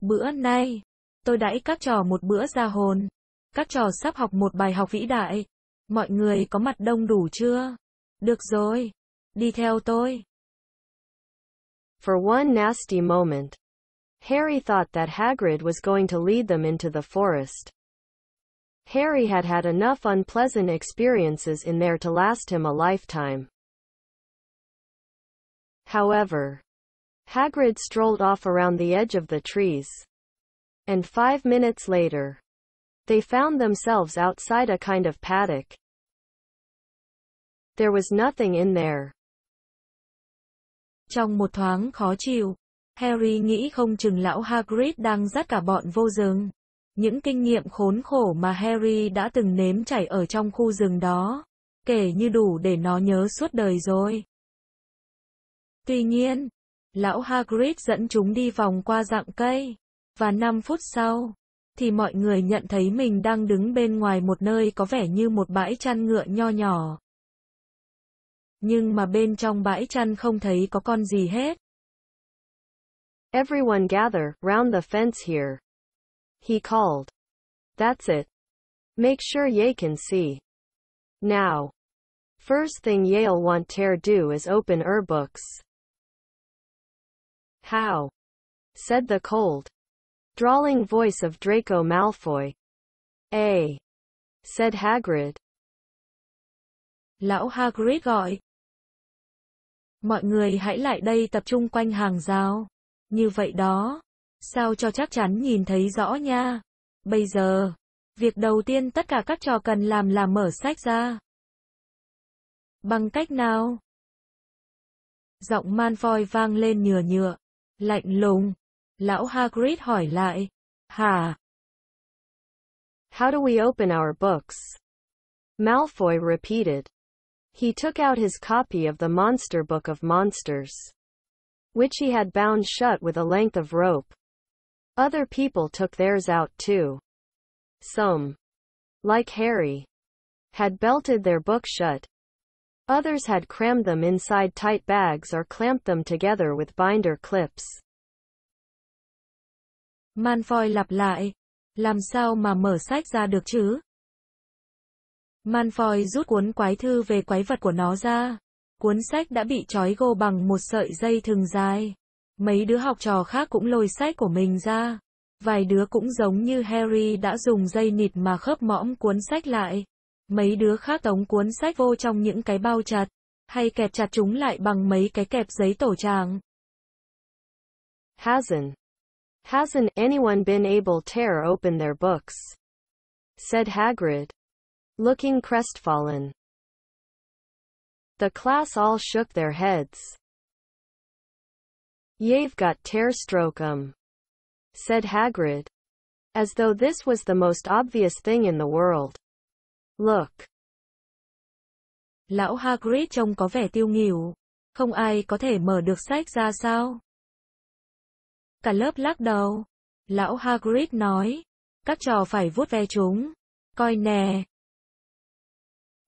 Bữa nay, Tôi đãi các trò một bữa ra hồn. Các trò sắp học một bài học vĩ đại. Mọi người có mặt đông đủ chưa? Được rồi. Đi theo tôi. For one nasty moment, Harry thought that Hagrid was going to lead them into the forest. Harry had had enough unpleasant experiences in there to last him a lifetime. However, Hagrid strolled off around the edge of the trees, And five minutes later, they found themselves outside a kind of paddock. There was nothing in there. Trong một thoáng khó chịu, Harry nghĩ không chừng lão Hagrid đang dắt cả bọn vô rừng. Những kinh nghiệm khốn khổ mà Harry đã từng nếm trải ở trong khu rừng đó, kể như đủ để nó nhớ suốt đời rồi. Tuy nhiên, lão Hagrid dẫn chúng đi vòng qua dạng cây, và 5 phút sau, thì mọi người nhận thấy mình đang đứng bên ngoài một nơi có vẻ như một bãi chăn ngựa nho nhỏ. Nhưng mà bên trong bãi chăn không thấy có con gì hết. Everyone gather round the fence here. He called. That's it. Make sure ye can see. Now. First thing ye'll want Ter do is open her books. How? Said the cold drawling voice of Draco Malfoy. A. said Hagrid. Lão Hagrid gọi. Mọi người hãy lại đây tập trung quanh hàng rào. Như vậy đó. Sao cho chắc chắn nhìn thấy rõ nha. Bây giờ, việc đầu tiên tất cả các trò cần làm là mở sách ra. Bằng cách nào? Giọng Manfoy vang lên nhừa nhựa, lạnh lùng. Lão Hagrid hỏi lại. Hà? How do we open our books? Malfoy repeated. He took out his copy of the Monster Book of Monsters, which he had bound shut with a length of rope. Other people took theirs out too. Some, like Harry, had belted their book shut. Others had crammed them inside tight bags or clamped them together with binder clips. Manfoy lặp lại. Làm sao mà mở sách ra được chứ? Manfoy rút cuốn quái thư về quái vật của nó ra. Cuốn sách đã bị trói gô bằng một sợi dây thừng dài. Mấy đứa học trò khác cũng lôi sách của mình ra. Vài đứa cũng giống như Harry đã dùng dây nịt mà khớp mõm cuốn sách lại. Mấy đứa khác tống cuốn sách vô trong những cái bao chặt, hay kẹp chặt chúng lại bằng mấy cái kẹp giấy tổ tràng. Hazen Hasn't anyone been able tear open their books? said Hagrid, looking crestfallen. The class all shook their heads. Ye've got tearstroke 'em, said Hagrid, as though this was the most obvious thing in the world. Look. Lão Hagrid trông có vẻ tiêu nghỉu, không ai có thể mở được sách ra sao? Cả lớp lắc đầu. Lão Hagrid nói, các trò phải vuốt ve chúng. Coi nè.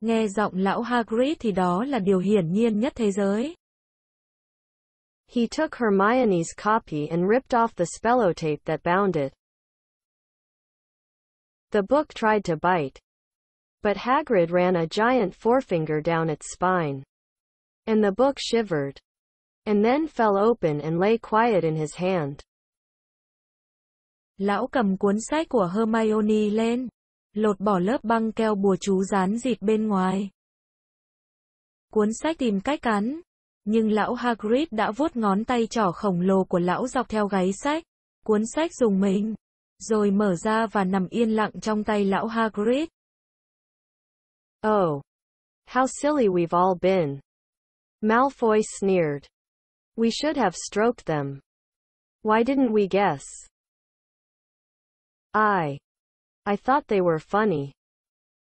Nghe giọng lão Hagrid thì đó là điều hiển nhiên nhất thế giới. He took Hermione's copy and ripped off the spellotape that bound it. The book tried to bite. But Hagrid ran a giant forefinger down its spine. And the book shivered and then fell open and lay quiet in his hand. Lão cầm cuốn sách của Hermione lên, lột bỏ lớp băng keo bùa chú dán dịt bên ngoài. Cuốn sách tìm cách cắn, nhưng lão Hagrid đã vuốt ngón tay trỏ khổng lồ của lão dọc theo gáy sách, cuốn sách dùng mình, rồi mở ra và nằm yên lặng trong tay lão Hagrid. Oh! How silly we've all been! Malfoy sneered. We should have stroked them. Why didn't we guess? I. I thought they were funny.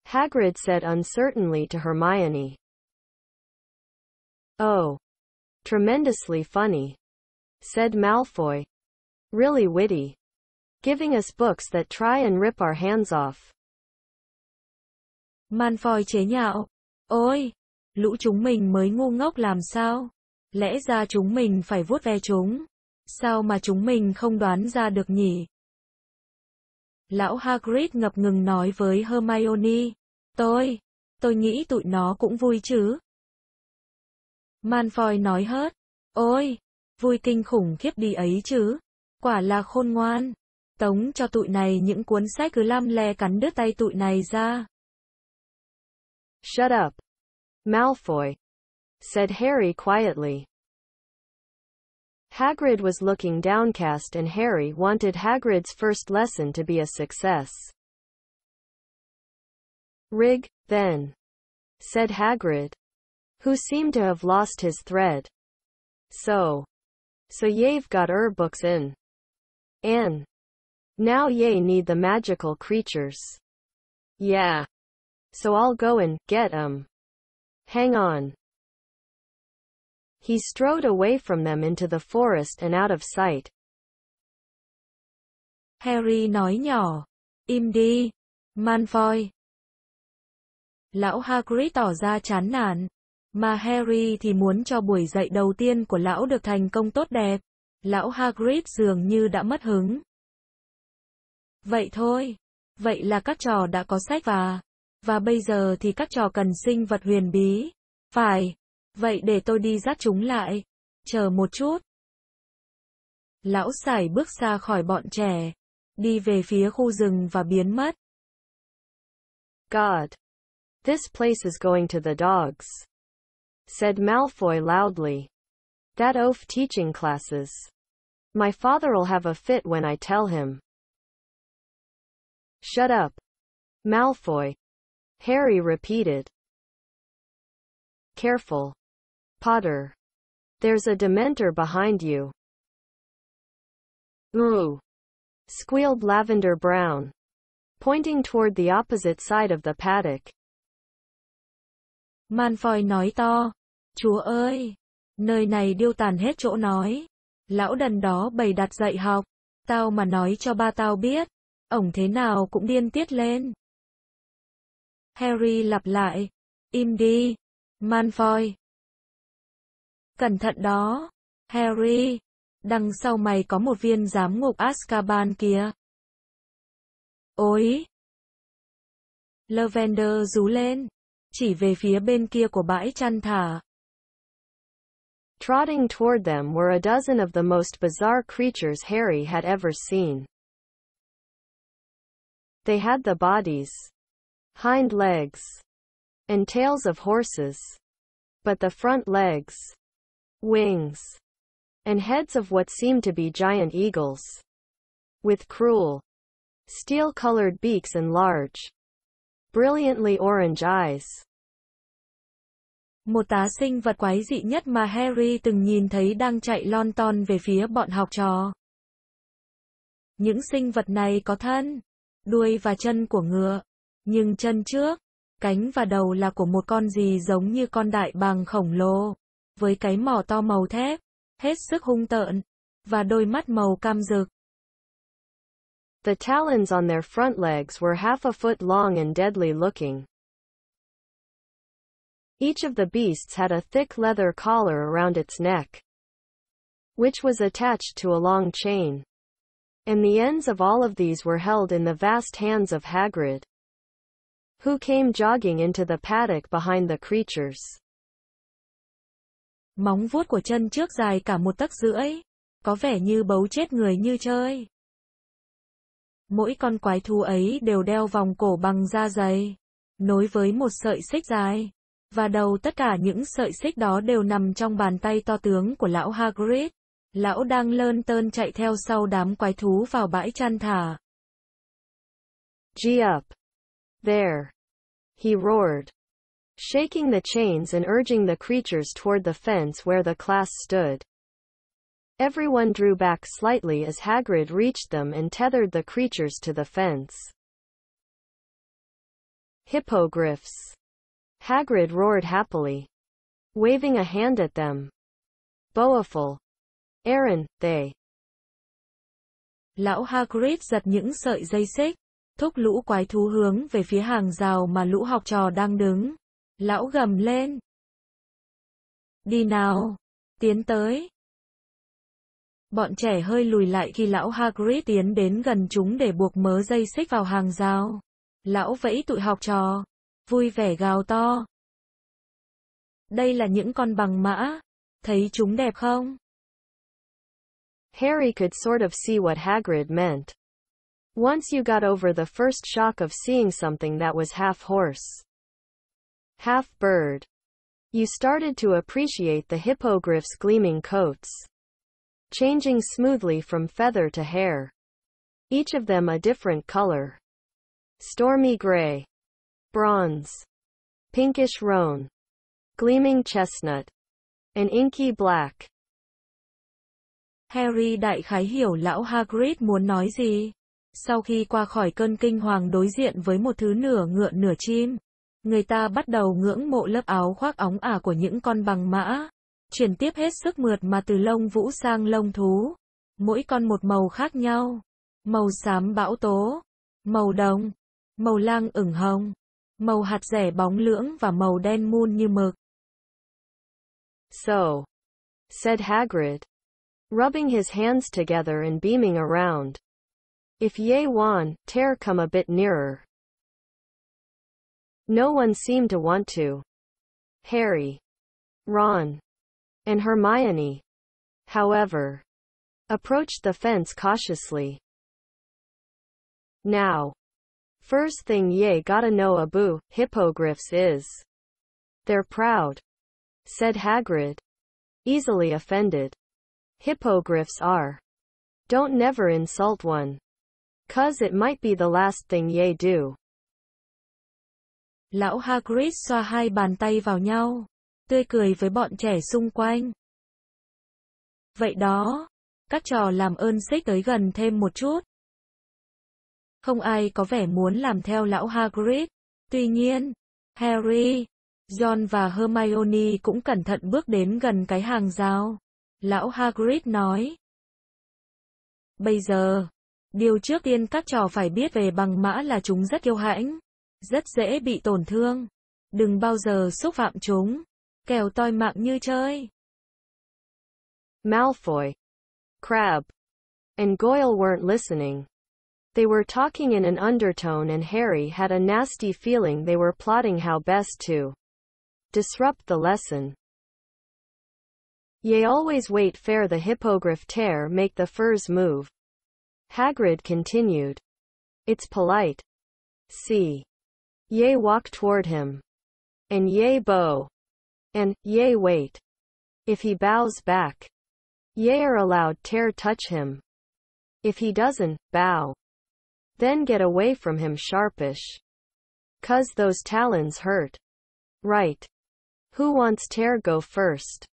Hagrid said uncertainly to Hermione. Oh. Tremendously funny. Said Malfoy. Really witty. Giving us books that try and rip our hands off. Malfoy chế nhạo. Ôi, lũ chúng mình mới ngu ngốc làm sao? Lẽ ra chúng mình phải vuốt ve chúng. Sao mà chúng mình không đoán ra được nhỉ? Lão Hagrid ngập ngừng nói với Hermione. Tôi, tôi nghĩ tụi nó cũng vui chứ. Manfoy nói hết. Ôi, vui kinh khủng khiếp đi ấy chứ. Quả là khôn ngoan. Tống cho tụi này những cuốn sách cứ lam le cắn đứt tay tụi này ra. Shut up. Malfoy. said Harry quietly. Hagrid was looking downcast and Harry wanted Hagrid's first lesson to be a success. Rig, then, said Hagrid, who seemed to have lost his thread. So, so ye've got er books in. An. Now ye need the magical creatures. Yeah. So I'll go and get em. Hang on. He strode away from them into the forest and out of sight. Harry nói nhỏ, im đi, Malfoy. Lão Hagrid tỏ ra chán nản, mà Harry thì muốn cho buổi dạy đầu tiên của lão được thành công tốt đẹp. Lão Hagrid dường như đã mất hứng. Vậy thôi, vậy là các trò đã có sách và, và bây giờ thì các trò cần sinh vật huyền bí. Phải, Vậy để tôi đi dắt chúng lại. Chờ một chút. Lão sải bước ra khỏi bọn trẻ, đi về phía khu rừng và biến mất. God. This place is going to the dogs. Said Malfoy loudly. That oaf teaching classes. My father'll have a fit when I tell him. Shut up. Malfoy. Harry repeated. Careful. Potter. There's a Dementor behind you. Ooh! squealed Lavender Brown, pointing toward the opposite side of the paddock. Malfoy nói to, Chúa ơi! Nơi này điêu tàn hết chỗ nói. Lão đần đó bày đặt dạy học. Tao mà nói cho ba tao biết, ổng thế nào cũng điên tiết lên. Harry lặp lại, im đi, Manfoy. Cẩn thận đó, Harry, đằng sau mày có một viên giám ngục Azkaban kia. Ôi! Lavender rú lên, chỉ về phía bên kia của bãi chăn thả. Trotting toward them were a dozen of the most bizarre creatures Harry had ever seen. They had the bodies, hind legs, and tails of horses, but the front legs, wings, and heads of what seemed to be giant eagles, with cruel, steel-colored beaks and large, brilliantly orange eyes. Một tá sinh vật quái dị nhất mà Harry từng nhìn thấy đang chạy lon ton về phía bọn học trò. Những sinh vật này có thân, đuôi và chân của ngựa, nhưng chân trước, cánh và đầu là của một con gì giống như con đại bàng khổng lồ. với cái mỏ to màu thép, hết sức hung tợn, và đôi mắt màu cam rực. The talons on their front legs were half a foot long and deadly looking. Each of the beasts had a thick leather collar around its neck, which was attached to a long chain. And the ends of all of these were held in the vast hands of Hagrid, who came jogging into the paddock behind the creatures. Móng vuốt của chân trước dài cả một tấc rưỡi. Có vẻ như bấu chết người như chơi. Mỗi con quái thú ấy đều đeo vòng cổ bằng da dày, nối với một sợi xích dài. Và đầu tất cả những sợi xích đó đều nằm trong bàn tay to tướng của lão Hagrid. Lão đang lơn tơn chạy theo sau đám quái thú vào bãi chăn thả. Gee up! There! He roared. shaking the chains and urging the creatures toward the fence where the class stood. Everyone drew back slightly as Hagrid reached them and tethered the creatures to the fence. Hippogriffs. Hagrid roared happily, waving a hand at them. Boaful. Aaron, they. Lão Hagrid giật những sợi dây xích, thúc lũ quái thú hướng về phía hàng rào mà lũ học trò đang đứng. Lão gầm lên. Đi nào, tiến tới. Bọn trẻ hơi lùi lại khi lão Hagrid tiến đến gần chúng để buộc mớ dây xích vào hàng rào. Lão vẫy tụi học trò, vui vẻ gào to. Đây là những con bằng mã, thấy chúng đẹp không? Harry could sort of see what Hagrid meant. Once you got over the first shock of seeing something that was half horse, half bird. You started to appreciate the hippogriff's gleaming coats, changing smoothly from feather to hair, each of them a different color. Stormy gray, bronze, pinkish roan, gleaming chestnut, and inky black. Harry đại khái hiểu lão Hagrid muốn nói gì. Sau khi qua khỏi cơn kinh hoàng đối diện với một thứ nửa ngựa nửa chim, Người ta bắt đầu ngưỡng mộ lớp áo khoác óng ả của những con bằng mã, chuyển tiếp hết sức mượt mà từ lông vũ sang lông thú. Mỗi con một màu khác nhau, màu xám bão tố, màu đồng, màu lang ửng hồng, màu hạt rẻ bóng lưỡng và màu đen mun như mực. So, said Hagrid, rubbing his hands together and beaming around. If ye wan, tear come a bit nearer. No one seemed to want to. Harry, Ron, and Hermione, however, approached the fence cautiously. Now, first thing ye gotta know aboo hippogriffs is. They're proud, said Hagrid, easily offended. Hippogriffs are. Don't never insult one. Cause it might be the last thing ye do. Lão Hagrid xoa hai bàn tay vào nhau, tươi cười với bọn trẻ xung quanh. Vậy đó, các trò làm ơn xích tới gần thêm một chút. Không ai có vẻ muốn làm theo lão Hagrid. Tuy nhiên, Harry, John và Hermione cũng cẩn thận bước đến gần cái hàng rào. Lão Hagrid nói. Bây giờ, điều trước tiên các trò phải biết về bằng mã là chúng rất kiêu hãnh. rất dễ bị tổn thương. Đừng bao giờ xúc phạm chúng. Kèo toi mạng như chơi. Malfoy, Crab, and Goyle weren't listening. They were talking in an undertone and Harry had a nasty feeling they were plotting how best to disrupt the lesson. Ye always wait fair the hippogriff tear make the furs move. Hagrid continued. It's polite. See. Yea walk toward him. And yea bow. And, yea wait. If he bows back. Yea are allowed tear touch him. If he doesn't, bow. Then get away from him sharpish. Cause those talons hurt. Right. Who wants tear go first?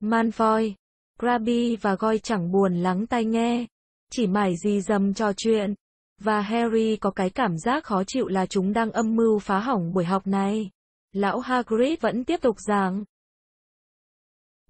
Man voi, Grabi và Goi chẳng buồn lắng tai nghe. Chỉ mải gì dầm trò chuyện, Và Harry có cái cảm giác khó chịu là chúng đang âm mưu phá hỏng buổi học này. Lão Hagrid vẫn tiếp tục giảng.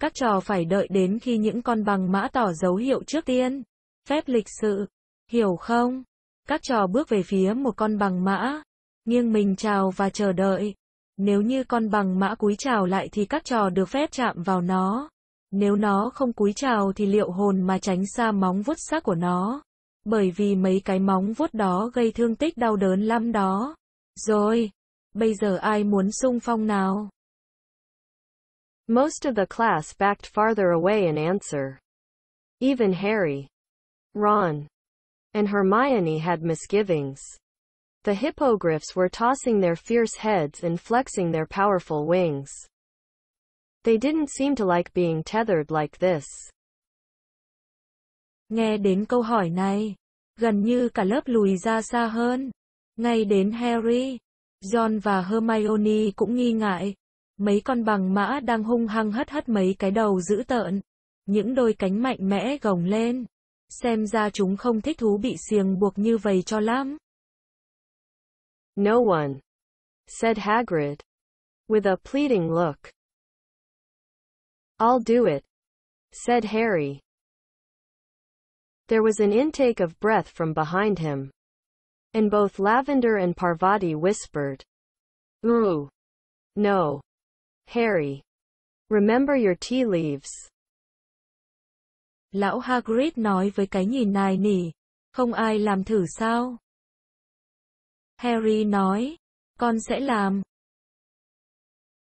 Các trò phải đợi đến khi những con bằng mã tỏ dấu hiệu trước tiên. Phép lịch sự. Hiểu không? Các trò bước về phía một con bằng mã. Nghiêng mình chào và chờ đợi. Nếu như con bằng mã cúi chào lại thì các trò được phép chạm vào nó. Nếu nó không cúi chào thì liệu hồn mà tránh xa móng vuốt sắc của nó bởi vì mấy cái móng vuốt đó gây thương tích đau đớn lắm đó. Rồi, bây giờ ai muốn sung phong nào? Most of the class backed farther away in answer. Even Harry, Ron, and Hermione had misgivings. The hippogriffs were tossing their fierce heads and flexing their powerful wings. They didn't seem to like being tethered like this. Nghe đến câu hỏi này, gần như cả lớp lùi ra xa hơn. Ngay đến Harry, John và Hermione cũng nghi ngại. Mấy con bằng mã đang hung hăng hất hất mấy cái đầu dữ tợn. Những đôi cánh mạnh mẽ gồng lên. Xem ra chúng không thích thú bị xiềng buộc như vậy cho lắm. No one, said Hagrid, with a pleading look. I'll do it, said Harry. There was an intake of breath from behind him. And both Lavender and Parvati whispered. Ooh. No. Harry. Remember your tea leaves. Lão Hagrid nói với cái nhìn nài nỉ. Không ai làm thử sao? Harry nói. Con sẽ làm.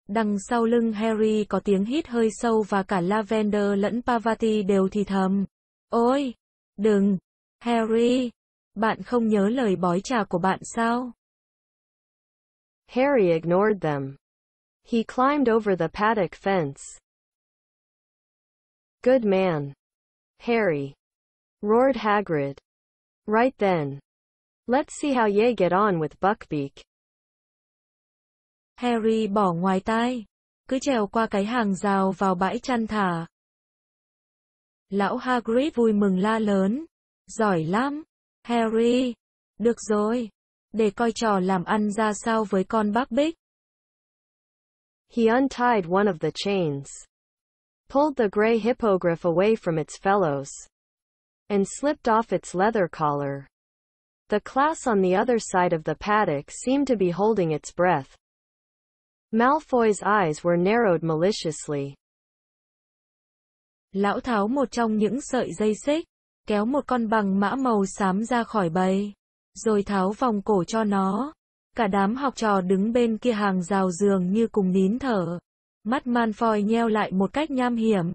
Đằng sau lưng Harry có tiếng hít hơi sâu và cả Lavender lẫn Pavati đều thì thầm. Ôi! Đừng! Harry! Bạn không nhớ lời bói trà của bạn sao? Harry ignored them. He climbed over the paddock fence. Good man! Harry! roared Hagrid. Right then. Let's see how ye get on with Buckbeak. Harry bỏ ngoài tai. Cứ trèo qua cái hàng rào vào bãi chăn thả. Lão Hagrid vui mừng la lớn. Giỏi lắm, Harry. Được rồi, để coi trò làm ăn ra sao với con bác Bích. He untied one of the chains, pulled the gray hippogriff away from its fellows, and slipped off its leather collar. The class on the other side of the paddock seemed to be holding its breath. Malfoy's eyes were narrowed maliciously lão tháo một trong những sợi dây xích, kéo một con bằng mã màu xám ra khỏi bầy, rồi tháo vòng cổ cho nó. Cả đám học trò đứng bên kia hàng rào giường như cùng nín thở. Mắt Manfoy nheo lại một cách nham hiểm.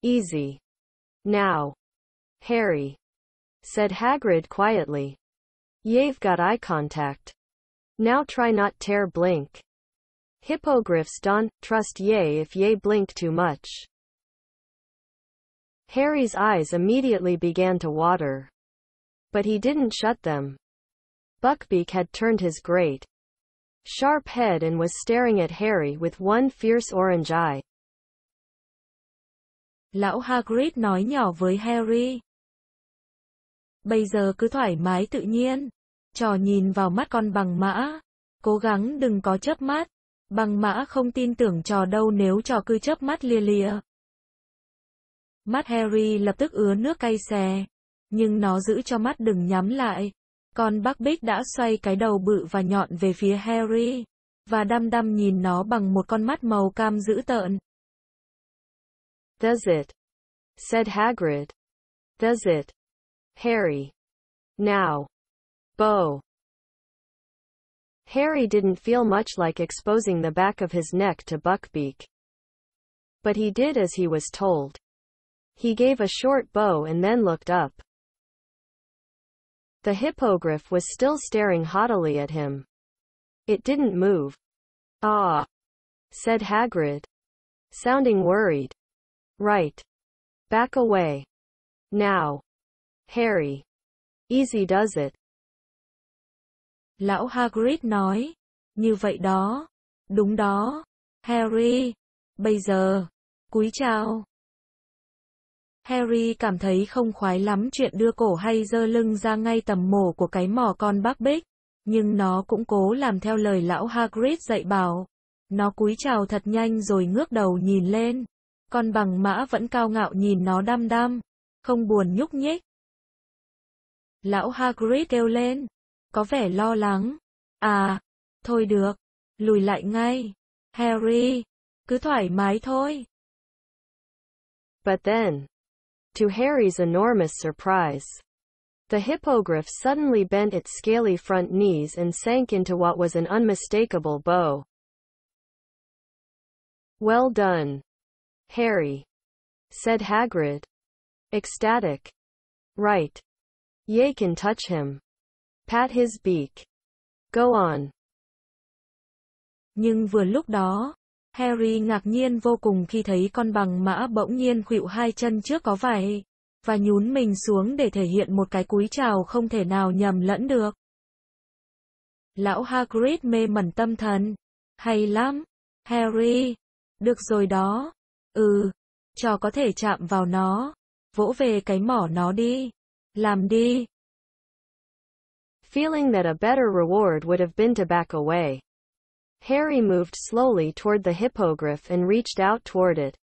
Easy. Now. Harry. Said Hagrid quietly. You've got eye contact. Now try not tear blink. Hippogriffs don't trust ye if ye blink too much. Harry's eyes immediately began to water. But he didn't shut them. Buckbeak had turned his great, sharp head and was staring at Harry with one fierce orange eye. Lão Hagrid nói nhỏ với Harry. Bây giờ cứ thoải mái tự nhiên. Trò nhìn vào mắt con bằng mã. Cố gắng đừng có chớp mắt. Bằng mã không tin tưởng trò đâu nếu trò cứ chớp mắt lia lia. Mắt Harry lập tức ứa nước cay xè. Nhưng nó giữ cho mắt đừng nhắm lại. Còn Buckbeak đã xoay cái đầu bự và nhọn về phía Harry. Và đăm đăm nhìn nó bằng một con mắt màu cam dữ tợn. Does it? Said Hagrid. Does it? Harry. Now. Bo. Harry didn't feel much like exposing the back of his neck to Buckbeak. But he did as he was told. He gave a short bow and then looked up. The hippogriff was still staring haughtily at him. It didn't move. Ah, said Hagrid, sounding worried. Right. Back away. Now. Harry. Easy does it. Lão Hagrid nói, như vậy đó, đúng đó, Harry, bây giờ, cúi chào. Harry cảm thấy không khoái lắm chuyện đưa cổ hay dơ lưng ra ngay tầm mổ của cái mỏ con bác bích, nhưng nó cũng cố làm theo lời lão Hagrid dạy bảo. Nó cúi chào thật nhanh rồi ngước đầu nhìn lên. Con bằng mã vẫn cao ngạo nhìn nó đăm đăm, không buồn nhúc nhích. Lão Hagrid kêu lên, có vẻ lo lắng. À, thôi được, lùi lại ngay. Harry, cứ thoải mái thôi. But then, to Harry's enormous surprise. The hippogriff suddenly bent its scaly front knees and sank into what was an unmistakable bow. Well done, Harry, said Hagrid. Ecstatic. Right. Ye can touch him. Pat his beak. Go on. Nhưng vừa lúc đó, Harry ngạc nhiên vô cùng khi thấy con bằng mã bỗng nhiên khuỵu hai chân trước có vài và nhún mình xuống để thể hiện một cái cúi chào không thể nào nhầm lẫn được. Lão Hagrid mê mẩn tâm thần. Hay lắm, Harry. Được rồi đó. Ừ, cho có thể chạm vào nó. Vỗ về cái mỏ nó đi. Làm đi. Feeling that a better reward would have been to back away. Harry moved slowly toward the hippogriff and reached out toward it.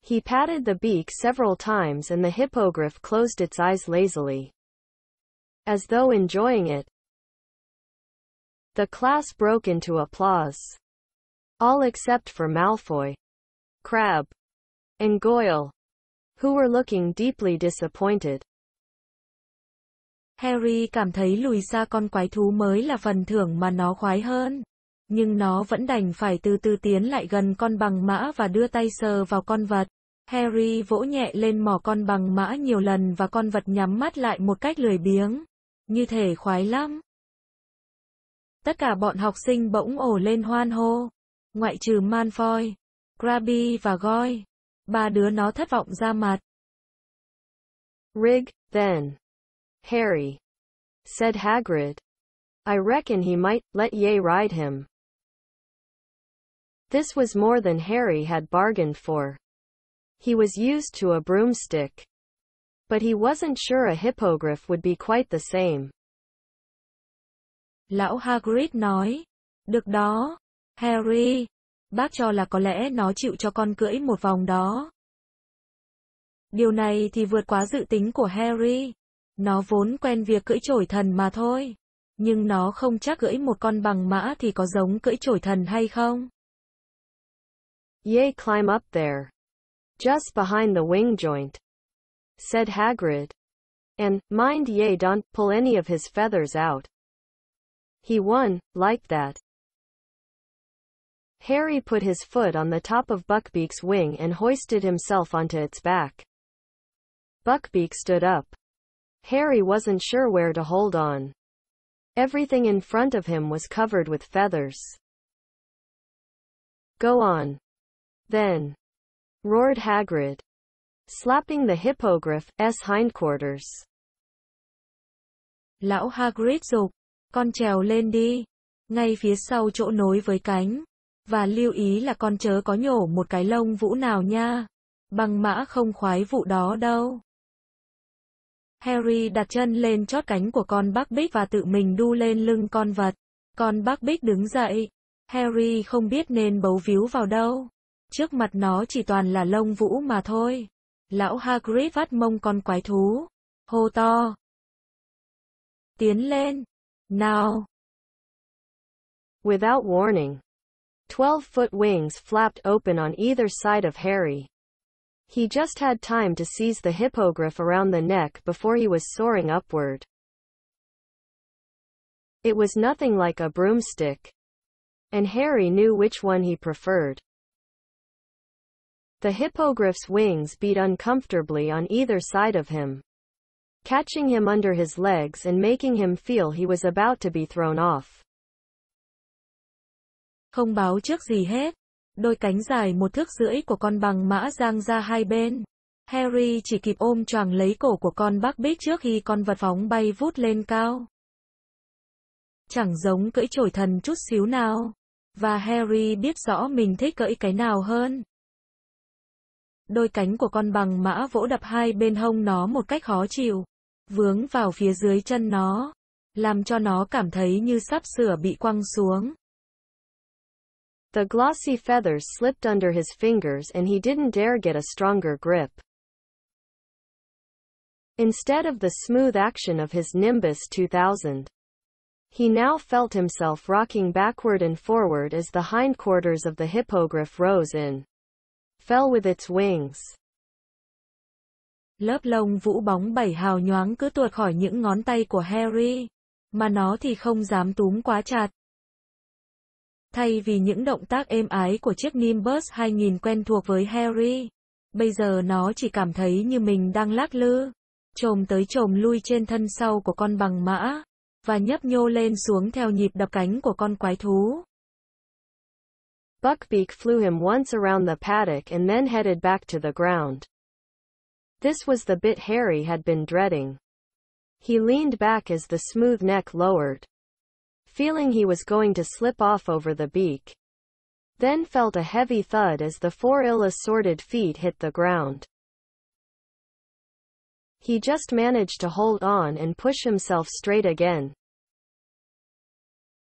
He patted the beak several times and the hippogriff closed its eyes lazily. As though enjoying it. The class broke into applause. All except for Malfoy, Crab, and Goyle, who were looking deeply disappointed. Harry cảm thấy lùi xa con quái thú mới là phần thưởng mà nó khoái hơn. nhưng nó vẫn đành phải từ từ tiến lại gần con bằng mã và đưa tay sờ vào con vật. Harry vỗ nhẹ lên mỏ con bằng mã nhiều lần và con vật nhắm mắt lại một cách lười biếng. Như thể khoái lắm. Tất cả bọn học sinh bỗng ổ lên hoan hô. Ngoại trừ Manfoy, Krabby và Goy. Ba đứa nó thất vọng ra mặt. Rig, then. Harry. Said Hagrid. I reckon he might, let ye ride him. This was more than Harry had bargained for. He was used to a broomstick. But he wasn't sure a hippogriff would be quite the same. Lão Hagrid nói. Được đó, Harry. Bác cho là có lẽ nó chịu cho con cưỡi một vòng đó. Điều này thì vượt quá dự tính của Harry. Nó vốn quen việc cưỡi chổi thần mà thôi. Nhưng nó không chắc cưỡi một con bằng mã thì có giống cưỡi chổi thần hay không. Yea climb up there, just behind the wing joint, said Hagrid. And, mind ye don't pull any of his feathers out. He won, like that. Harry put his foot on the top of Buckbeak's wing and hoisted himself onto its back. Buckbeak stood up. Harry wasn't sure where to hold on. Everything in front of him was covered with feathers. Go on. Then, roared Hagrid, slapping the hippogriff's hindquarters. Lão Hagrid dục, con trèo lên đi, ngay phía sau chỗ nối với cánh. Và lưu ý là con chớ có nhổ một cái lông vũ nào nha. Bằng mã không khoái vụ đó đâu. Harry đặt chân lên chót cánh của con bác bích và tự mình đu lên lưng con vật. Con bác bích đứng dậy. Harry không biết nên bấu víu vào đâu. Trước mặt nó chỉ toàn là lông vũ mà thôi. Lão Hagrid vắt mông con quái thú. Hô to. Tiến lên. Nào. Without warning. Twelve-foot wings flapped open on either side of Harry. He just had time to seize the hippogriff around the neck before he was soaring upward. It was nothing like a broomstick. And Harry knew which one he preferred. The hippogriff's wings beat uncomfortably on either side of him, catching him under his legs and making him feel he was about to be thrown off. Không báo trước gì hết. Đôi cánh dài một thước rưỡi của con bằng mã giang ra hai bên. Harry chỉ kịp ôm choàng lấy cổ của con bác bích trước khi con vật phóng bay vút lên cao. Chẳng giống cưỡi trổi thần chút xíu nào. Và Harry biết rõ mình thích cưỡi cái nào hơn đôi cánh của con bằng mã vỗ đập hai bên hông nó một cách khó chịu, vướng vào phía dưới chân nó, làm cho nó cảm thấy như sắp sửa bị quăng xuống. The glossy feathers slipped under his fingers and he didn't dare get a stronger grip. Instead of the smooth action of his Nimbus 2000, he now felt himself rocking backward and forward as the hindquarters of the hippogriff rose in fell with its wings. Lớp lông vũ bóng bảy hào nhoáng cứ tuột khỏi những ngón tay của Harry, mà nó thì không dám túm quá chặt. Thay vì những động tác êm ái của chiếc Nimbus 2000 quen thuộc với Harry, bây giờ nó chỉ cảm thấy như mình đang lắc lư, trồm tới trồm lui trên thân sau của con bằng mã, và nhấp nhô lên xuống theo nhịp đập cánh của con quái thú. Buckbeak flew him once around the paddock and then headed back to the ground. This was the bit Harry had been dreading. He leaned back as the smooth neck lowered, feeling he was going to slip off over the beak. Then felt a heavy thud as the four ill-assorted feet hit the ground. He just managed to hold on and push himself straight again.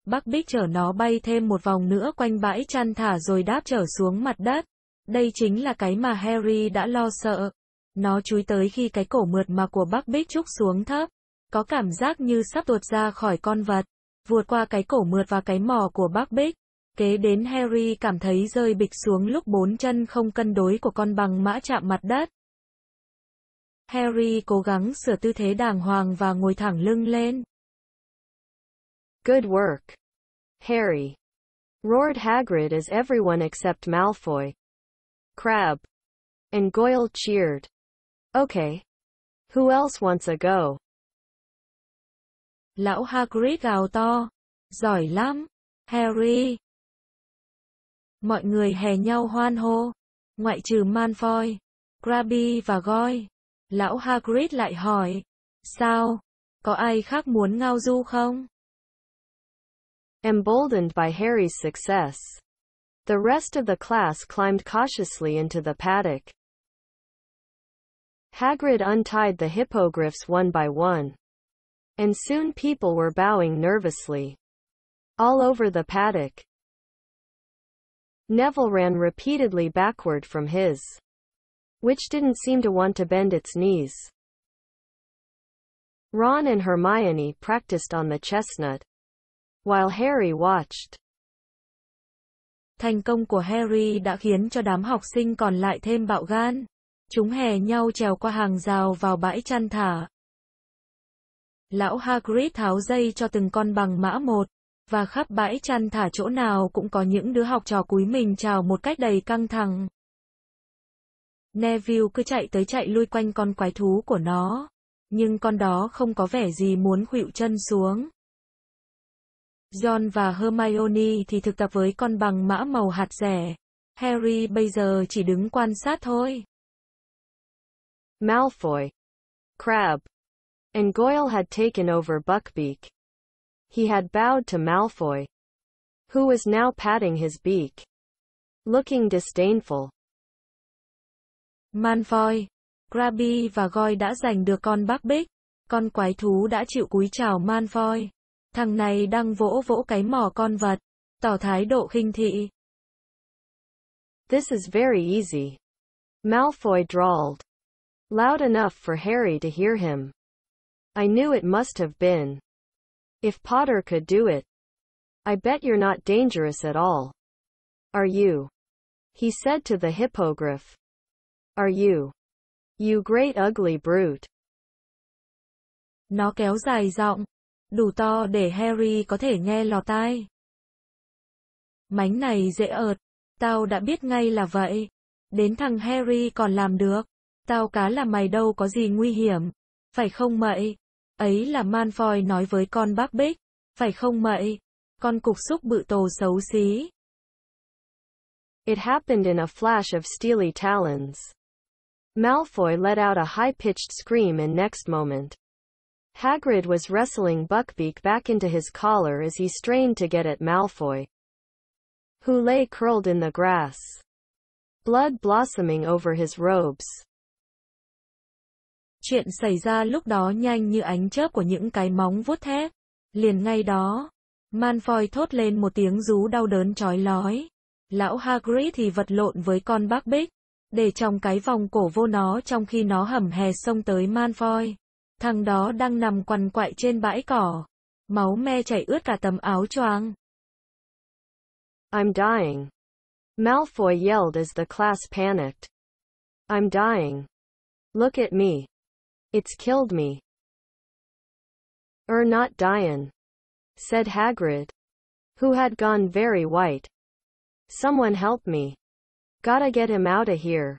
Bác Bích chở nó bay thêm một vòng nữa quanh bãi chăn thả rồi đáp trở xuống mặt đất. Đây chính là cái mà Harry đã lo sợ. Nó chúi tới khi cái cổ mượt mà của bác Bích trúc xuống thấp. Có cảm giác như sắp tuột ra khỏi con vật. Vượt qua cái cổ mượt và cái mỏ của bác Bích. Kế đến Harry cảm thấy rơi bịch xuống lúc bốn chân không cân đối của con bằng mã chạm mặt đất. Harry cố gắng sửa tư thế đàng hoàng và ngồi thẳng lưng lên. Good work. Harry. Roared Hagrid as everyone except Malfoy. Crab. And Goyle cheered. Okay. Who else wants a go? Lão Hagrid gào to. Giỏi lắm, Harry. Mọi người hè nhau hoan hô, ngoại trừ Malfoy, Krabby và Goyle. Lão Hagrid lại hỏi, sao, có ai khác muốn ngao du không? Emboldened by Harry's success, the rest of the class climbed cautiously into the paddock. Hagrid untied the hippogriffs one by one, and soon people were bowing nervously all over the paddock. Neville ran repeatedly backward from his, which didn't seem to want to bend its knees. Ron and Hermione practiced on the chestnut, while Harry watched. Thành công của Harry đã khiến cho đám học sinh còn lại thêm bạo gan. Chúng hè nhau trèo qua hàng rào vào bãi chăn thả. Lão Hagrid tháo dây cho từng con bằng mã một, và khắp bãi chăn thả chỗ nào cũng có những đứa học trò cúi mình chào một cách đầy căng thẳng. Neville cứ chạy tới chạy lui quanh con quái thú của nó, nhưng con đó không có vẻ gì muốn khuỵu chân xuống. John và Hermione thì thực tập với con bằng mã màu hạt rẻ. Harry bây giờ chỉ đứng quan sát thôi. Malfoy, Crab, and Goyle had taken over Buckbeak. He had bowed to Malfoy, who was now patting his beak, looking disdainful. Malfoy, Crabbe và Goyle đã giành được con Buckbeak. Con quái thú đã chịu cúi chào Malfoy. Thằng này đang vỗ vỗ cái mỏ con vật, tỏ thái độ khinh thị. This is very easy. Malfoy drawled. Loud enough for Harry to hear him. I knew it must have been. If Potter could do it. I bet you're not dangerous at all. Are you? He said to the hippogriff. Are you? You great ugly brute. Nó kéo dài giọng, đủ to để Harry có thể nghe lọt tai. Mánh này dễ ợt, tao đã biết ngay là vậy. Đến thằng Harry còn làm được, tao cá là mày đâu có gì nguy hiểm, phải không mậy? Ấy là Manfoy nói với con bác Bích, phải không mậy? Con cục xúc bự tổ xấu xí. It happened in a flash of steely talons. Malfoy let out a high-pitched scream and next moment, Hagrid was wrestling Buckbeak back into his collar as he strained to get at Malfoy, who lay curled in the grass, blood blossoming over his robes. Chuyện xảy ra lúc đó nhanh như ánh chớp của những cái móng vuốt thép. Liền ngay đó, Malfoy thốt lên một tiếng rú đau đớn trói lói. Lão Hagrid thì vật lộn với con bác bích, để trong cái vòng cổ vô nó trong khi nó hầm hè xông tới Malfoy. Thằng đó đang nằm quằn quại trên bãi cỏ. Máu me chảy ướt cả tấm áo choàng. I'm dying. Malfoy yelled as the class panicked. I'm dying. Look at me. It's killed me. Er not dying, said Hagrid, who had gone very white. Someone help me. Gotta get him out of here.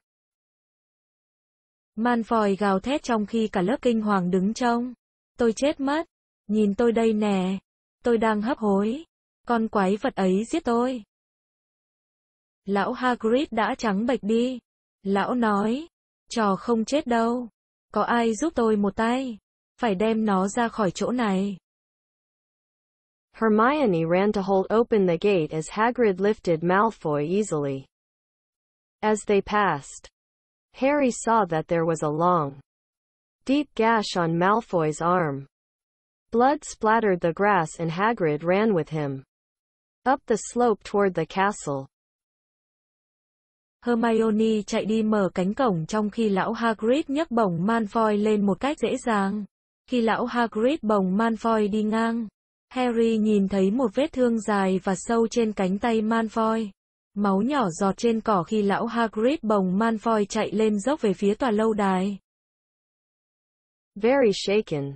Manfoy gào thét trong khi cả lớp kinh hoàng đứng trông. Tôi chết mất. Nhìn tôi đây nè. Tôi đang hấp hối. Con quái vật ấy giết tôi. Lão Hagrid đã trắng bệch đi. Lão nói. Trò không chết đâu. Có ai giúp tôi một tay. Phải đem nó ra khỏi chỗ này. Hermione ran to hold open the gate as Hagrid lifted Malfoy easily. As they passed, Harry saw that there was a long, deep gash on Malfoy's arm. Blood splattered the grass and Hagrid ran with him. Up the slope toward the castle. Hermione chạy đi mở cánh cổng trong khi lão Hagrid nhấc bổng Malfoy lên một cách dễ dàng. Khi lão Hagrid bồng Malfoy đi ngang, Harry nhìn thấy một vết thương dài và sâu trên cánh tay Malfoy. Máu nhỏ giọt trên cỏ khi lão Hagrid bồng Malfoy chạy lên dốc về phía tòa lâu đài. Very shaken.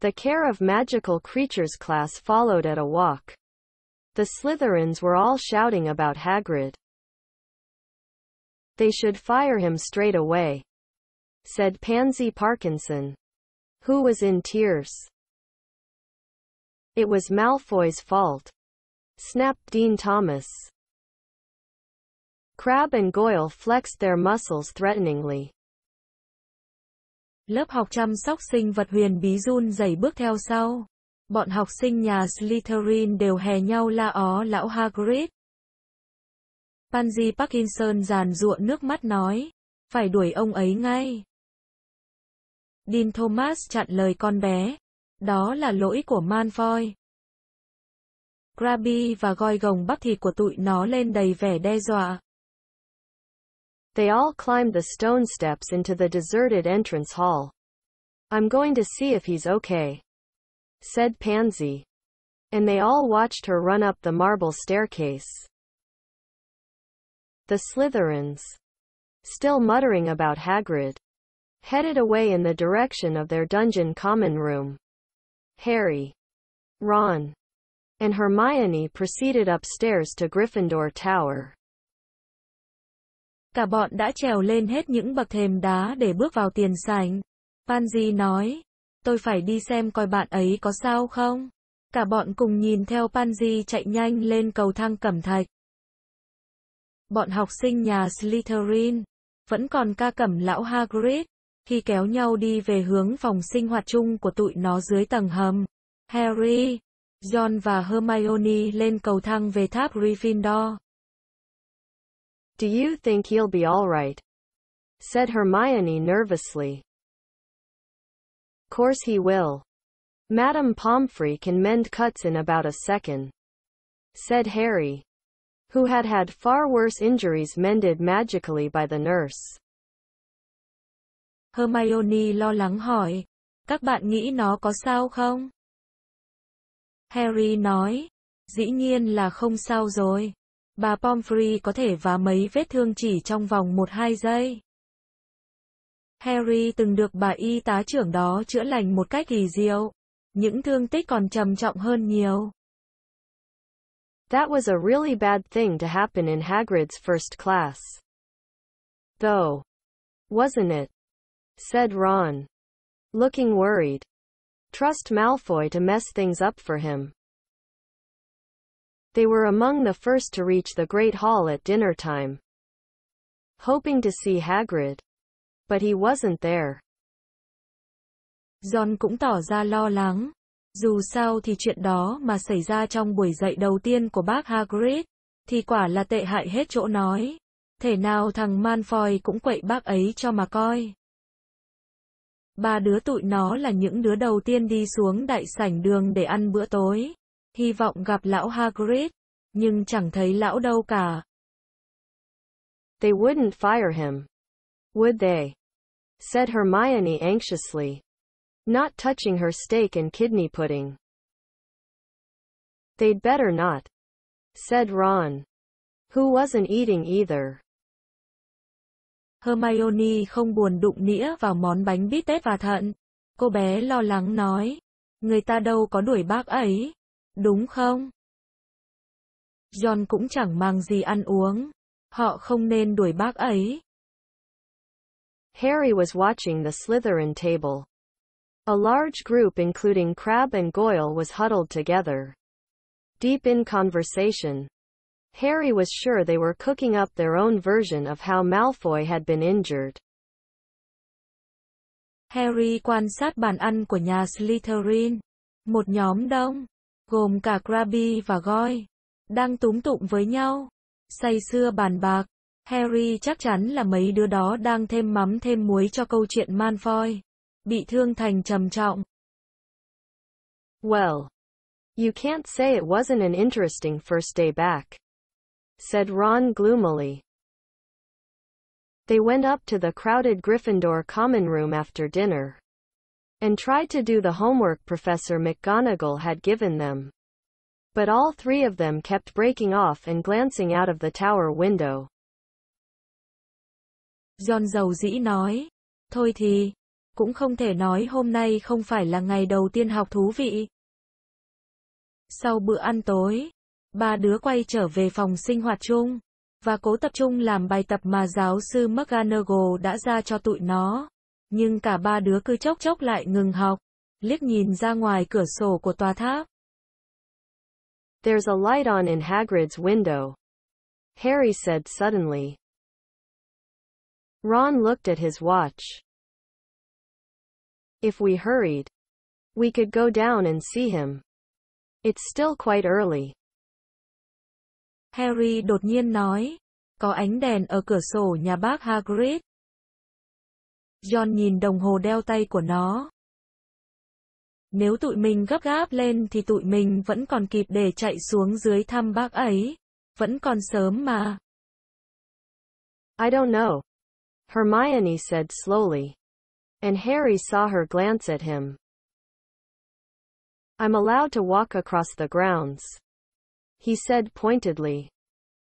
The care of magical creatures class followed at a walk. The Slytherins were all shouting about Hagrid. They should fire him straight away, said Pansy Parkinson, who was in tears. It was Malfoy's fault, snapped Dean Thomas. Crab and Goyle flexed their muscles threateningly. Lớp học chăm sóc sinh vật huyền bí run rẩy bước theo sau. Bọn học sinh nhà Slytherin đều hè nhau la ó lão Hagrid. Pansy Parkinson giàn ruộng nước mắt nói, phải đuổi ông ấy ngay. Dean Thomas chặn lời con bé, đó là lỗi của Malfoy. Krabby và goi gồng bắp thịt của tụi nó lên đầy vẻ đe dọa. They all climbed the stone steps into the deserted entrance hall. I'm going to see if he's okay, said Pansy. And they all watched her run up the marble staircase. The Slytherins, still muttering about Hagrid, headed away in the direction of their dungeon common room. Harry, Ron, and Hermione proceeded upstairs to Gryffindor Tower. Cả bọn đã trèo lên hết những bậc thềm đá để bước vào tiền sảnh. Panji nói, tôi phải đi xem coi bạn ấy có sao không. Cả bọn cùng nhìn theo Panji chạy nhanh lên cầu thang cẩm thạch. Bọn học sinh nhà Slytherin, vẫn còn ca cẩm lão Hagrid, khi kéo nhau đi về hướng phòng sinh hoạt chung của tụi nó dưới tầng hầm. Harry, John và Hermione lên cầu thang về tháp Gryffindor. Do you think he'll be all right? said Hermione nervously. Course he will. Madam Pomfrey can mend cuts in about a second, said Harry, who had had far worse injuries mended magically by the nurse. Hermione lo lắng hỏi, các bạn nghĩ nó có sao không? Harry nói, dĩ nhiên là không sao rồi. Bà Pomfrey có thể vá mấy vết thương chỉ trong vòng 1-2 giây. Harry từng được bà y tá trưởng đó chữa lành một cách kỳ diệu. Những thương tích còn trầm trọng hơn nhiều. That was a really bad thing to happen in Hagrid's first class. Though, wasn't it? said Ron, looking worried. Trust Malfoy to mess things up for him. They were among the first to reach the Great Hall at dinner time, hoping to see Hagrid. But he wasn't there. John cũng tỏ ra lo lắng. Dù sao thì chuyện đó mà xảy ra trong buổi dạy đầu tiên của bác Hagrid, thì quả là tệ hại hết chỗ nói. Thể nào thằng Manfoy cũng quậy bác ấy cho mà coi. Ba đứa tụi nó là những đứa đầu tiên đi xuống đại sảnh đường để ăn bữa tối hy vọng gặp lão Hagrid, nhưng chẳng thấy lão đâu cả. They wouldn't fire him. Would they? said Hermione anxiously, not touching her steak and kidney pudding. They'd better not, said Ron, who wasn't eating either. Hermione không buồn đụng nĩa vào món bánh bít tết và thận. Cô bé lo lắng nói, người ta đâu có đuổi bác ấy. Đúng không? John cũng chẳng mang gì ăn uống. Họ không nên đuổi bác ấy. Harry was watching the Slytherin table. A large group including Crab and Goyle was huddled together. Deep in conversation, Harry was sure they were cooking up their own version of how Malfoy had been injured. Harry quan sát bàn ăn của nhà Slytherin. Một nhóm đông gồm cả Krabi và Goi, đang túm tụng với nhau, say sưa bàn bạc. Harry chắc chắn là mấy đứa đó đang thêm mắm thêm muối cho câu chuyện Malfoy, bị thương thành trầm trọng. Well, you can't say it wasn't an interesting first day back, said Ron gloomily. They went up to the crowded Gryffindor common room after dinner and tried to do the homework Professor McGonagall had given them. But all three of them kept breaking off and glancing out of the tower window. John dầu dĩ nói, thôi thì, cũng không thể nói hôm nay không phải là ngày đầu tiên học thú vị. Sau bữa ăn tối, ba đứa quay trở về phòng sinh hoạt chung, và cố tập trung làm bài tập mà giáo sư McGonagall đã ra cho tụi nó nhưng cả ba đứa cứ chốc chốc lại ngừng học, liếc nhìn ra ngoài cửa sổ của tòa tháp. There's a light on in Hagrid's window. Harry said suddenly. Ron looked at his watch. If we hurried, we could go down and see him. It's still quite early. Harry đột nhiên nói, có ánh đèn ở cửa sổ nhà bác Hagrid, John nhìn đồng hồ đeo tay của nó. Nếu tụi mình gấp gáp lên thì tụi mình vẫn còn kịp để chạy xuống dưới thăm bác ấy. Vẫn còn sớm mà. I don't know. Hermione said slowly. And Harry saw her glance at him. I'm allowed to walk across the grounds. He said pointedly.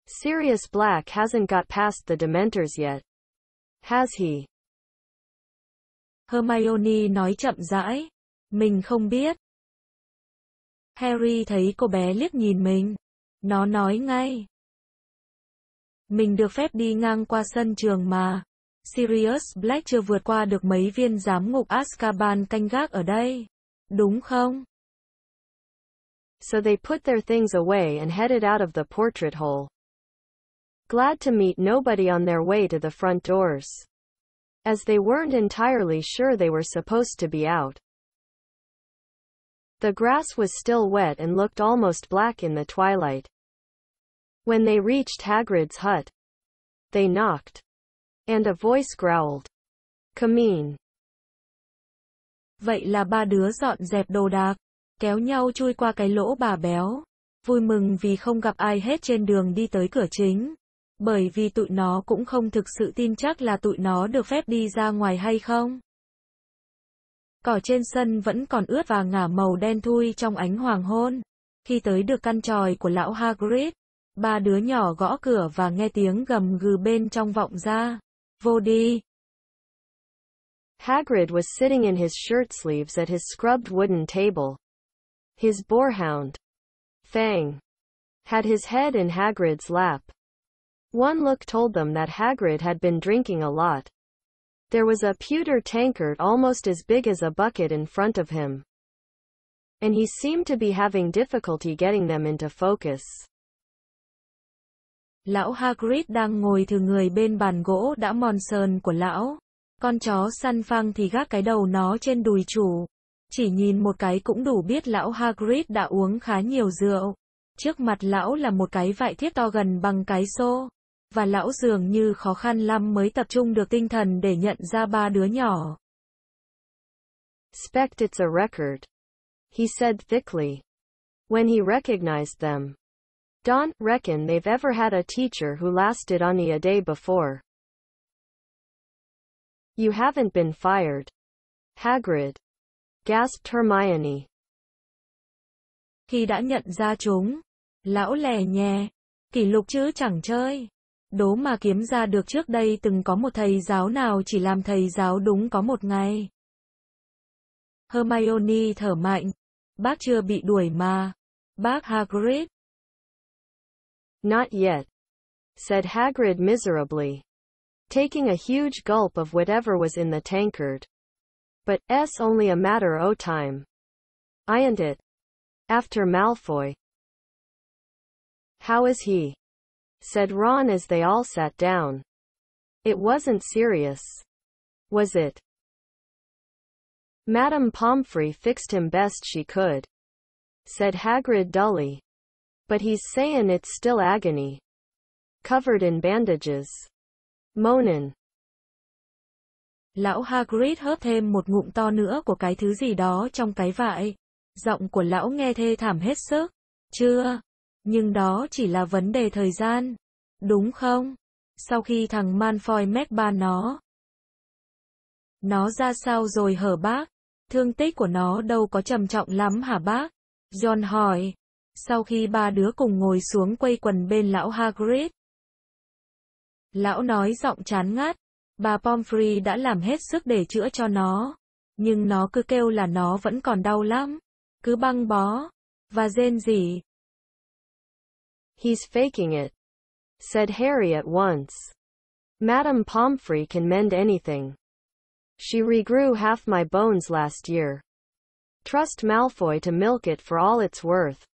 Sirius Black hasn't got past the Dementors yet. Has he? Hermione nói chậm rãi. Mình không biết. Harry thấy cô bé liếc nhìn mình. Nó nói ngay. Mình được phép đi ngang qua sân trường mà. Sirius Black chưa vượt qua được mấy viên giám ngục Azkaban canh gác ở đây. Đúng không? So they put their things away and headed out of the portrait hole. Glad to meet nobody on their way to the front doors. as they weren't entirely sure they were supposed to be out. The grass was still wet and looked almost black in the twilight. When they reached Hagrid's hut, they knocked, and a voice growled, Come in. Vậy là ba đứa dọn dẹp đồ đạc, kéo nhau chui qua cái lỗ bà béo. Vui mừng vì không gặp ai hết trên đường đi tới cửa chính. Bởi vì tụi nó cũng không thực sự tin chắc là tụi nó được phép đi ra ngoài hay không. Cỏ trên sân vẫn còn ướt và ngả màu đen thui trong ánh hoàng hôn. Khi tới được căn tròi của lão Hagrid, ba đứa nhỏ gõ cửa và nghe tiếng gầm gừ bên trong vọng ra. Vô đi! Hagrid was sitting in his shirt sleeves at his scrubbed wooden table. His boarhound, Fang, had his head in Hagrid's lap. One look told them that Hagrid had been drinking a lot. There was a pewter tankard almost as big as a bucket in front of him. And he seemed to be having difficulty getting them into focus. Lão Hagrid đang ngồi thử người bên bàn gỗ đã mòn sờn của lão. Con chó săn phang thì gác cái đầu nó trên đùi chủ. Chỉ nhìn một cái cũng đủ biết lão Hagrid đã uống khá nhiều rượu. Trước mặt lão là một cái vại thiết to gần bằng cái xô và lão dường như khó khăn lắm mới tập trung được tinh thần để nhận ra ba đứa nhỏ. Spect it's a record. He said thickly. When he recognized them. don't reckon they've ever had a teacher who lasted only a day before. You haven't been fired. Hagrid. Gasped Hermione. Khi đã nhận ra chúng, lão lè nhè, kỷ lục chứ chẳng chơi. Đố mà kiếm ra được trước đây từng có một thầy giáo nào chỉ làm thầy giáo đúng có một ngày. Hermione thở mạnh. Bác chưa bị đuổi mà. Bác Hagrid. Not yet. Said Hagrid miserably. Taking a huge gulp of whatever was in the tankard. But, s only a matter o' time. I and it. After Malfoy. How is he? said Ron as they all sat down. It wasn't serious. Was it? Madame Pomfrey fixed him best she could, said Hagrid dully. But he's sayin' it's still agony. Covered in bandages. Moanin'. Lão Hagrid hớp thêm một ngụm to nữa của cái thứ gì đó trong cái vại. Giọng của lão nghe thê thảm hết sức. Chưa. Nhưng đó chỉ là vấn đề thời gian, đúng không? Sau khi thằng Manfoy mép ba nó, nó ra sao rồi hở bác? Thương tích của nó đâu có trầm trọng lắm hả bác? John hỏi. Sau khi ba đứa cùng ngồi xuống quây quần bên lão Hagrid. Lão nói giọng chán ngắt. Bà Pomfrey đã làm hết sức để chữa cho nó. Nhưng nó cứ kêu là nó vẫn còn đau lắm. Cứ băng bó. Và rên rỉ. He's faking it, said Harry at once. Madame Pomfrey can mend anything. She regrew half my bones last year. Trust Malfoy to milk it for all it's worth.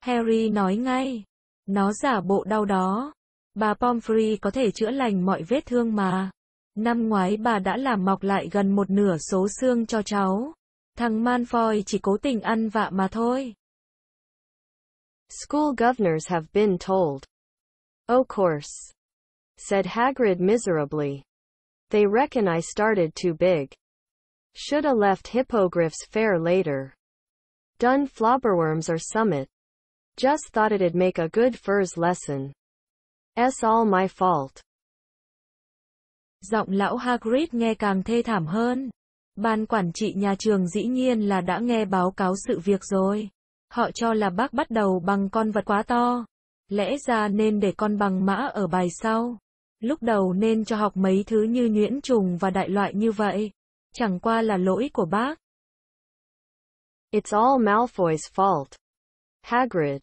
Harry nói ngay. Nó giả bộ đau đó. Bà Pomfrey có thể chữa lành mọi vết thương mà. Năm ngoái bà đã làm mọc lại gần một nửa số xương cho cháu. Thằng Malfoy chỉ cố tình ăn vạ mà thôi. School governors have been told. Oh, course. Said Hagrid miserably. They reckon I started too big. Shoulda left Hippogriff's fair later. Done flobberworms or summit. Just thought it'd make a good furs lesson. S all my fault. Giọng lão Hagrid nghe càng thê thảm hơn. Ban quản trị nhà trường dĩ nhiên là đã nghe báo cáo sự việc rồi. Họ cho là bác bắt đầu bằng con vật quá to. Lẽ ra nên để con bằng mã ở bài sau. Lúc đầu nên cho học mấy thứ như nhuyễn trùng và đại loại như vậy. Chẳng qua là lỗi của bác. It's all Malfoy's fault. Hagrid.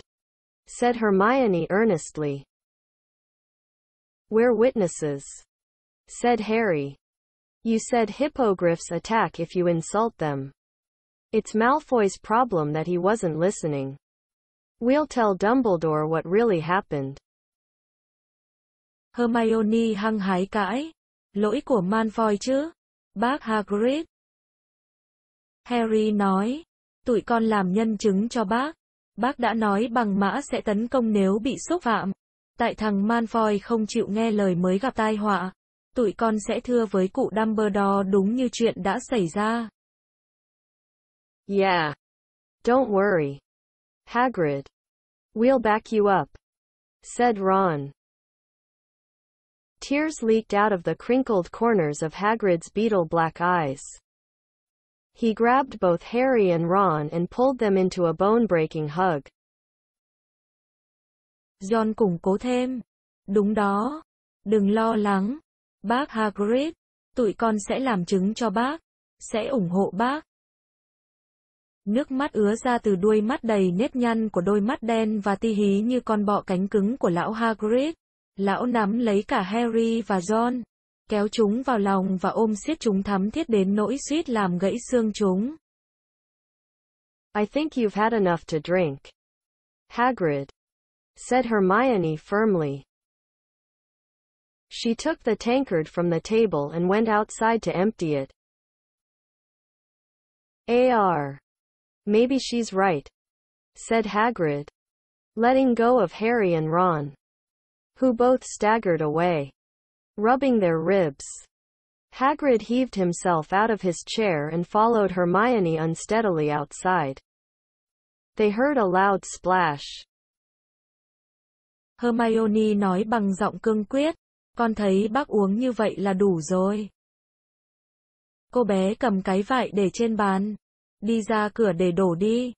Said Hermione earnestly. We're witnesses. Said Harry. You said hippogriffs attack if you insult them. It's Malfoy's problem that he wasn't listening. We'll tell Dumbledore what really happened. Hermione hăng hái cãi. Lỗi của Malfoy chứ? Bác Hagrid. Harry nói. Tụi con làm nhân chứng cho bác. Bác đã nói bằng mã sẽ tấn công nếu bị xúc phạm. Tại thằng Malfoy không chịu nghe lời mới gặp tai họa. Tụi con sẽ thưa với cụ Dumbledore đúng như chuyện đã xảy ra. Yeah. Don't worry. Hagrid. We'll back you up. Said Ron. Tears leaked out of the crinkled corners of Hagrid's beetle black eyes. He grabbed both Harry and Ron and pulled them into a bone-breaking hug. John củng cố thêm. Đúng đó. Đừng lo lắng. Bác Hagrid. Tụi con sẽ làm chứng cho bác. Sẽ ủng hộ bác. Nước mắt ứa ra từ đuôi mắt đầy nếp nhăn của đôi mắt đen và ti hí như con bọ cánh cứng của lão Hagrid. Lão nắm lấy cả Harry và John, kéo chúng vào lòng và ôm siết chúng thắm thiết đến nỗi suýt làm gãy xương chúng. I think you've had enough to drink. Hagrid. Said Hermione firmly. She took the tankard from the table and went outside to empty it. AR. Maybe she's right, said Hagrid, letting go of Harry and Ron, who both staggered away, rubbing their ribs. Hagrid heaved himself out of his chair and followed Hermione unsteadily outside. They heard a loud splash. Hermione nói bằng giọng cương quyết, con thấy bác uống như vậy là đủ rồi. Cô bé cầm cái vại để trên bàn, đi ra cửa để đổ đi.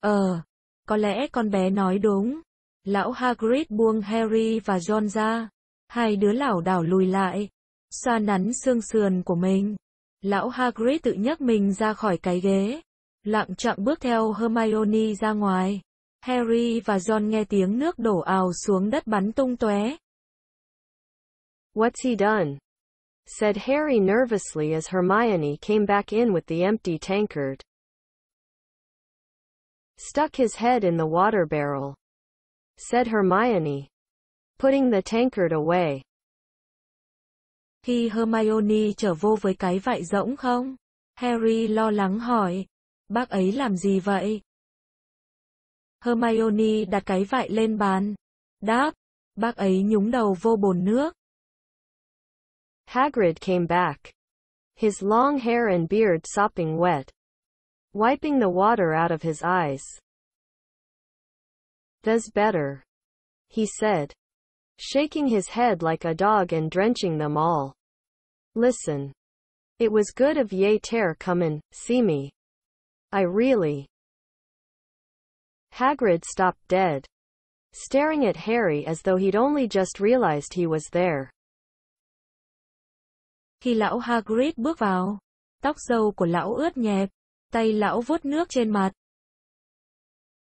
Ờ, có lẽ con bé nói đúng. Lão Hagrid buông Harry và John ra. Hai đứa lảo đảo lùi lại, xoa nắn xương sườn của mình. Lão Hagrid tự nhấc mình ra khỏi cái ghế, lặng trọng bước theo Hermione ra ngoài. Harry và John nghe tiếng nước đổ ào xuống đất bắn tung tóe. What's he done? said Harry nervously as Hermione came back in with the empty tankard. Stuck his head in the water barrel, said Hermione, putting the tankard away. Khi Hermione trở vô với cái vại rỗng không? Harry lo lắng hỏi, bác ấy làm gì vậy? Hermione đặt cái vại lên bàn, đáp, bác ấy nhúng đầu vô bồn nước. Hagrid came back, his long hair and beard sopping wet, wiping the water out of his eyes. "Does better, he said, shaking his head like a dog and drenching them all. Listen. It was good of ye ter come and see me. I really. Hagrid stopped dead, staring at Harry as though he'd only just realized he was there. Khi lão Hagrid bước vào, tóc râu của lão ướt nhẹp, tay lão vuốt nước trên mặt.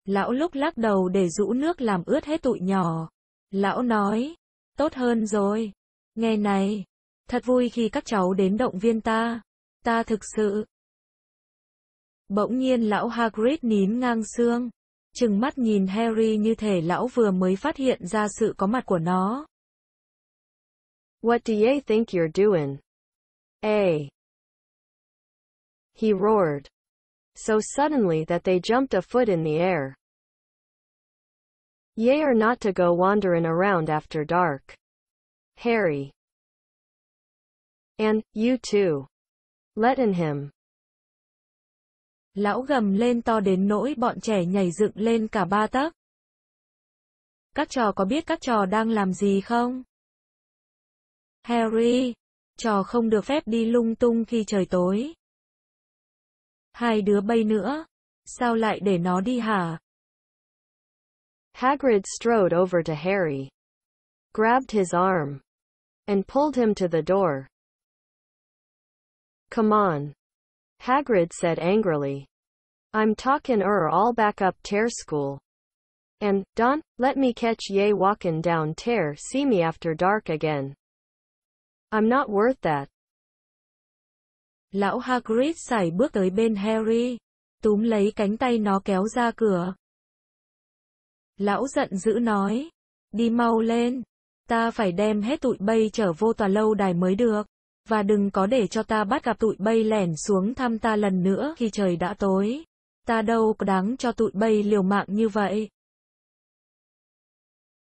Lão lúc lắc đầu để rũ nước làm ướt hết tụi nhỏ. Lão nói, tốt hơn rồi. Nghe này, thật vui khi các cháu đến động viên ta. Ta thực sự. Bỗng nhiên lão Hagrid nín ngang xương. trừng mắt nhìn Harry như thể lão vừa mới phát hiện ra sự có mặt của nó. What do you think you're doing? A! He roared. So suddenly that they jumped a foot in the air. Ye are not to go wandering around after dark. Harry. And, you too. Let in him. Lão gầm lên to đến nỗi bọn trẻ nhảy dựng lên cả ba tấc. Các trò có biết các trò đang làm gì không? Harry, trò không được phép đi lung tung khi trời tối. Hai đứa bay nữa. Sao lại để nó đi hả? Hagrid strode over to Harry, grabbed his arm, and pulled him to the door. Come on. Hagrid said angrily. I'm talking er all back up tear school. And, Don, let me catch ye walkin' down tear see me after dark again. I'm not worth that. Lão Hagrid sải bước tới bên Harry, túm lấy cánh tay nó kéo ra cửa. Lão giận dữ nói, đi mau lên, ta phải đem hết tụi bay trở vô tòa lâu đài mới được, và đừng có để cho ta bắt gặp tụi bay lẻn xuống thăm ta lần nữa khi trời đã tối. Ta đâu có đáng cho tụi bay liều mạng như vậy.